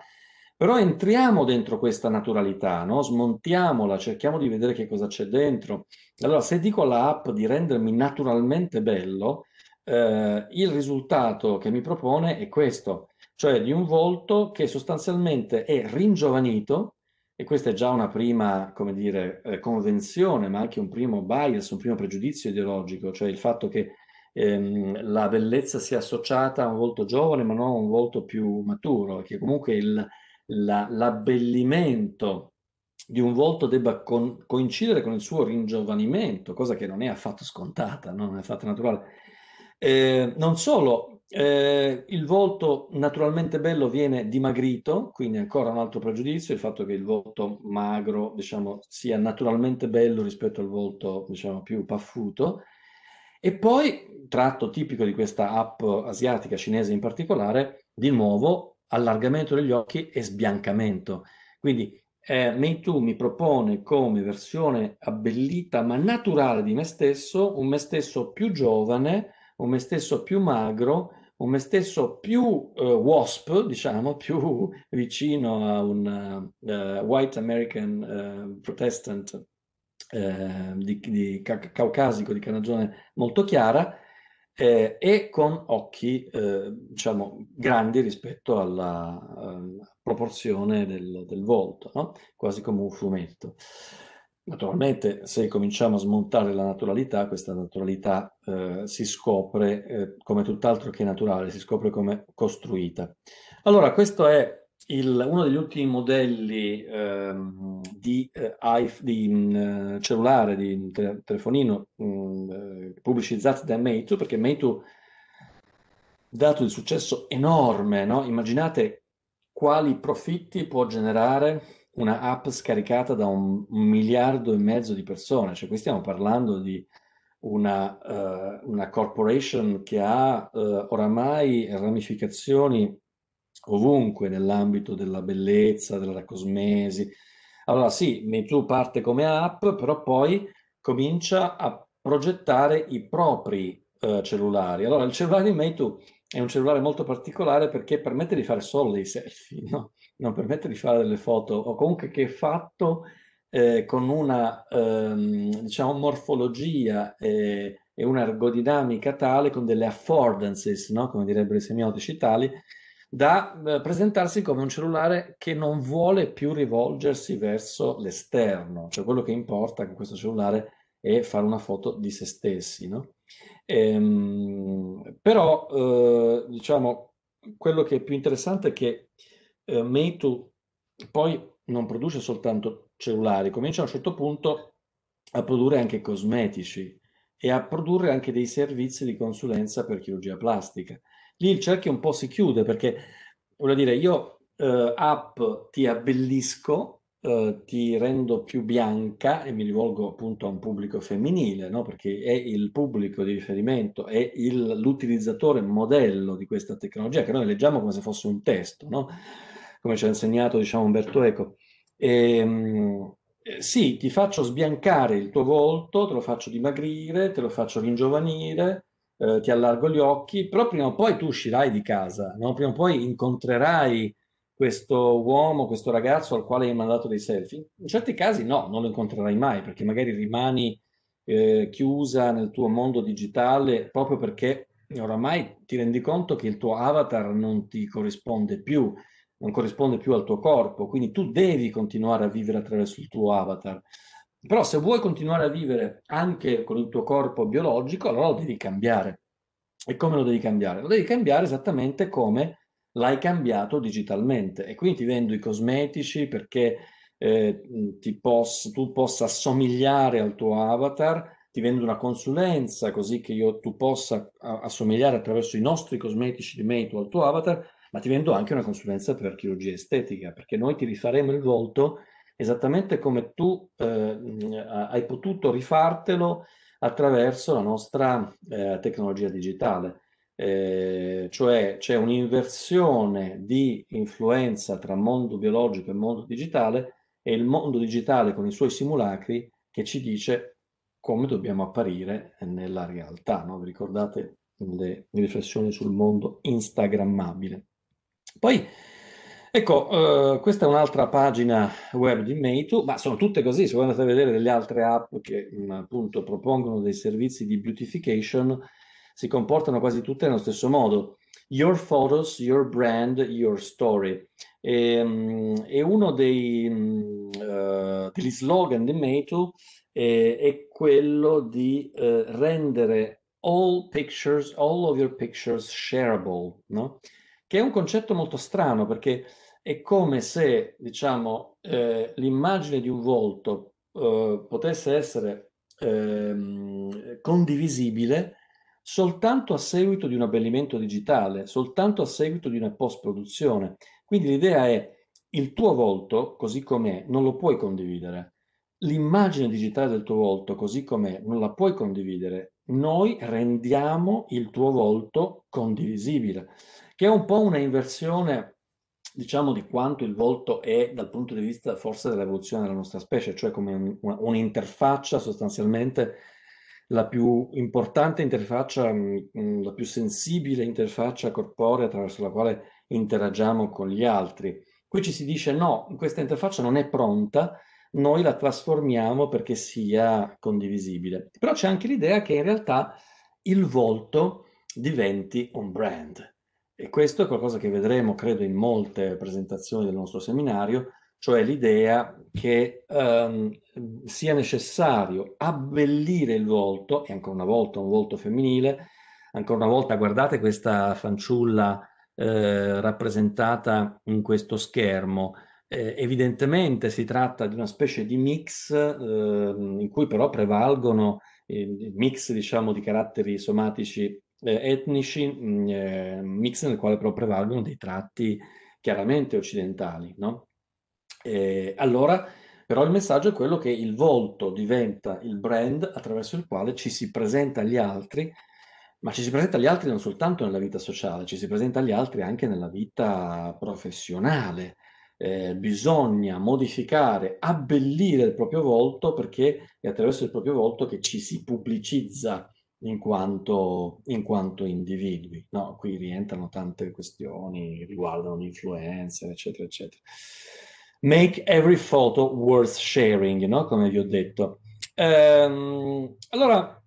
però entriamo dentro questa naturalità, no? smontiamola, cerchiamo di vedere che cosa c'è dentro. Allora, se dico alla app di rendermi naturalmente bello, eh, il risultato che mi propone è questo, cioè di un volto che sostanzialmente è ringiovanito, e questa è già una prima, come dire, eh, convenzione, ma anche un primo bias, un primo pregiudizio ideologico, cioè il fatto che ehm, la bellezza sia associata a un volto giovane, ma non a un volto più maturo, che comunque il, la, l'abbellimento di un volto debba con, coincidere con il suo ringiovanimento, cosa che non è affatto scontata, no? non è affatto naturale. Eh, non solo eh, il volto naturalmente bello viene dimagrito, quindi ancora un altro pregiudizio, il fatto che il volto magro diciamo, sia naturalmente bello rispetto al volto diciamo, più paffuto. E poi, tratto tipico di questa app asiatica, cinese in particolare, di nuovo allargamento degli occhi e sbiancamento. Quindi eh, Meitu mi propone come versione abbellita ma naturale di me stesso, un me stesso più giovane, un me stesso più magro, un me stesso più uh, eh, WASP, diciamo, più vicino a un uh, white American eh, protestant di, di ca- caucasico, di canagione molto chiara, eh, e con occhi eh, diciamo grandi rispetto alla eh, proporzione del, del volto, no? quasi come un fumetto. Naturalmente, se cominciamo a smontare la naturalità, questa naturalità eh, si scopre eh, come tutt'altro che naturale, si scopre come costruita. Allora, questo è il, uno degli ultimi modelli ehm, eh, di, di mm, mh, eh, cellulare, di te, telefonino mh, mm, eh, pubblicizzati da Meitu, perché Meitu dato un successo enorme, no? immaginate quali profitti può generare una app scaricata da un, miliardo e mezzo di persone, cioè qui stiamo parlando di una, uh, una corporation che ha uh, oramai ramificazioni ovunque nell'ambito della bellezza, della cosmesi. Allora sì, MeToo parte come app, però poi comincia a progettare i propri uh, cellulari. Allora il cellulare di MeToo è un cellulare molto particolare perché permette di fare solo dei selfie, no? non permette di fare delle foto o comunque che è fatto eh, con una ehm, diciamo, morfologia eh, e un'ergodinamica tale, con delle affordances, no? come direbbero i semiotici tali, da eh, presentarsi come un cellulare che non vuole più rivolgersi verso l'esterno, cioè quello che importa con questo cellulare è fare una foto di se stessi. No? Ehm, però, eh, diciamo, quello che è più interessante è che eh, Meitu poi non produce soltanto cellulari, comincia a un certo punto a produrre anche cosmetici e a produrre anche dei servizi di consulenza per chirurgia plastica. Lì il cerchio un po' si chiude perché, voglio dire, io eh, app ti abbellisco, eh, ti rendo più bianca e mi rivolgo appunto a un pubblico femminile, no? perché è il pubblico di riferimento, è il, l'utilizzatore modello di questa tecnologia che noi leggiamo come se fosse un testo. No? come ci ha insegnato diciamo, Umberto Eco. E, ehm, eh, sì, ti faccio sbiancare il tuo volto, te lo faccio dimagrire, te lo faccio ringiovanire, eh, ti allargo gli occhi, però prima o poi tu uscirai di casa, no? prima o poi incontrerai questo uomo, questo ragazzo al quale hai mandato dei selfie. In certi casi no, non lo incontrerai mai perché magari rimani eh, chiusa nel tuo mondo digitale proprio perché oramai ti rendi conto che il tuo avatar non ti corrisponde più non corrisponde più al tuo corpo, quindi tu devi continuare a vivere attraverso il tuo avatar. Però se vuoi continuare a vivere anche con il tuo corpo biologico, allora lo devi cambiare. E come lo devi cambiare? Lo devi cambiare esattamente come l'hai cambiato digitalmente. E quindi ti vendo i cosmetici perché eh, poss- tu possa assomigliare al tuo avatar, ti vendo una consulenza così che io, tu possa assomigliare attraverso i nostri cosmetici di Meitu al tuo avatar, ma ti vendo anche una consulenza per chirurgia estetica, perché noi ti rifaremo il volto esattamente come tu eh, hai potuto rifartelo attraverso la nostra eh, tecnologia digitale. Eh, cioè c'è un'inversione di influenza tra mondo biologico e mondo digitale e il mondo digitale con i suoi simulacri che ci dice come dobbiamo apparire nella realtà. No? Vi ricordate le riflessioni sul mondo instagrammabile? Poi, ecco, eh, questa è un'altra pagina web di Meitu, ma sono tutte così, se voi andate a vedere delle altre app che mm, appunto propongono dei servizi di beautification, si comportano quasi tutte nello stesso modo. Your photos, your brand, your story. E, um, e uno dei, um, uh, degli slogan di Meitu eh, è quello di uh, rendere all pictures, all of your pictures shareable, no? che è un concetto molto strano perché è come se, diciamo, eh, l'immagine di un volto eh, potesse essere eh, condivisibile soltanto a seguito di un abbellimento digitale, soltanto a seguito di una post-produzione. Quindi l'idea è il tuo volto, così com'è, non lo puoi condividere. L'immagine digitale del tuo volto, così com'è, non la puoi condividere. Noi rendiamo il tuo volto condivisibile che è un po' una inversione, diciamo, di quanto il volto è dal punto di vista forse dell'evoluzione della nostra specie, cioè come un, una, un'interfaccia sostanzialmente la più importante interfaccia, mh, mm, mm, la più sensibile interfaccia corporea attraverso la quale interagiamo con gli altri. Qui ci si dice no, questa interfaccia non è pronta, noi la trasformiamo perché sia condivisibile. Però c'è anche l'idea che in realtà il volto diventi un brand. E questo è qualcosa che vedremo, credo, in molte presentazioni del nostro seminario, cioè l'idea che um, sia necessario abbellire il volto, e ancora una volta un volto femminile, ancora una volta guardate questa fanciulla eh, rappresentata in questo schermo, eh, evidentemente si tratta di una specie di mix eh, in cui però prevalgono eh, mix diciamo di caratteri somatici eh, etnici, mm, eh, mix nel quale però prevalgono dei tratti chiaramente occidentali. No? E allora, però il messaggio è quello che il volto diventa il brand attraverso il quale ci si presenta agli altri, ma ci si presenta agli altri non soltanto nella vita sociale, ci si presenta agli altri anche nella vita professionale. Eh, bisogna modificare, abbellire il proprio volto perché è attraverso il proprio volto che ci si pubblicizza in quanto, in quanto individui. No? Qui rientrano tante questioni, riguardano gli eccetera, eccetera. Make every photo worth sharing, no? come vi ho detto. Ehm, allora,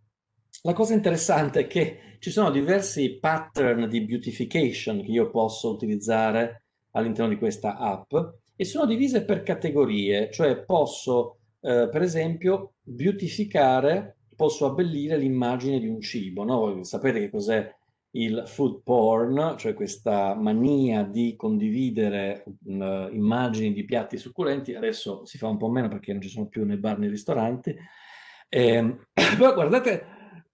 la cosa interessante è che ci sono diversi pattern di beautification che io posso utilizzare all'interno di questa app e sono divise per categorie, cioè posso eh, per esempio beautificare posso abbellire l'immagine di un cibo. No? Sapete che cos'è il food porn, cioè questa mania di condividere uh, immagini di piatti succulenti, adesso si fa un po' meno perché non ci sono più né bar né ristoranti, eh, però guardate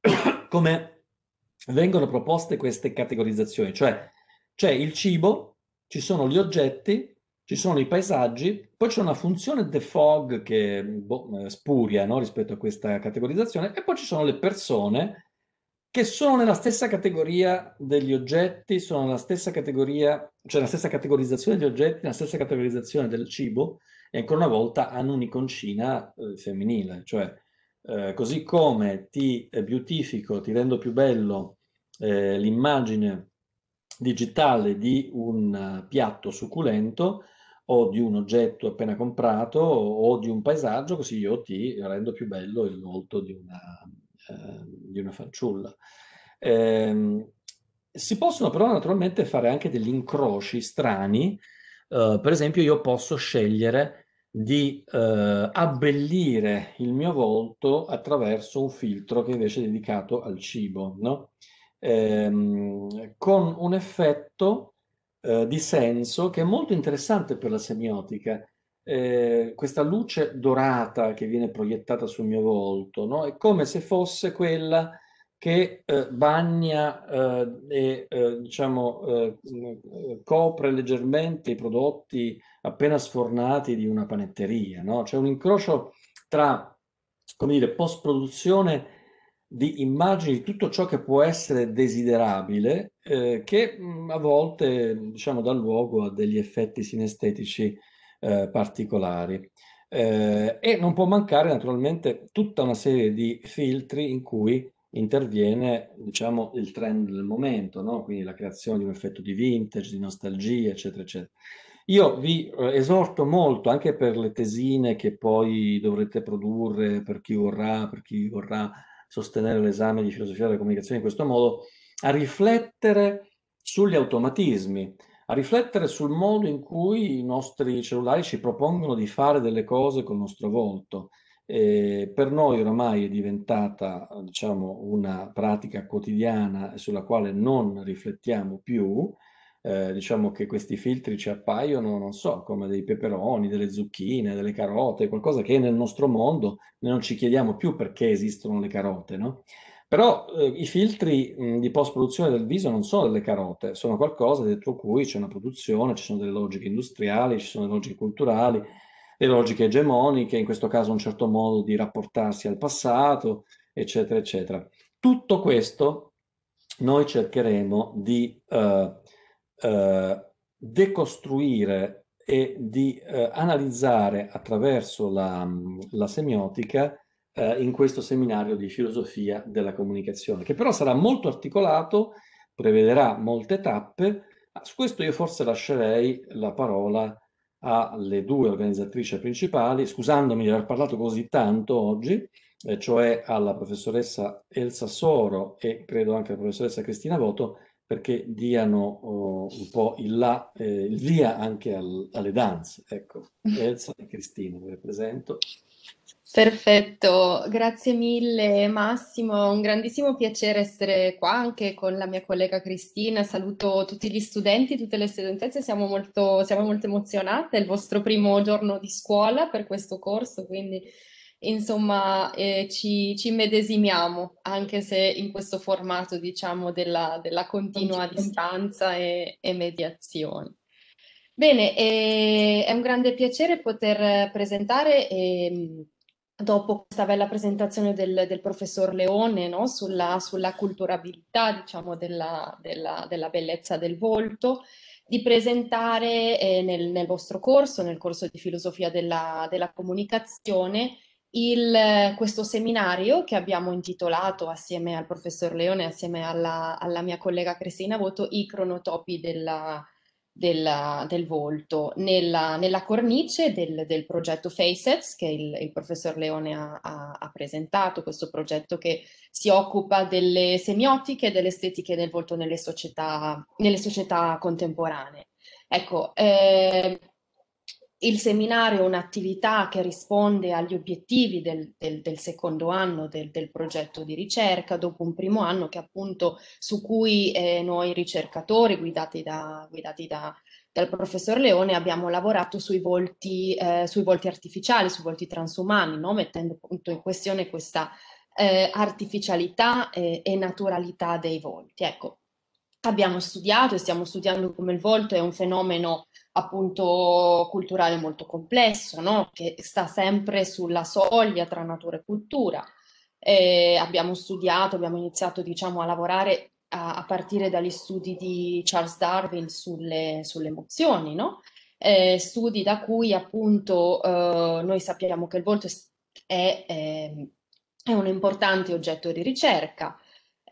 come vengono proposte queste categorizzazioni, cioè c'è il cibo, ci sono gli oggetti, ci sono i paesaggi, poi c'è una funzione the fog che boh, eh, spuria no? rispetto a questa categorizzazione, e poi ci sono le persone che sono nella stessa categoria degli oggetti, sono nella stessa categoria, cioè nella stessa categorizzazione degli oggetti, la stessa categorizzazione del cibo, e ancora una volta hanno un'iconcina eh, femminile, cioè eh, così come ti eh, beautifico, ti rendo più bello eh, l'immagine digitale di un eh, piatto succulento, o di un oggetto appena comprato o di un paesaggio, così io ti rendo più bello il volto di una, eh, di una fanciulla. Eh, si possono però naturalmente fare anche degli incroci strani, eh, per esempio io posso scegliere di eh, abbellire il mio volto attraverso un filtro che invece è dedicato al cibo, no? Ehm, con un effetto eh, di senso che è molto interessante per la semiotica. Eh, questa luce dorata che viene proiettata sul mio volto no? è come se fosse quella che eh, bagna eh, e eh, diciamo, copre leggermente i prodotti appena sfornati di una panetteria. No? C'è un incrocio tra come dire, post-produzione di immagini di tutto ciò che può essere desiderabile, eh, che mm, a volte diciamo, dà luogo a degli effetti sinestetici eh, particolari. Eh, e non può mancare naturalmente tutta una serie di filtri in cui interviene diciamo, il trend del momento, no? quindi la creazione di un effetto di vintage, di nostalgia, eccetera, eccetera. Io vi eh, esorto molto anche per le tesine che poi dovrete produrre per chi vorrà, per chi vorrà sostenere l'esame di filosofia della comunicazione in questo modo, a riflettere sugli automatismi, a riflettere sul modo in cui i nostri cellulari ci propongono di fare delle cose col nostro volto. E per noi oramai è diventata diciamo, una pratica quotidiana sulla quale non riflettiamo più, eh, diciamo che questi filtri ci appaiono, non so, come dei peperoni, delle zucchine, delle carote, qualcosa che nel nostro mondo non ci chiediamo più perché esistono le carote, no? Però eh, i filtri mh, di post-produzione del viso non sono delle carote, sono qualcosa dietro cui c'è una produzione, ci sono delle logiche industriali, ci sono delle logiche culturali, le logiche egemoniche, in questo caso un certo modo di rapportarsi al passato, eccetera, eccetera. Tutto questo noi cercheremo di eh, eh, decostruire e di eh, analizzare attraverso la, mm, la semiotica eh, in questo seminario di filosofia della comunicazione, che però sarà molto articolato, prevederà molte tappe. Su questo io forse lascerei la parola alle due organizzatrici principali, scusandomi di aver parlato così tanto oggi, eh, cioè alla professoressa Elsa Soro e credo anche alla professoressa Cristina Voto, perché diano oh, un po' il, là, eh, il via anche al, alle danze. Ecco, Elsa e Cristina, vi presento. Perfetto, grazie mille Massimo, un grandissimo piacere essere qua anche con la mia collega Cristina, saluto tutti gli studenti, tutte le studentesse, siamo molto, siamo molto emozionate, è il vostro primo giorno di scuola per questo corso, quindi insomma eh, ci, ci medesimiamo, anche se in questo formato diciamo della, della continua distanza e, e mediazione. Bene, eh, è un grande piacere poter presentare eh, dopo questa bella presentazione del, del professor Leone no? sulla, sulla, culturabilità diciamo, della, della, della, bellezza del volto, di presentare eh, nel, nel, vostro corso, nel corso di filosofia della, della comunicazione, il, questo seminario che abbiamo intitolato assieme al professor Leone, assieme alla, alla mia collega Cristina Voto, i cronotopi della, della, del volto, nella, nella cornice del, del, progetto Facets che il, il professor Leone ha, ha, ha, presentato, questo progetto che si occupa delle semiotiche e delle estetiche del volto nelle società, nelle società contemporanee. Ecco, eh, il seminario è un'attività che risponde agli obiettivi del, del, del secondo anno del, del, progetto di ricerca, dopo un primo anno che appunto su cui eh, noi ricercatori guidati, da, guidati da, dal professor Leone abbiamo lavorato sui volti, eh, sui volti artificiali, sui volti transumani, no? mettendo appunto in questione questa eh, artificialità e naturalità dei volti. Ecco, abbiamo studiato e stiamo studiando come il volto è un fenomeno appunto culturale molto complesso, no? che sta sempre sulla soglia tra natura e cultura. Eh, abbiamo studiato, abbiamo iniziato diciamo, a lavorare a, a, partire dagli studi di Charles Darwin sulle, sulle emozioni, no? eh, studi da cui appunto eh, noi sappiamo che il volto è, è, ehm, è un importante oggetto di ricerca.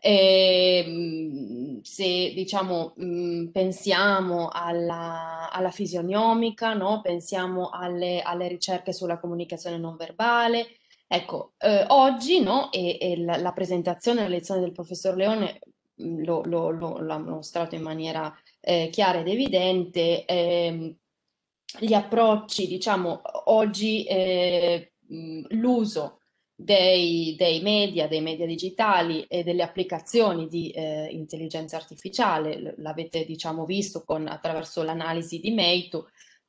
E, ehm, se diciamo mm, pensiamo alla, alla fisionomica, no? pensiamo alle, alle, ricerche sulla comunicazione non verbale, ecco, eh, oggi no? e, e la, la, presentazione, la lezione del professor Leone mm, lo, lo, lo, l'ha mostrato in maniera eh, chiara ed evidente, eh, gli approcci, diciamo, oggi eh, mm, l'uso dei, dei, media, dei media digitali e delle applicazioni di eh, intelligenza artificiale, l'avete diciamo visto con, attraverso l'analisi di Meitu,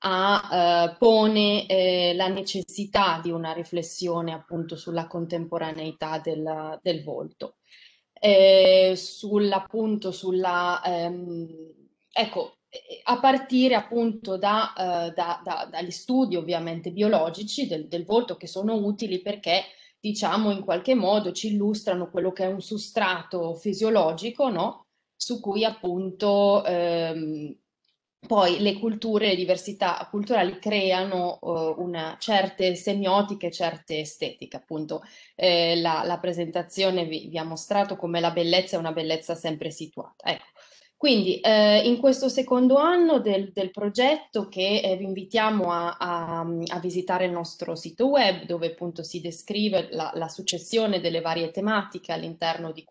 a, eh, pone eh, la necessità di una riflessione appunto sulla contemporaneità del, del volto, eh, sull'appunto sulla... Ehm, ecco, a partire appunto da, eh, da, da, dagli studi ovviamente biologici del, del volto che sono utili perché diciamo in qualche modo ci illustrano quello che è un sustrato fisiologico, no? su cui appunto ehm, poi le culture, le diversità culturali creano eh, una certe semiotiche, certe estetiche, appunto eh, la, la, presentazione vi, vi, ha mostrato come la bellezza è una bellezza sempre situata. Ecco. Quindi eh, in questo secondo anno del, del progetto che eh, vi invitiamo a, a, a, visitare il nostro sito web dove appunto si descrive la, la successione delle varie tematiche all'interno di,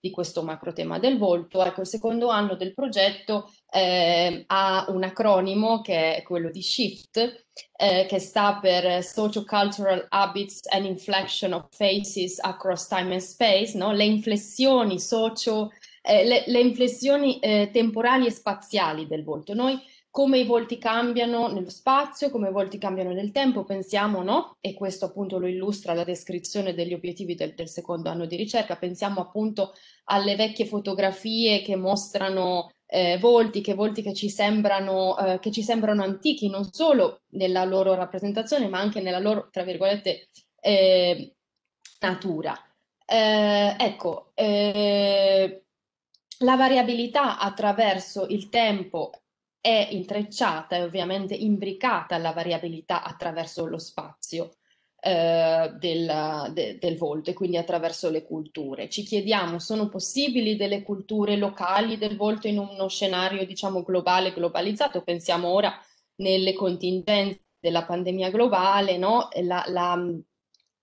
di, questo macro tema del volto, ecco il secondo anno del progetto eh, ha un acronimo che è quello di SHIFT eh, che sta per Social Cultural Habits and Inflection of Faces Across Time and Space, no? le inflessioni socio eh, le, le, inflessioni eh, temporali e spaziali del volto. Noi come i volti cambiano nello spazio, come i volti cambiano nel tempo, pensiamo, no? E questo appunto lo illustra la descrizione degli obiettivi del, del secondo anno di ricerca, pensiamo appunto alle vecchie fotografie che mostrano eh, volti, che volti che ci, sembrano, eh, che ci sembrano antichi, non solo nella loro rappresentazione, ma anche nella loro, tra virgolette, eh, natura. Eh, ecco, eh, la variabilità attraverso il tempo è intrecciata e ovviamente imbricata alla variabilità attraverso lo spazio eh, del, de, del volto e quindi attraverso le culture. Ci chiediamo, sono possibili delle culture locali del volto in uno scenario diciamo globale, globalizzato? Pensiamo ora nelle contingenze della pandemia globale, no? La, la,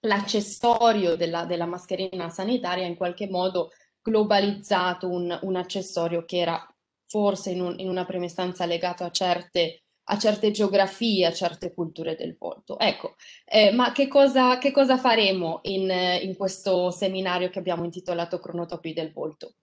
l'accessorio della, della mascherina sanitaria in qualche modo globalizzato un, un accessorio che era forse in, un, in una prima istanza legato a certe a certe geografie, a certe culture del volto. Ecco, eh, ma che cosa, che cosa faremo in, in, questo seminario che abbiamo intitolato Cronotopi del volto?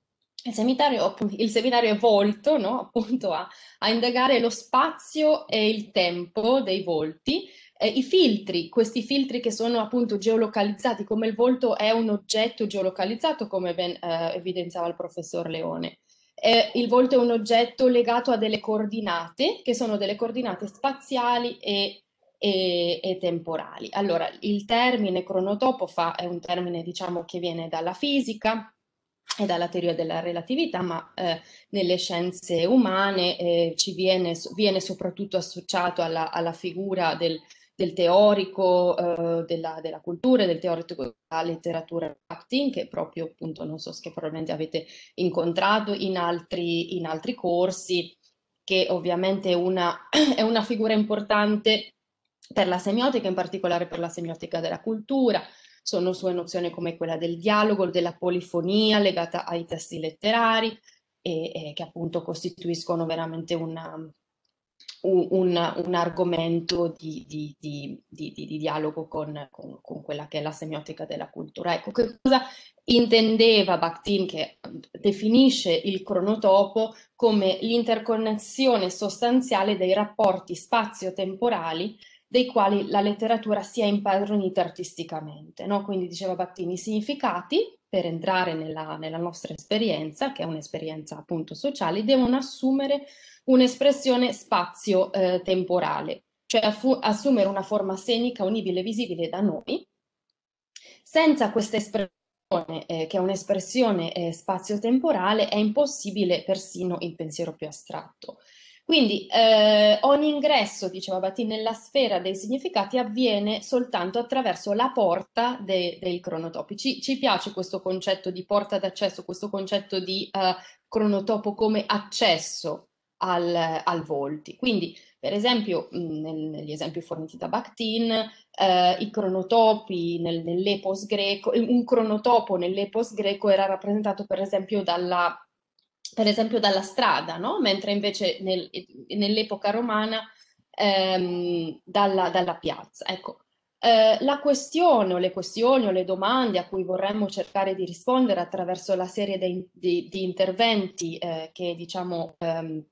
Il seminario, il seminario è volto no? appunto a, a indagare lo spazio e il tempo dei volti eh, i filtri, questi filtri che sono appunto geolocalizzati, come il volto è un oggetto geolocalizzato, come ben eh, evidenziava il professor Leone. Eh, il volto è un oggetto legato a delle coordinate, che sono delle coordinate spaziali e, e, e temporali. Allora, il termine cronotopo fa, è un termine diciamo che viene dalla fisica, e dalla teoria della relatività, ma eh, nelle scienze umane eh, ci viene, viene, soprattutto associato alla, alla figura del, del teorico eh, della, della, cultura, del teorico della letteratura acting, che proprio appunto non so se probabilmente avete incontrato in altri, in altri corsi, che ovviamente è una, è una figura importante per la semiotica, in particolare per la semiotica della cultura, sono sue nozioni come quella del dialogo, della polifonia legata ai testi letterari e, e che appunto costituiscono veramente una, un, un argomento di, di, di, di dialogo con, con, con, quella che è la semiotica della cultura. Ecco, che cosa intendeva Bakhtin che definisce il cronotopo come l'interconnessione sostanziale dei rapporti spazio-temporali dei quali la letteratura si è impadronita artisticamente. No? Quindi diceva Battini, i significati, per entrare nella, nella nostra esperienza, che è un'esperienza appunto sociale, devono assumere un'espressione spazio-temporale, eh, cioè assumere una forma scenica unibile e visibile da noi. Senza questa espressione, eh, che è un'espressione eh, spazio-temporale, è impossibile persino il pensiero più astratto. Quindi eh, ogni ingresso, diceva Batti, nella sfera dei significati avviene soltanto attraverso la porta de- dei cronotopi. Ci-, ci, piace questo concetto di porta d'accesso, questo concetto di eh, cronotopo come accesso al, al volti. Quindi, per esempio, nel, negli esempi forniti da Bakhtin, eh, i cronotopi nel, nell'epos greco, un cronotopo nell'epos greco era rappresentato per esempio dalla, per esempio dalla strada, no? mentre invece nel, nell'epoca romana ehm, dalla, dalla, piazza. Ecco, eh, la questione o le questioni o le domande a cui vorremmo cercare di rispondere attraverso la serie di, di, di interventi eh, che diciamo ehm,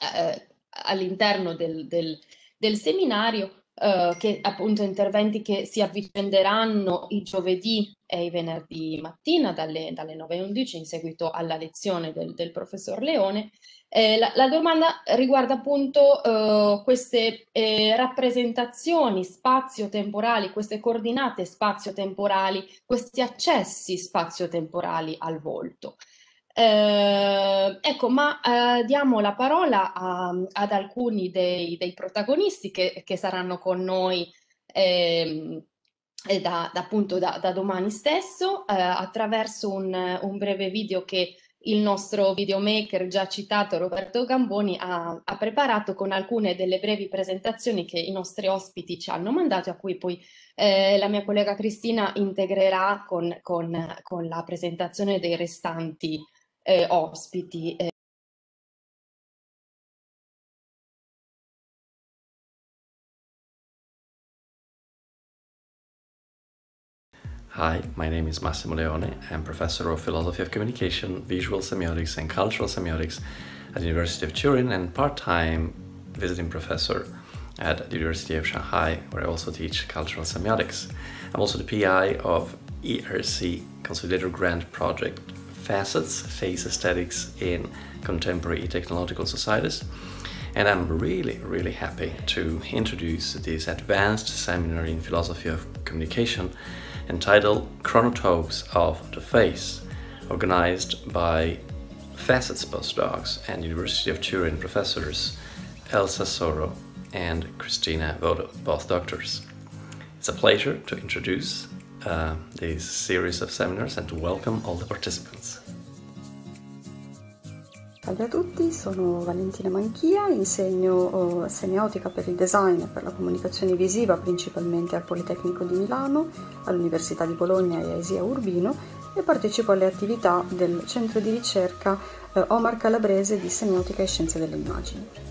eh, all'interno del, del, del seminario, eh, che appunto interventi che si avvicenderanno i giovedì e i venerdì mattina dalle, dalle 9.11 in seguito alla lezione del, del professor Leone. Eh, la, la, domanda riguarda appunto eh, queste eh, rappresentazioni spazio-temporali, queste coordinate spazio-temporali, questi accessi spazio-temporali al volto. Eh, ecco, ma eh, diamo la parola a, ad alcuni dei, dei protagonisti che, che, saranno con noi ehm, eh, da, da, appunto da, da domani stesso eh, attraverso un, un, breve video che il nostro videomaker già citato Roberto Gamboni ha, ha, preparato con alcune delle brevi presentazioni che i nostri ospiti ci hanno mandato a cui poi eh, la mia collega Cristina integrerà con, con, con la presentazione dei restanti Eh, ospiti eh, Hi, my name is Massimo Leone. I'm professor of philosophy of communication, visual semiotics, and cultural semiotics at the University of Turin, and part-time visiting professor at the University of Shanghai, where I also teach cultural semiotics. I'm also the PI of ERC Consolidator Grant Project facets face aesthetics in contemporary technological societies. And I'm really, really happy to introduce this advanced seminar in philosophy of communication entitled Chronotopes of the Face, organized by Facets postdocs and University of Turin professors Elsa Soro and Christina Vodo, both doctors. It's a pleasure to introduce uh, this series of seminars and to welcome all the participants. Salve a tutti, sono Valentina Manchia, insegno oh, semiotica per il design e per la comunicazione visiva principalmente al Politecnico di Milano, all'Università di Bologna e a Isia Urbino e partecipo alle attività del centro di ricerca eh, Omar Calabrese di Semiotica e Scienze delle Immagini.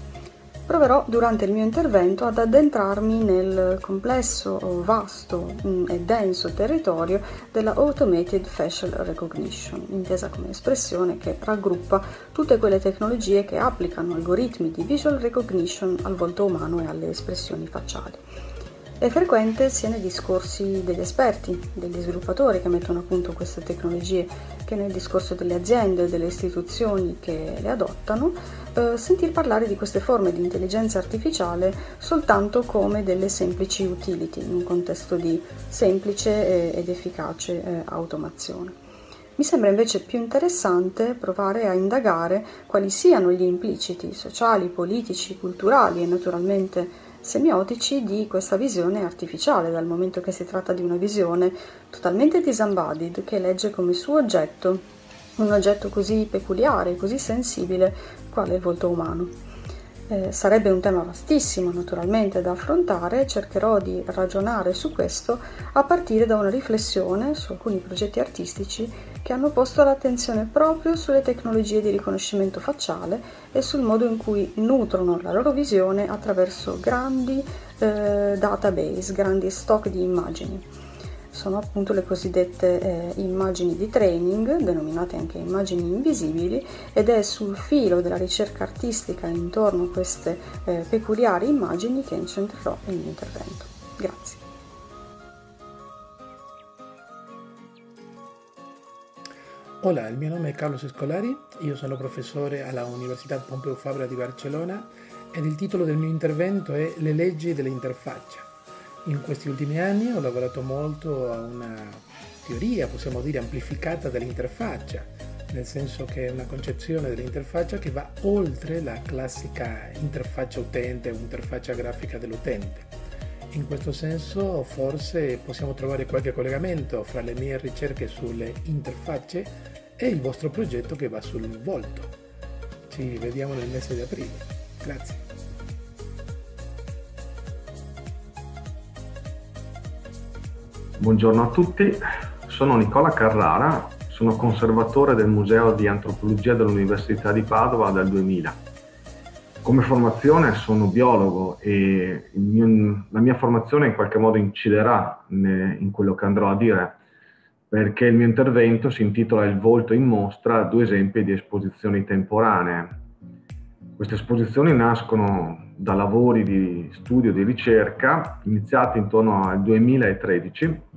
Proverò durante il mio intervento ad addentrarmi nel complesso, vasto mm, e denso territorio della Automated Facial Recognition, intesa come espressione che raggruppa tutte quelle tecnologie che applicano algoritmi di visual recognition al volto umano e alle espressioni facciali. È frequente sia nei discorsi degli esperti, degli sviluppatori che mettono a punto queste tecnologie, che nel discorso delle aziende e delle istituzioni che le adottano, eh, sentir parlare di queste forme di intelligenza artificiale soltanto come delle semplici utility in un contesto di semplice ed efficace eh, automazione. Mi sembra invece più interessante provare a indagare quali siano gli impliciti sociali, politici, culturali e naturalmente semiotici di questa visione artificiale, dal momento che si tratta di una visione totalmente disembodied che legge come suo oggetto un oggetto così peculiare, così sensibile acqua del volto umano. Eh, sarebbe un tema vastissimo naturalmente da affrontare, cercherò di ragionare su questo a partire da una riflessione su alcuni progetti artistici che hanno posto l'attenzione proprio sulle tecnologie di riconoscimento facciale e sul modo in cui nutrono la loro visione attraverso grandi eh, database, grandi stock di immagini sono appunto le cosiddette eh, immagini di training, denominate anche immagini invisibili, ed è sul filo della ricerca artistica intorno a queste eh, peculiari immagini che incentrerò il mio intervento. Grazie. Hola, il mio nome è Carlos Escolari, io sono professore alla Università Pompeu Fabra di Barcellona ed il titolo del mio intervento è Le leggi dell'interfaccia. In questi ultimi anni ho lavorato molto a una teoria, possiamo dire, amplificata dell'interfaccia, nel senso che è una concezione dell'interfaccia che va oltre la classica interfaccia utente o interfaccia grafica dell'utente. In questo senso forse possiamo trovare qualche collegamento fra le mie ricerche sulle interfacce e il vostro progetto che va sul volto. Ci vediamo nel mese di aprile. Grazie. Buongiorno a tutti, sono Nicola Carrara, sono conservatore del Museo di Antropologia dell'Università di Padova dal 2000. Come formazione sono biologo e mio, la mia formazione in qualche modo inciderà in quello che andrò a dire, perché il mio intervento si intitola Il volto in mostra, due esempi di esposizioni temporanee. Queste esposizioni nascono da lavori di studio e di ricerca iniziati intorno al 2013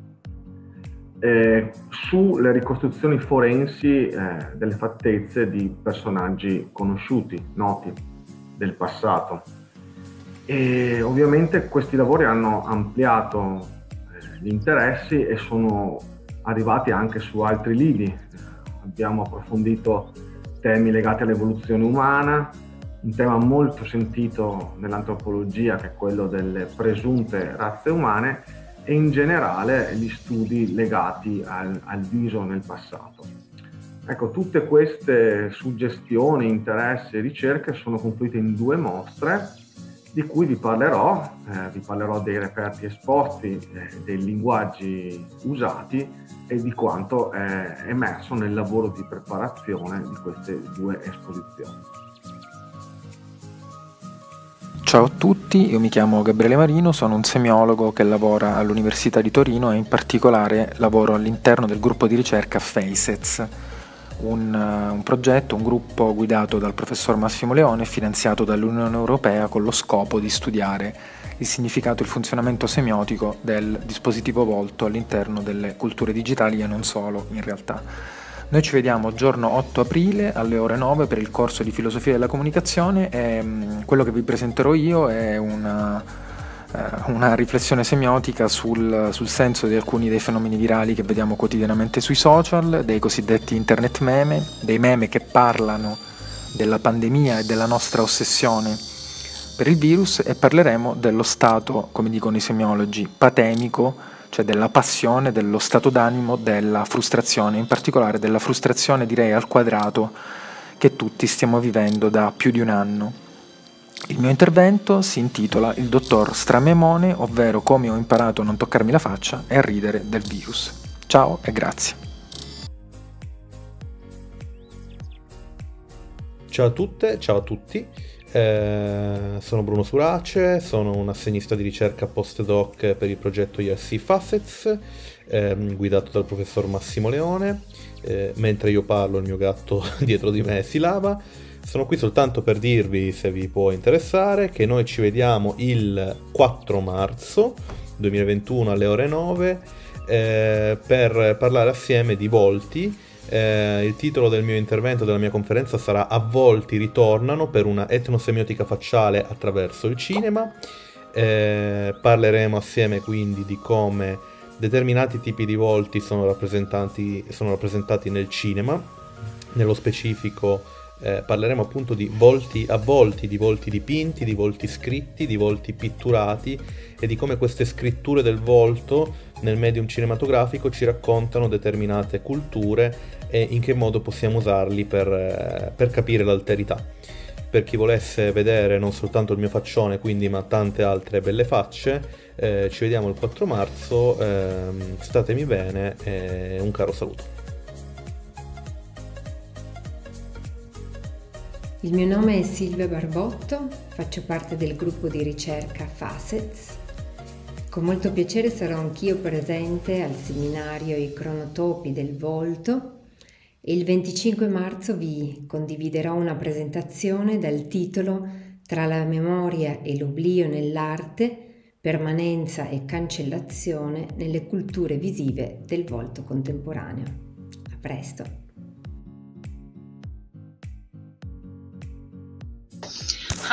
eh, sulle ricostruzioni forensi eh, delle fattezze di personaggi conosciuti, noti del passato. E ovviamente questi lavori hanno ampliato eh, gli interessi e sono arrivati anche su altri lidi. Abbiamo approfondito temi legati all'evoluzione umana, un tema molto sentito nell'antropologia che è quello delle presunte razze umane e in generale gli studi legati al, al viso nel passato. Ecco, tutte queste suggestioni, interessi e ricerche sono confluite in due mostre di cui vi parlerò, eh, vi parlerò dei reperti esposti, eh, dei linguaggi usati e di quanto è emerso nel lavoro di preparazione di queste due esposizioni. Ciao a tutti, io mi chiamo Gabriele Marino, sono un semiologo che lavora all'Università di Torino e in particolare lavoro all'interno del gruppo di ricerca FACETS, un, eh, un, progetto, un gruppo guidato dal professor Massimo Leone e finanziato dall'Unione Europea con lo scopo di studiare il significato e il funzionamento semiotico del dispositivo volto all'interno delle culture digitali e non solo in realtà. Noi ci vediamo giorno 8 aprile alle ore 9 per il corso di filosofia della comunicazione e mm, quello che vi presenterò io è una, eh, una riflessione semiotica sul, sul, senso di alcuni dei fenomeni virali che vediamo quotidianamente sui social, dei cosiddetti internet meme, dei meme che parlano della pandemia e della nostra ossessione per il virus e parleremo dello stato, come dicono i semiologi, patemico cioè della passione, dello stato d'animo, della frustrazione, in particolare della frustrazione direi al quadrato che tutti stiamo vivendo da più di un anno. Il mio intervento si intitola Il dottor Stramemone, ovvero come ho imparato a non toccarmi la faccia e a ridere del virus. Ciao e grazie. Ciao a tutte, ciao a tutti. Eh, sono Bruno Surace, sono un assegnista di ricerca post-doc per il progetto IRC Facets, ehm, guidato dal professor Massimo Leone. Eh, mentre io parlo, il mio gatto dietro di me si lava. Sono qui soltanto per dirvi, se vi può interessare, che noi ci vediamo il 4 marzo 2021 alle ore 9 eh, per parlare assieme di Volti eh, il titolo del mio intervento, della mia conferenza sarà Avvolti ritornano per una etnosemiotica facciale attraverso il cinema. Eh, parleremo assieme quindi di come determinati tipi di volti sono, sono rappresentati nel cinema, nello specifico eh, parleremo appunto di volti avvolti, di volti dipinti, di volti scritti, di volti pitturati e di come queste scritture del volto nel medium cinematografico ci raccontano determinate culture e in che modo possiamo usarli per, eh, per capire l'alterità. Per chi volesse vedere non soltanto il mio faccione, quindi, ma tante altre belle facce, eh, ci vediamo il 4 marzo, ehm, statemi bene e un caro saluto. Il mio nome è Silvia Barbotto, faccio parte del gruppo di ricerca Facets. Con molto piacere sarò anch'io presente al seminario I cronotopi del volto il 25 marzo vi condividerò una presentazione dal titolo Tra la memoria e l'oblio nell'arte, permanenza e cancellazione nelle culture visive del volto contemporaneo. A presto!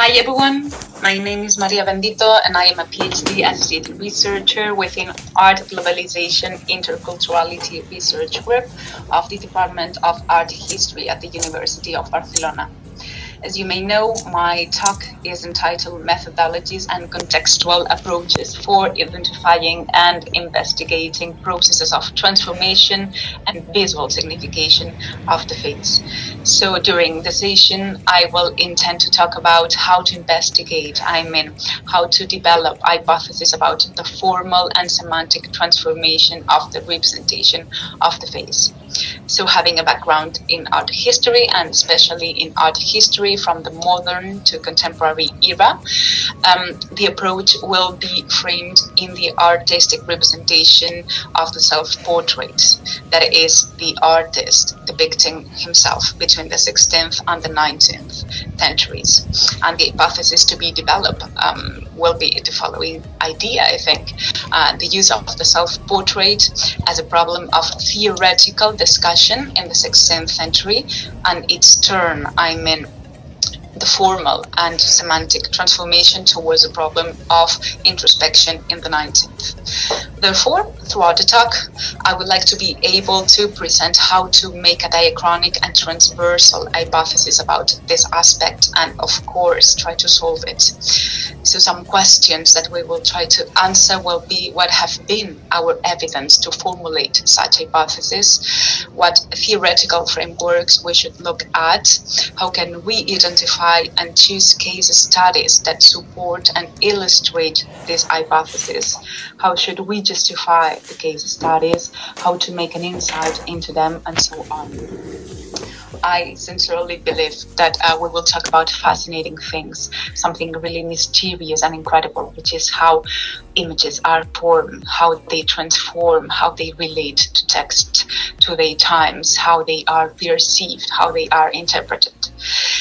Hi everyone, my name is Maria Bendito and I am a PhD associate researcher within Art Globalization Interculturality Research Group of the Department of Art History at the University of Barcelona. As you may know, my talk is entitled Methodologies and Contextual Approaches for Identifying and Investigating Processes of Transformation and Visual Signification of the Faiths. So during the session, I will intend to talk about how to investigate, I mean, how to develop hypotheses about the formal and semantic transformation of the representation of the face. So, having a background in art history and especially in art history from the modern to contemporary era, um, the approach will be framed in the artistic representation of the self portrait, that is, the artist depicting himself between the 16th and the 19th centuries. And the hypothesis to be developed um, will be the following idea, I think uh, the use of the self portrait as a problem of theoretical discussion in the 16th century and its turn, I mean, the formal and semantic transformation towards a problem of introspection in the 19th. Therefore, throughout the talk, I would like to be able to present how to make a diachronic and transversal hypothesis about this aspect and, of course, try to solve it. So, some questions that we will try to answer will be what have been our evidence to formulate such hypotheses, what theoretical frameworks we should look at, how can we identify and choose case studies that support and illustrate this hypothesis. How should we justify the case studies, how to make an insight into them, and so on. I sincerely believe that uh, we will talk about fascinating things, something really mysterious and incredible, which is how images are formed, how they transform, how they relate to text, to their times, how they are perceived, how they are interpreted.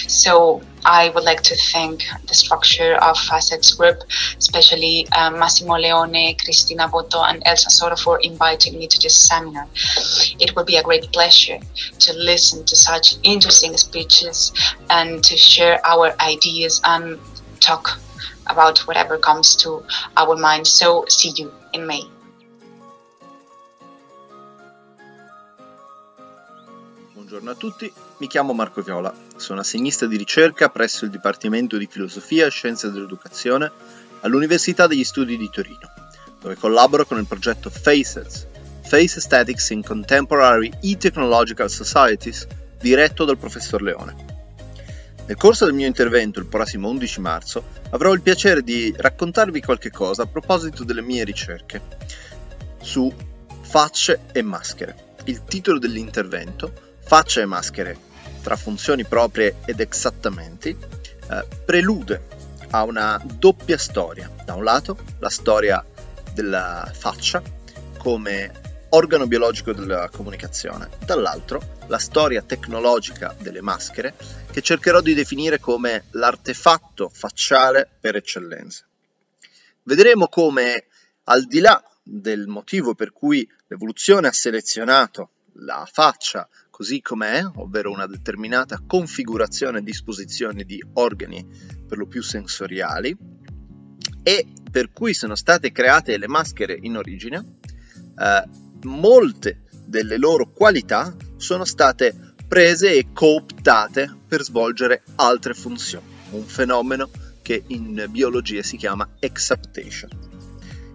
So I would like to thank the structure of Facets Group, especially um, Massimo Leone, Cristina Botto, and Elsa Soro for inviting me to this seminar. It will be a great pleasure to listen to such interesting speeches and to share our ideas and talk about whatever comes to our mind. So, see you in May. Buongiorno a tutti, mi chiamo Marco Viola Sono assegnista di ricerca presso il Dipartimento di Filosofia e Scienze dell'Educazione all'Università degli Studi di Torino, dove collaboro con il progetto FACES, Face Aesthetics in Contemporary E-Technological Societies, diretto dal professor Leone. Nel corso del mio intervento, il prossimo 11 marzo, avrò il piacere di raccontarvi qualche cosa a proposito delle mie ricerche su facce e maschere. Il titolo dell'intervento, Facce e maschere, tra funzioni proprie ed esattamente, eh, prelude a una doppia storia. Da un lato la storia della faccia come organo biologico della comunicazione, dall'altro la storia tecnologica delle maschere che cercherò di definire come l'artefatto facciale per eccellenza. Vedremo come al di là del motivo per cui l'evoluzione ha selezionato la faccia così com'è, ovvero una determinata configurazione e disposizione di organi per lo più sensoriali, e per cui sono state create le maschere in origine, eh, molte delle loro qualità sono state prese e cooptate per svolgere altre funzioni, un fenomeno che in biologia si chiama exaptation.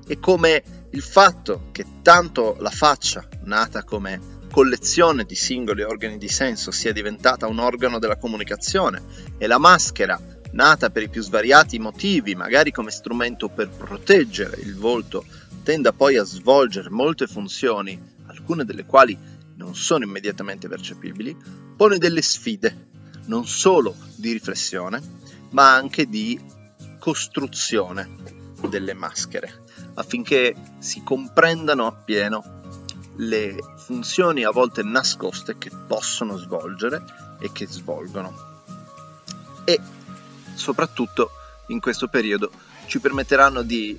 E come il fatto che tanto la faccia, nata come collezione di singoli organi di senso sia diventata un organo della comunicazione e la maschera, nata per i più svariati motivi, magari come strumento per proteggere il volto, tenda poi a svolgere molte funzioni, alcune delle quali non sono immediatamente percepibili, pone delle sfide, non solo di riflessione, ma anche di costruzione delle maschere, affinché si comprendano appieno le funzioni a volte nascoste che possono svolgere e che svolgono. E soprattutto in questo periodo ci permetteranno di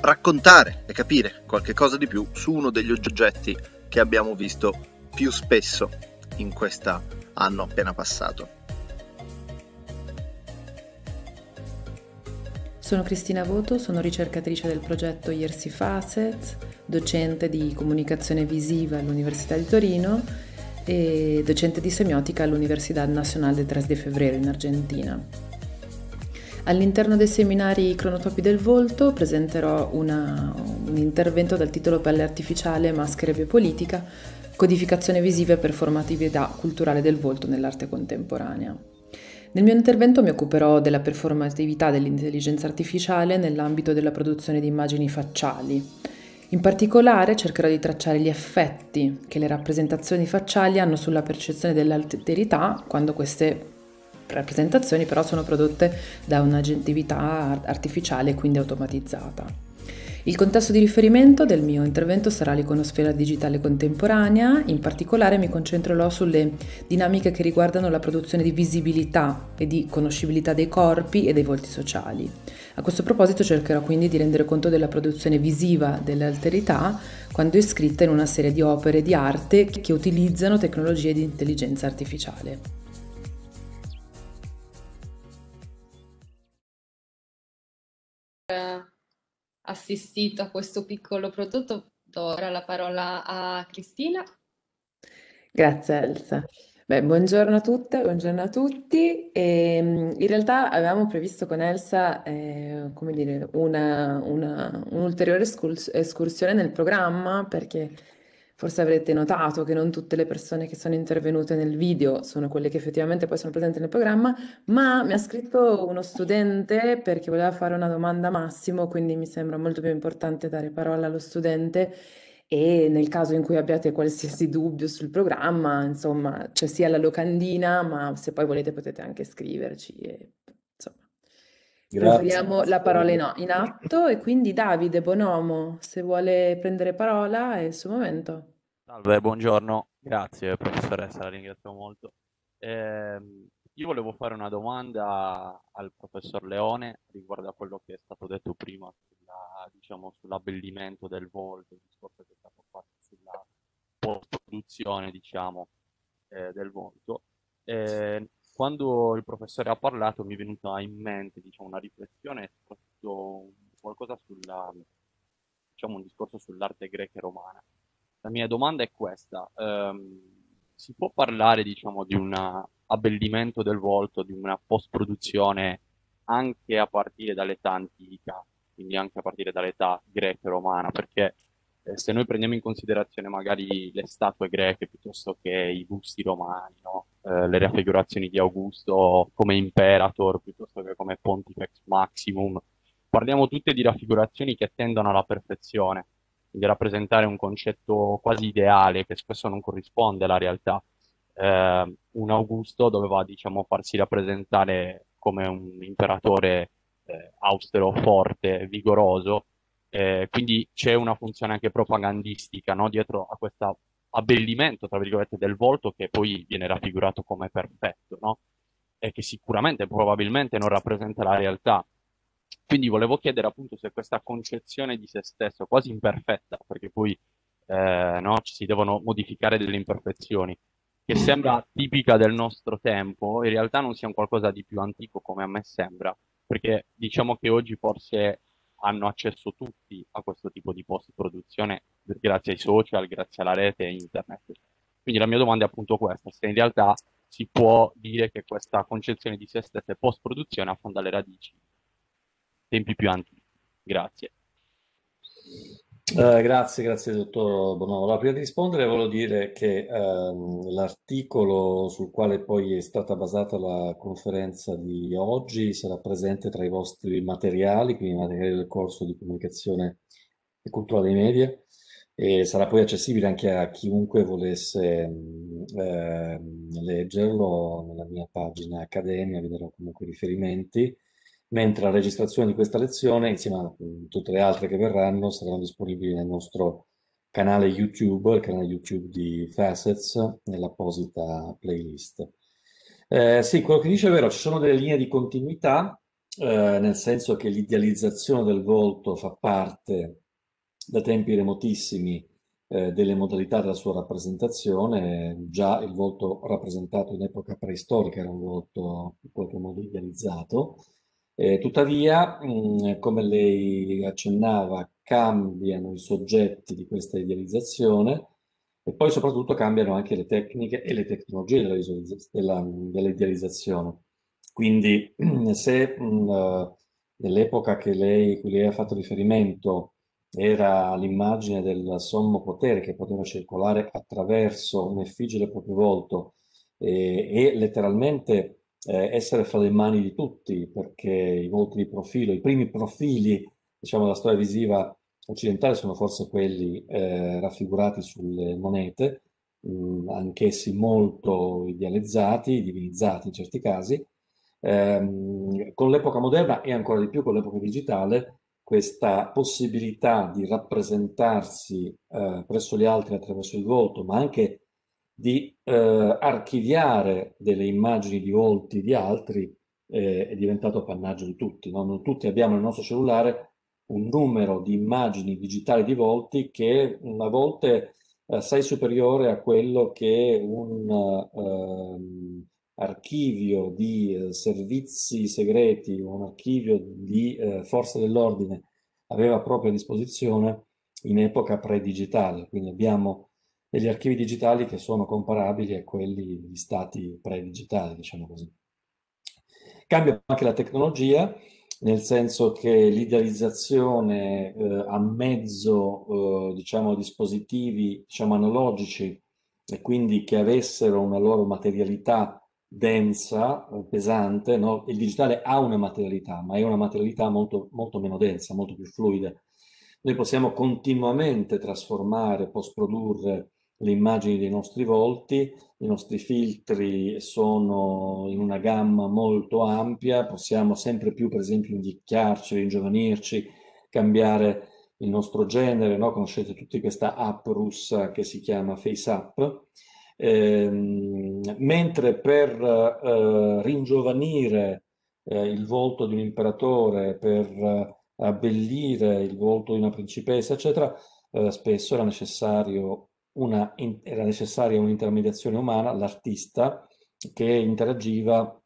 raccontare e capire qualche cosa di più su uno degli oggetti che abbiamo visto più spesso in questo anno appena passato. Sono Cristina Voto, sono ricercatrice del progetto Yersi Facets docente di comunicazione visiva all'Università di Torino e docente di semiotica all'Università Nacional de 3 de Febrero in Argentina. All'interno dei seminari Cronotopi del Volto presenterò una, un intervento dal titolo Pelle artificiale, maschere e biopolitica, codificazione visiva e performatività culturale del volto nell'arte contemporanea. Nel mio intervento mi occuperò della performatività dell'intelligenza artificiale nell'ambito della produzione di immagini facciali, in particolare cercherò di tracciare gli effetti che le rappresentazioni facciali hanno sulla percezione dell'alterità quando queste rappresentazioni però sono prodotte da un'agentività artificiale e quindi automatizzata. Il contesto di riferimento del mio intervento sarà l'iconosfera digitale contemporanea, in particolare mi concentrerò sulle dinamiche che riguardano la produzione di visibilità e di conoscibilità dei corpi e dei volti sociali. A questo proposito cercherò quindi di rendere conto della produzione visiva dell'alterità quando è scritta in una serie di opere di arte che utilizzano tecnologie di intelligenza artificiale. Eh, assistito a questo piccolo prodotto, do ora la parola a Cristina. Grazie Elsa. Beh, buongiorno a tutte, buongiorno a tutti. Ehm, in realtà avevamo previsto con Elsa, eh, come dire, una- una- un'ulteriore escursione nel programma, perché forse avrete notato che non tutte le persone che sono intervenute nel video sono quelle che effettivamente poi sono presenti nel programma, ma mi ha scritto uno studente perché voleva fare una domanda a Massimo, quindi mi sembra molto più importante dare parola allo studente e nel caso in cui abbiate qualsiasi dubbio sul programma, insomma, c'è sia la locandina, ma se poi volete potete anche scriverci. E, insomma, preferiamo la parola in, in atto e quindi Davide Bonomo, se vuole prendere parola è il suo momento. Salve, buongiorno, grazie professoressa, la ringrazio molto. Eh, io volevo fare una domanda al professor Leone riguardo a quello che è stato detto prima sulla, diciamo, sull'abbellimento del volto, il discorso che produzione diciamo, eh, del volto. Eh, quando il professore ha parlato mi è venuta in mente diciamo, una riflessione, soprattutto qualcosa sulla, diciamo, un discorso sull'arte greca e romana. La mia domanda è questa, ehm, si può parlare diciamo, di un abbellimento del volto, di una post-produzione anche a partire dall'età antica quindi anche a partire dall'età greca e romana, perché eh, se noi prendiamo in considerazione magari le statue greche piuttosto che i busti romani, no? eh, le raffigurazioni di Augusto come imperator piuttosto che come pontifex maximum, parliamo tutte di raffigurazioni che tendono alla perfezione, quindi rappresentare un concetto quasi ideale che spesso non corrisponde alla realtà. Eh, un Augusto doveva diciamo, farsi rappresentare come un imperatore eh, austero, forte, vigoroso, eh, quindi c'è una funzione anche propagandistica no? dietro a questo abbellimento, tra virgolette, del volto che poi viene raffigurato come perfetto, no? E che sicuramente, probabilmente non rappresenta la realtà. Quindi volevo chiedere appunto se questa concezione di se stesso, quasi imperfetta, perché poi eh, no, si devono modificare delle imperfezioni, che sembra esatto. tipica del nostro tempo, in realtà non sia un qualcosa di più antico come a me sembra, perché diciamo che oggi forse hanno accesso tutti a questo tipo di post produzione grazie ai social, grazie alla rete e internet. Quindi la mia domanda è appunto questa, se in realtà si può dire che questa concezione di se stessa e post produzione affonda le radici tempi più antichi. Grazie. Eh, grazie, grazie dottor Bonovo. Allora, prima di rispondere volevo dire che ehm, l'articolo sul quale poi è stata basata la conferenza di oggi sarà presente tra i vostri materiali, quindi i materiali del corso di comunicazione e cultura dei media e sarà poi accessibile anche a chiunque volesse ehm, ehm leggerlo nella mia pagina accademia, vi darò comunque riferimenti mentre la registrazione di questa lezione, insieme a tutte le altre che verranno, saranno disponibili nel nostro canale YouTube, il canale YouTube di Facets, nell'apposita playlist. Eh, sì, quello che dice è vero, ci sono delle linee di continuità, eh, nel senso che l'idealizzazione del volto fa parte da tempi remotissimi eh, delle modalità della sua rappresentazione, già il volto rappresentato in epoca preistorica era un volto in qualche modo idealizzato, eh, tuttavia, mh, mm, come lei accennava, cambiano i soggetti di questa idealizzazione e poi soprattutto cambiano anche le tecniche e le tecnologie della, della, dell'idealizzazione. Quindi se mh, mm, eh, nell'epoca che lei, cui lei ha fatto riferimento era l'immagine del sommo potere che poteva circolare attraverso un'effigie del proprio volto e, eh, e letteralmente eh, essere fra le mani di tutti, perché i volti di profilo, i primi profili, diciamo, della storia visiva occidentale sono forse quelli eh, raffigurati sulle monete, mh, mm, anch'essi molto idealizzati, divinizzati in certi casi. Ehm, con l'epoca moderna e ancora di più con l'epoca digitale, questa possibilità di rappresentarsi eh, presso gli altri attraverso il volto, ma anche di eh, archiviare delle immagini di volti di altri eh, è diventato appannaggio di tutti. No? Non tutti abbiamo nel nostro cellulare un numero di immagini digitali di volti che una volte eh, assai superiore a quello che un uh, archivio di uh, servizi segreti o un archivio di uh, forze dell'ordine aveva proprio a disposizione in epoca pre-digitale. Quindi abbiamo e gli archivi digitali che sono comparabili a quelli di stati pre-digitali, diciamo così. Cambia anche la tecnologia, nel senso che l'idealizzazione eh, a mezzo eh, diciamo, dispositivi diciamo, analogici e quindi che avessero una loro materialità densa, pesante, no? il digitale ha una materialità, ma è una materialità molto, molto meno densa, molto più fluida. Noi possiamo continuamente trasformare, post-produrre le immagini dei nostri volti, i nostri filtri sono in una gamma molto ampia, possiamo sempre più per esempio invecchiarci, ringiovanirci, cambiare il nostro genere, no? conoscete tutti questa app russa che si chiama FaceApp, ehm, mentre per eh, ringiovanire eh, il volto di un imperatore, per eh, abbellire il volto di una principessa, eccetera, eh, spesso era necessario una, era necessaria un'intermediazione umana, l'artista che interagiva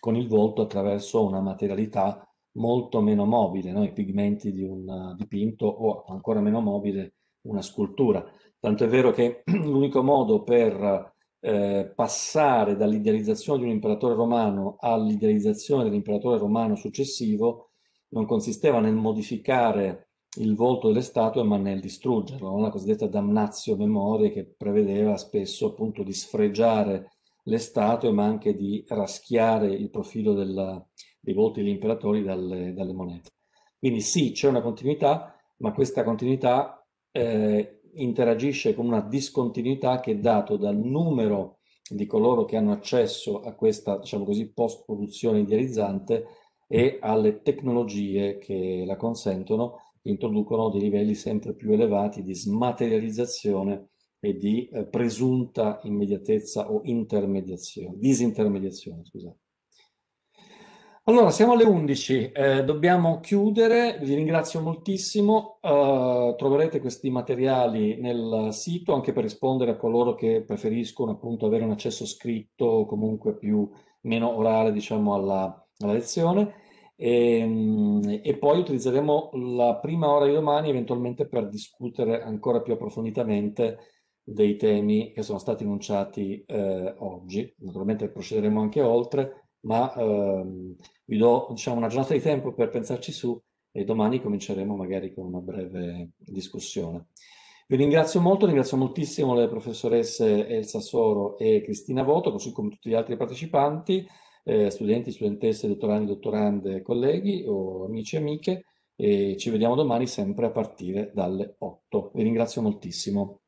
con il volto attraverso una materialità molto meno mobile, no? i pigmenti di un eh, dipinto o ancora meno mobile una scultura. Tanto è vero che l'unico modo per eh, passare dall'idealizzazione di un imperatore romano all'idealizzazione dell'imperatore romano successivo non consisteva nel modificare il volto delle statue ma nel distruggerlo, una cosiddetta damnazio memoria che prevedeva spesso appunto di sfregiare le statue ma anche di raschiare il profilo della, dei volti degli imperatori dalle, dalle monete. Quindi sì, c'è una continuità, ma questa continuità eh, interagisce con una discontinuità che è data dal numero di coloro che hanno accesso a questa, diciamo così, post-produzione idealizzante e alle tecnologie che la consentono introducono dei livelli sempre più elevati di smaterializzazione e di eh, presunta immediatezza o intermediazione, disintermediazione, scusate. Allora, siamo alle 11, eh, dobbiamo chiudere, vi ringrazio moltissimo, eh, troverete questi materiali nel sito anche per rispondere a coloro che preferiscono appunto avere un accesso scritto o comunque più, meno orale diciamo alla, alla lezione e, ehm, e, poi utilizzeremo la prima ora di domani eventualmente per discutere ancora più approfonditamente dei temi che sono stati enunciati eh, oggi. Naturalmente procederemo anche oltre, ma ehm, vi do diciamo, una giornata di tempo per pensarci su e domani cominceremo magari con una breve discussione. Vi ringrazio molto, ringrazio moltissimo le professoresse Elsa Soro e Cristina Voto, così come tutti gli altri partecipanti eh, studenti, studentesse, dottorandi, dottorande, colleghi o amici e amiche e ci vediamo domani sempre a partire dalle 8. Vi ringrazio moltissimo.